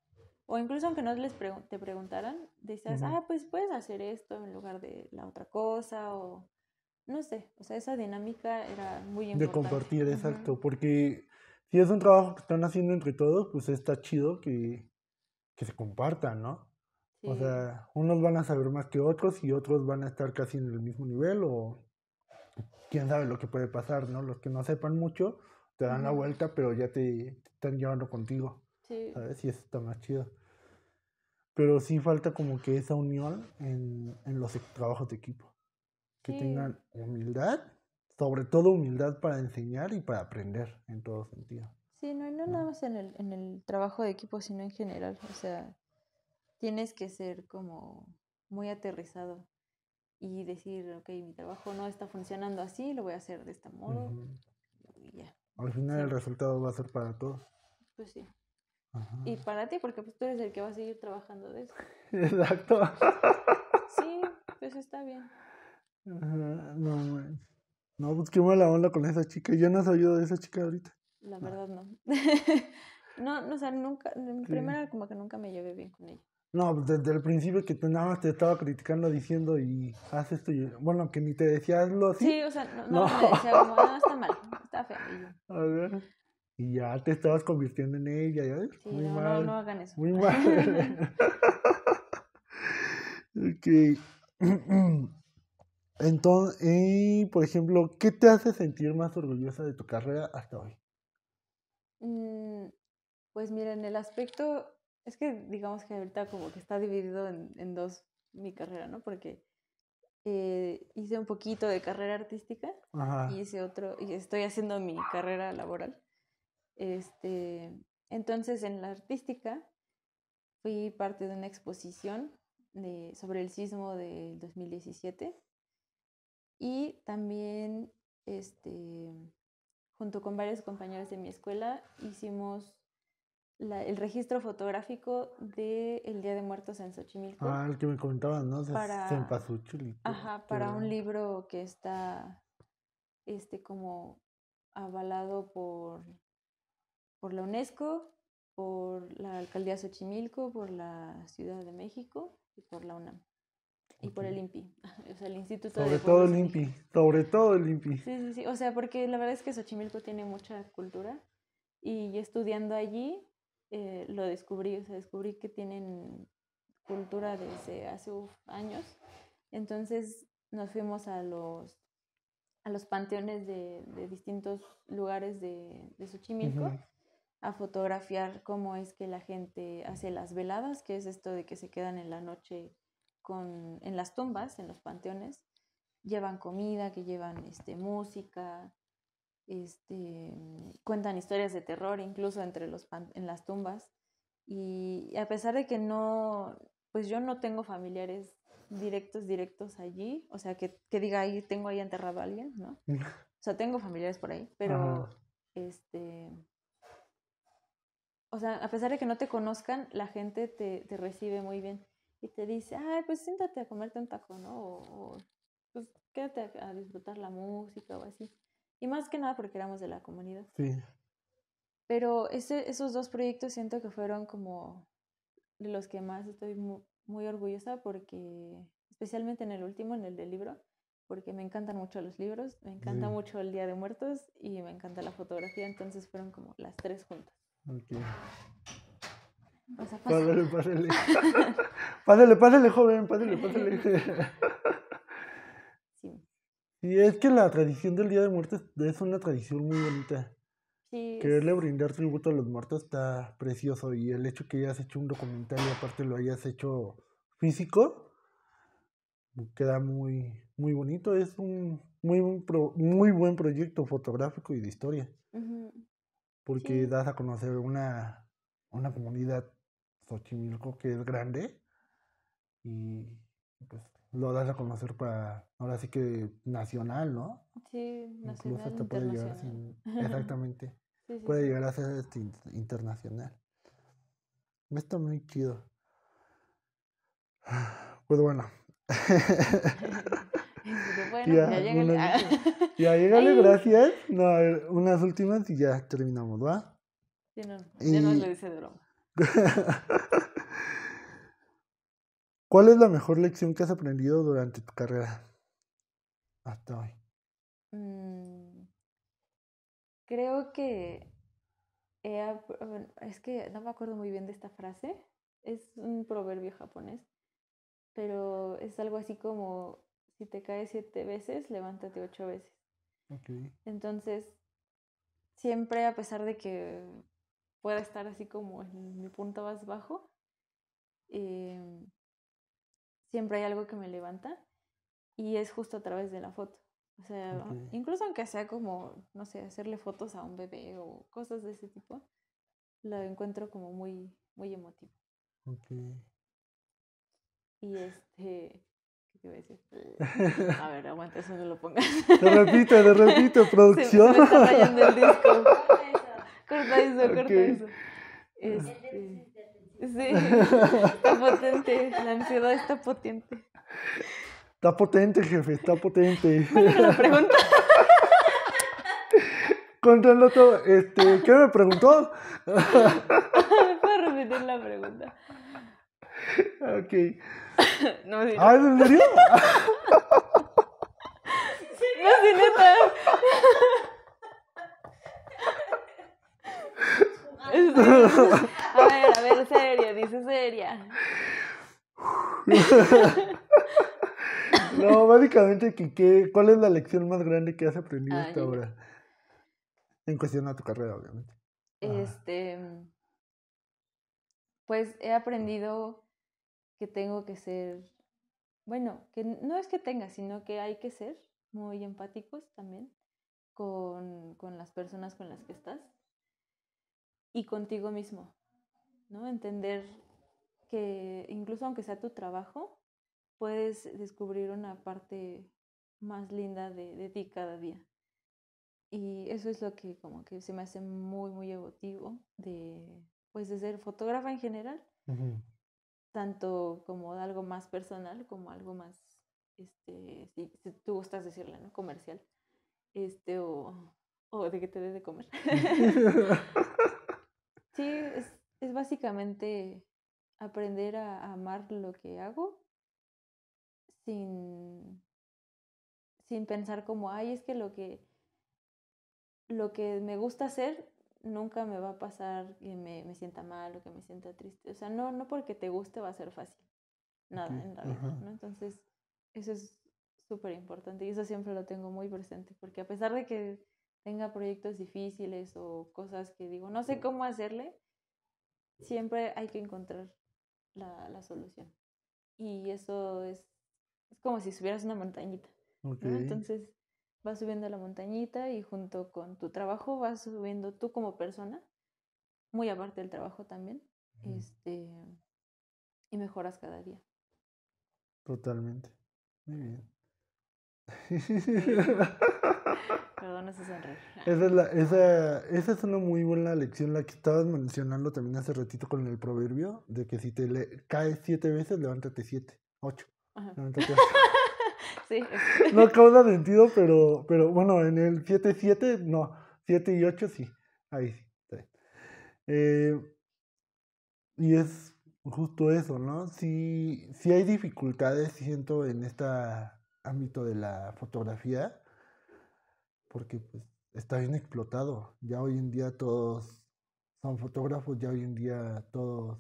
O incluso aunque no les te preguntaran, decías, ah, pues puedes hacer esto en lugar de la otra cosa o no sé, o sea, esa dinámica era muy importante. De compartir, exacto, porque si es un trabajo que están haciendo entre todos, pues está chido que, que se compartan, ¿no? O sea, unos van a saber más que otros y otros van a estar casi en el mismo nivel o quién sabe lo que puede pasar, ¿no? Los que no sepan mucho te dan la vuelta, pero ya te, están llevando contigo. Sí. ¿Sabes? Y eso está más chido. Pero sí falta como que esa unión en, en los trabajos de equipo. Que tengan humildad, sobre todo humildad para enseñar y para aprender en todo sentido. Sí, no, y no, nada más en el, en el trabajo de equipo, sino en general. O sea, tienes que ser como muy aterrizado y decir, ok, mi trabajo no está funcionando así, lo voy a hacer de este modo. Al final el resultado va a ser para todos. Pues sí. Y para ti, porque pues tú eres el que va a seguir trabajando de eso. Exacto. Sí, pues está bien. no, No, pues qué mala onda con esa chica. Ya no has oído de esa chica ahorita. La verdad no. no, no, o sea, nunca, en primera como que nunca me llevé bien con ella. No, pues, desde el principio que tú nada más te estaba criticando diciendo y haz esto y bueno, que ni te decías lo así. Sí, o sea, no, no, como, está mal, está feo. A ver. Y ya te estabas convirtiendo en ella, ¿ya ves? Sí, Muy no, mal. No, hagan eso. Muy mal. ok. Entonces, y, por ejemplo, ¿qué te hace sentir más orgullosa de tu carrera hasta hoy? Mm, pues mira, en el aspecto es que digamos que ahorita como que está dividido en, dos mi carrera, ¿no? Porque eh, hice un poquito de carrera artística y hice otro, y estoy haciendo mi carrera laboral. Este, entonces en la artística fui parte de una exposición de, sobre el sismo del 2017 y también este, junto con varios compañeros de mi escuela hicimos el registro fotográfico de El Día de Muertos en Xochimilco. Ah, el que me comentaban, ¿no? Para, ajá, para un libro que está este como avalado por, por la UNESCO, por la Alcaldía Xochimilco, por la Ciudad de México y por la UNAM. Y por el INPI, o sea, el Instituto sobre todo el INPI, sobre todo el INPI. Sí, sí, sí, o sea, porque la verdad es que Xochimilco tiene mucha cultura y estudiando allí eh, lo descubrí, o sea, descubrí que tienen cultura desde hace años. Entonces nos fuimos a los, a los panteones de, de distintos lugares de, de Xochimilco a fotografiar cómo es que la gente hace las veladas, que es esto de que se quedan en la noche con, en las tumbas, en los panteones. Llevan comida, que llevan este, música, este, cuentan historias de terror incluso entre los en las tumbas y a pesar de que no, pues yo no tengo familiares directos, directos allí, o sea, que, diga ahí tengo ahí enterrado a alguien, ¿no? O sea, tengo familiares por ahí, pero este... O sea, a pesar de que no te conozcan, la gente te, recibe muy bien y te dice, ay, pues siéntate a comerte un taco, ¿no? O, pues quédate a disfrutar la música o así. Y más que nada porque éramos de la comunidad. Sí. Pero ese, esos dos proyectos siento que fueron como de los que más estoy muy, orgullosa porque, especialmente en el último, en el del libro, porque me encantan mucho los libros, me encanta mucho el Día de Muertos y me encanta la fotografía, entonces fueron como las tres juntas. Ok. Pásale, pásale. pásale, pásale, joven, pásale, pásale. Y es que la tradición del Día de Muertos es una tradición muy bonita. Quererle brindar tributo a los muertos está precioso y el hecho que hayas hecho un documental y aparte lo hayas hecho físico queda muy muy bonito. Es un muy, muy buen proyecto fotográfico y de historia. Porque das a conocer una, una comunidad Xochimilco que es grande y pues lo das a conocer para, ahora sí que nacional, ¿no? Sí, nacional. exactamente, puede llegar a ser internacional. internacional. Está muy chido. Pues bueno. Pues, bueno ya, llegale, ya gracias. No, a ver, unas últimas y ya terminamos, ¿va? Sí, no, ya no lo dice de broma. ¿Cuál es la mejor lección que has aprendido durante tu carrera hasta hoy? Mm, creo que es que no me acuerdo muy bien de esta frase, es un proverbio japonés, pero es algo así como, si te caes siete veces, levántate ocho veces. Entonces, siempre a pesar de que pueda estar así como en mi punto más bajo, em, siempre hay algo que me levanta y es justo a través de la foto. O sea, incluso aunque sea como, no sé, hacerle fotos a un bebé o cosas de ese tipo, lo encuentro como muy, muy emotivo. Okay. Y este, ¿qué te iba a decir? A ver, aguanta, eso no lo pongas. Te repito, te repito, producción. Se me está el disco. Corta eso, corta eso. Corta eso. Este, Sí, está potente, la ansiedad está potente. Está potente, jefe, está potente. Bueno, la pregunta. Contra todo, este, ¿qué me preguntó? Me Puedo repetir la pregunta. Ok. No, me ¿Ah, ¿en Sí, no, sí, neta. Es... A ver, a ver, seria, dice seria. no, básicamente, ¿qué, cuál es la lección más grande que has aprendido hasta ahora? En cuestión a tu carrera, obviamente. Este. Pues he aprendido que tengo que ser. Bueno, que no es que tenga, sino que hay que ser muy empáticos también con las personas con las que estás y contigo mismo. ¿no? Entender que incluso aunque sea tu trabajo, puedes descubrir una parte más linda de, ti cada día. Y eso es lo que como que se me hace muy, muy emotivo de, pues, ser fotógrafa en general, tanto como de algo más personal como algo más, este, si, tú gustas decirlo, ¿no? Comercial, este, o, o de que te des de comer. sí, es básicamente aprender a amar lo que hago sin, sin pensar como, ay, es que lo que lo que me gusta hacer nunca me va a pasar que me, sienta mal o que me sienta triste. O sea, no, no porque te guste va a ser fácil. Nada, en realidad, ¿no? Entonces, eso es súper importante y eso siempre lo tengo muy presente porque a pesar de que tenga proyectos difíciles o cosas que digo, no sé cómo hacerle, Siempre hay que encontrar la, solución. Y eso es, es, como si subieras una montañita. Entonces vas subiendo la montañita y junto con tu trabajo vas subiendo tú como persona, muy aparte del trabajo también, este, y mejoras cada día. Totalmente. Muy bien. Perdón, ese ah. Esa es, una muy buena lección, la que estabas mencionando también hace ratito con el proverbio, de que si te caes siete veces, levántate siete, ocho. Levántate ocho. No causa sentido, pero, pero bueno, en el siete siete no. siete y ocho sí. Ahí sí. Eh, y es justo eso, ¿no? Si, si hay dificultades, siento, en este ámbito de la fotografía, porque pues está bien explotado. Ya hoy en día todos son fotógrafos, ya hoy en día todos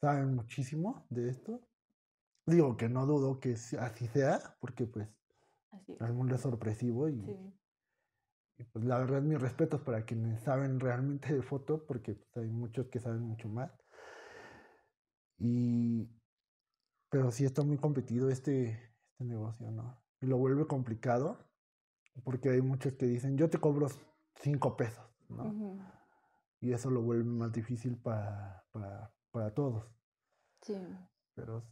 saben muchísimo de esto. Digo que no dudo que así sea, porque pues el mundo es sorpresivo y, pues la verdad mis respetos para quienes saben realmente de foto, porque pues, hay muchos que saben mucho más. pero sí está muy competido este, este negocio, ¿no? Y lo vuelve complicado porque hay muchos que dicen, yo te cobro cinco pesos, ¿no? Y eso lo vuelve más difícil para, todos. Sí. Pero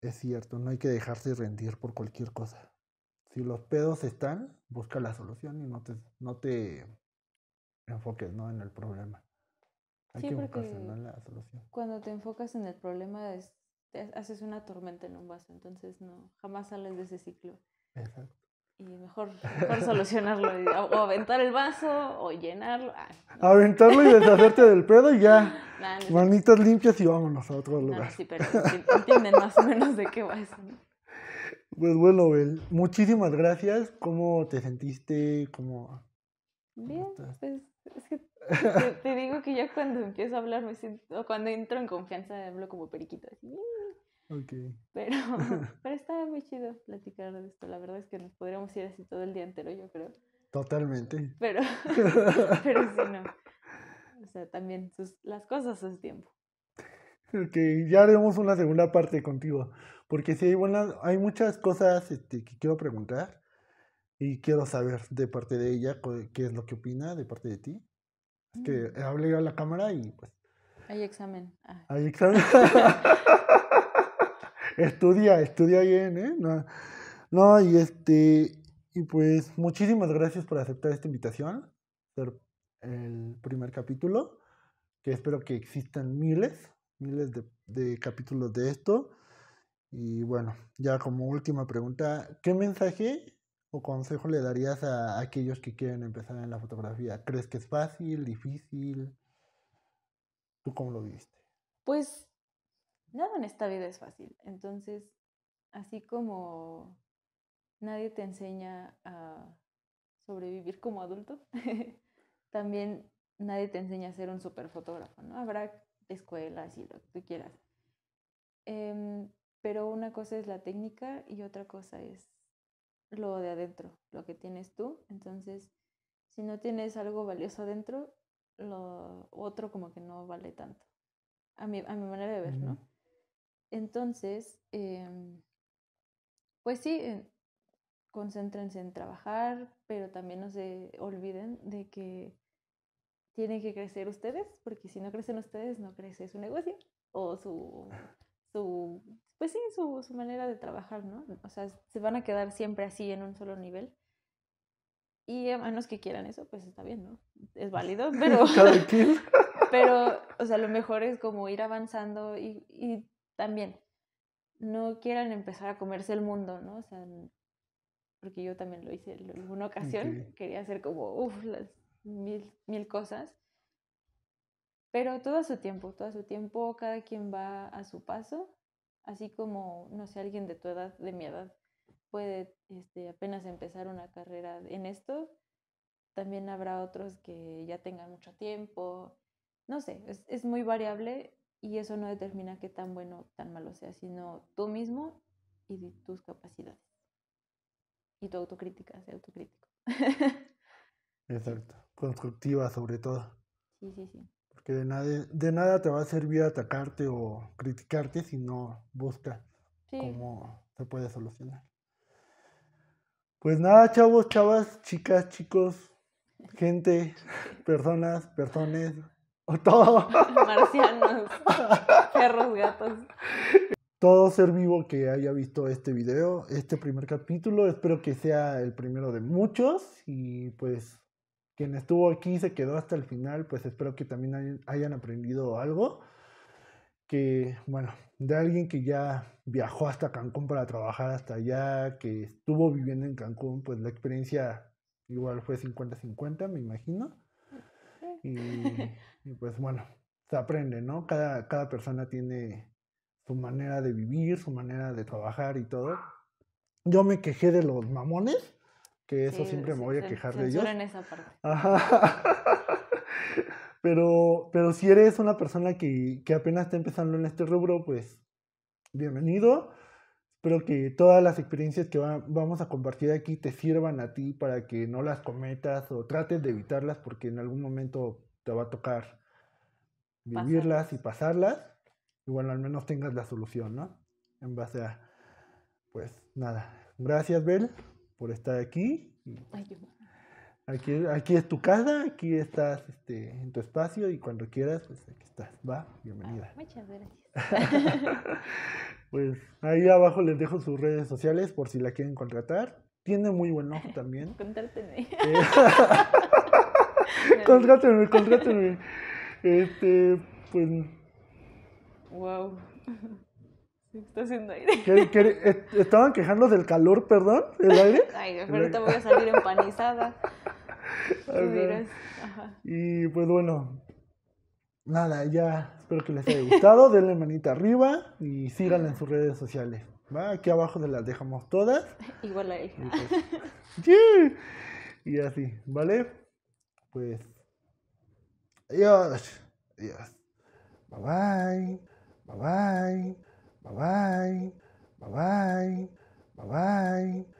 es cierto, no hay que dejarse rendir por cualquier cosa. Si los pedos están, busca la solución y no te, no te enfoques ¿no? en el problema. Hay que Cuando te enfocas en el problema, haces una tormenta en un vaso, entonces no, jamás sales de ese ciclo. Exacto y mejor, solucionarlo. o aventar el vaso o llenarlo. Ah. Aventarlo y deshacerte del pedo y ya. Manitas limpias y vámonos a otro lugar. sí, pero entienden más o menos de qué va Pues bueno, muchísimas gracias. ¿Cómo te sentiste? ¿Cómo... Bien, pues, es que te, digo que ya cuando empiezo a hablar me siento, o cuando entro en confianza hablo como periquito. Así. Okay. Pero, pero estaba muy chido platicar de esto. La verdad es que nos podríamos ir así todo el día entero, yo creo. Totalmente. Pero, pero sí, no. O sea, también las cosas es tiempo. Ok, ya haremos una segunda parte contigo. Porque sí, hay, hay muchas cosas este, que quiero preguntar y quiero saber de parte de ella qué es lo que opina de parte de ti. Es que mm. hablé a la cámara y pues. Hay examen. Ah. Hay examen estudia, estudia bien, ¿eh? No, y este, y pues muchísimas gracias por aceptar esta invitación, por el primer capítulo, que espero que existan miles, miles de, de capítulos de esto. Y bueno, ya como última pregunta, ¿qué mensaje o consejo le darías a aquellos que quieren empezar en la fotografía? ¿Crees que es fácil, difícil? ¿Tú cómo lo viste? Pues nada en esta vida es fácil. Entonces, así como nadie te enseña a sobrevivir como adulto, también nadie te enseña a ser un superfotógrafo, ¿no? Habrá escuelas y lo que tú quieras. Em, pero una cosa es la técnica y otra cosa es lo de adentro, lo que tienes tú. Entonces, si no tienes algo valioso adentro, lo otro como que no vale tanto, a a mi manera de ver, ¿no? Entonces, em, pues sí, concéntrense en trabajar, pero también no se olviden de que tienen que crecer ustedes, porque si no crecen ustedes, no crece su negocio o su, su pues sí, su, su, manera de trabajar, ¿no? O sea, se van a quedar siempre así en un solo nivel. Y a menos que quieran eso, pues está bien, ¿no? Es válido, pero... pero, o sea, lo mejor es como ir avanzando y, y también no quieran empezar a comerse el mundo, ¿no? O porque yo también lo hice en alguna ocasión, quería hacer como, uff, las mil, mil cosas, pero todo a su tiempo, todo a su tiempo, cada quien va a su paso, así como, no sé, alguien de tu edad, de mi edad, puede este, apenas empezar una carrera en esto, también habrá otros que ya tengan mucho tiempo, no sé, es, es muy variable y eso no determina qué tan bueno o tan malo sea, sino tú mismo y tus capacidades. Y tu autocrítica, sé autocrítico. Exacto, constructiva sobre todo. Sí, sí, sí. Porque de nada, de nada te va a servir atacarte o criticarte si no buscas cómo se puede solucionar. Pues nada, chavos, chavas, chicas, chicos, gente, personas, personas todo. Marcianos, perros, gatos. Todo ser vivo que haya visto este video, este primer capítulo, espero que sea el primero de muchos y pues quien estuvo aquí se quedó hasta el final, pues espero que también hayan, aprendido algo. Que, bueno, de alguien que ya viajó hasta Cancún para trabajar hasta allá, que estuvo viviendo en Cancún, pues la experiencia igual fue 50-50, me imagino. Y Y pues bueno, se aprende, ¿no? Cada, cada persona tiene su manera de vivir, su manera de trabajar y todo. Yo me quejé de los mamones, que eso siempre me voy a quejar de ellos. Pero, pero si eres una persona que, que apenas está empezando en este rubro, pues bienvenido. Espero que todas las experiencias que vamos a compartir aquí te sirvan a ti para que no las cometas o trates de evitarlas porque en algún momento te va a tocar vivirlas y pasarlas. Y bueno, al menos tengas la solución, ¿no? En base a, pues nada. Gracias, Bel, por estar aquí. Aquí, aquí es tu casa, aquí estás este, en tu espacio y cuando quieras, pues aquí estás. Va, bienvenida. Ah, muchas gracias. pues ahí abajo les dejo sus redes sociales por si la quieren contratar. Tiene muy buen ojo también. Contárteme. Eh, Contrátenme, contrátenme. Este, pues. Wow. Está haciendo aire. Eh, estaban quejando del calor, perdón? ¿El aire? Ay, pero te voy a salir empanizada. Y pues bueno, nada, ya espero que les haya gustado. Denle manita arriba y síganla en sus redes sociales. ¿va? Aquí abajo se las dejamos todas. Igual ahí. ella pues, y así, ¿vale? with yes, yes. Bye bye, bye bye, bye bye, bye bye, bye bye.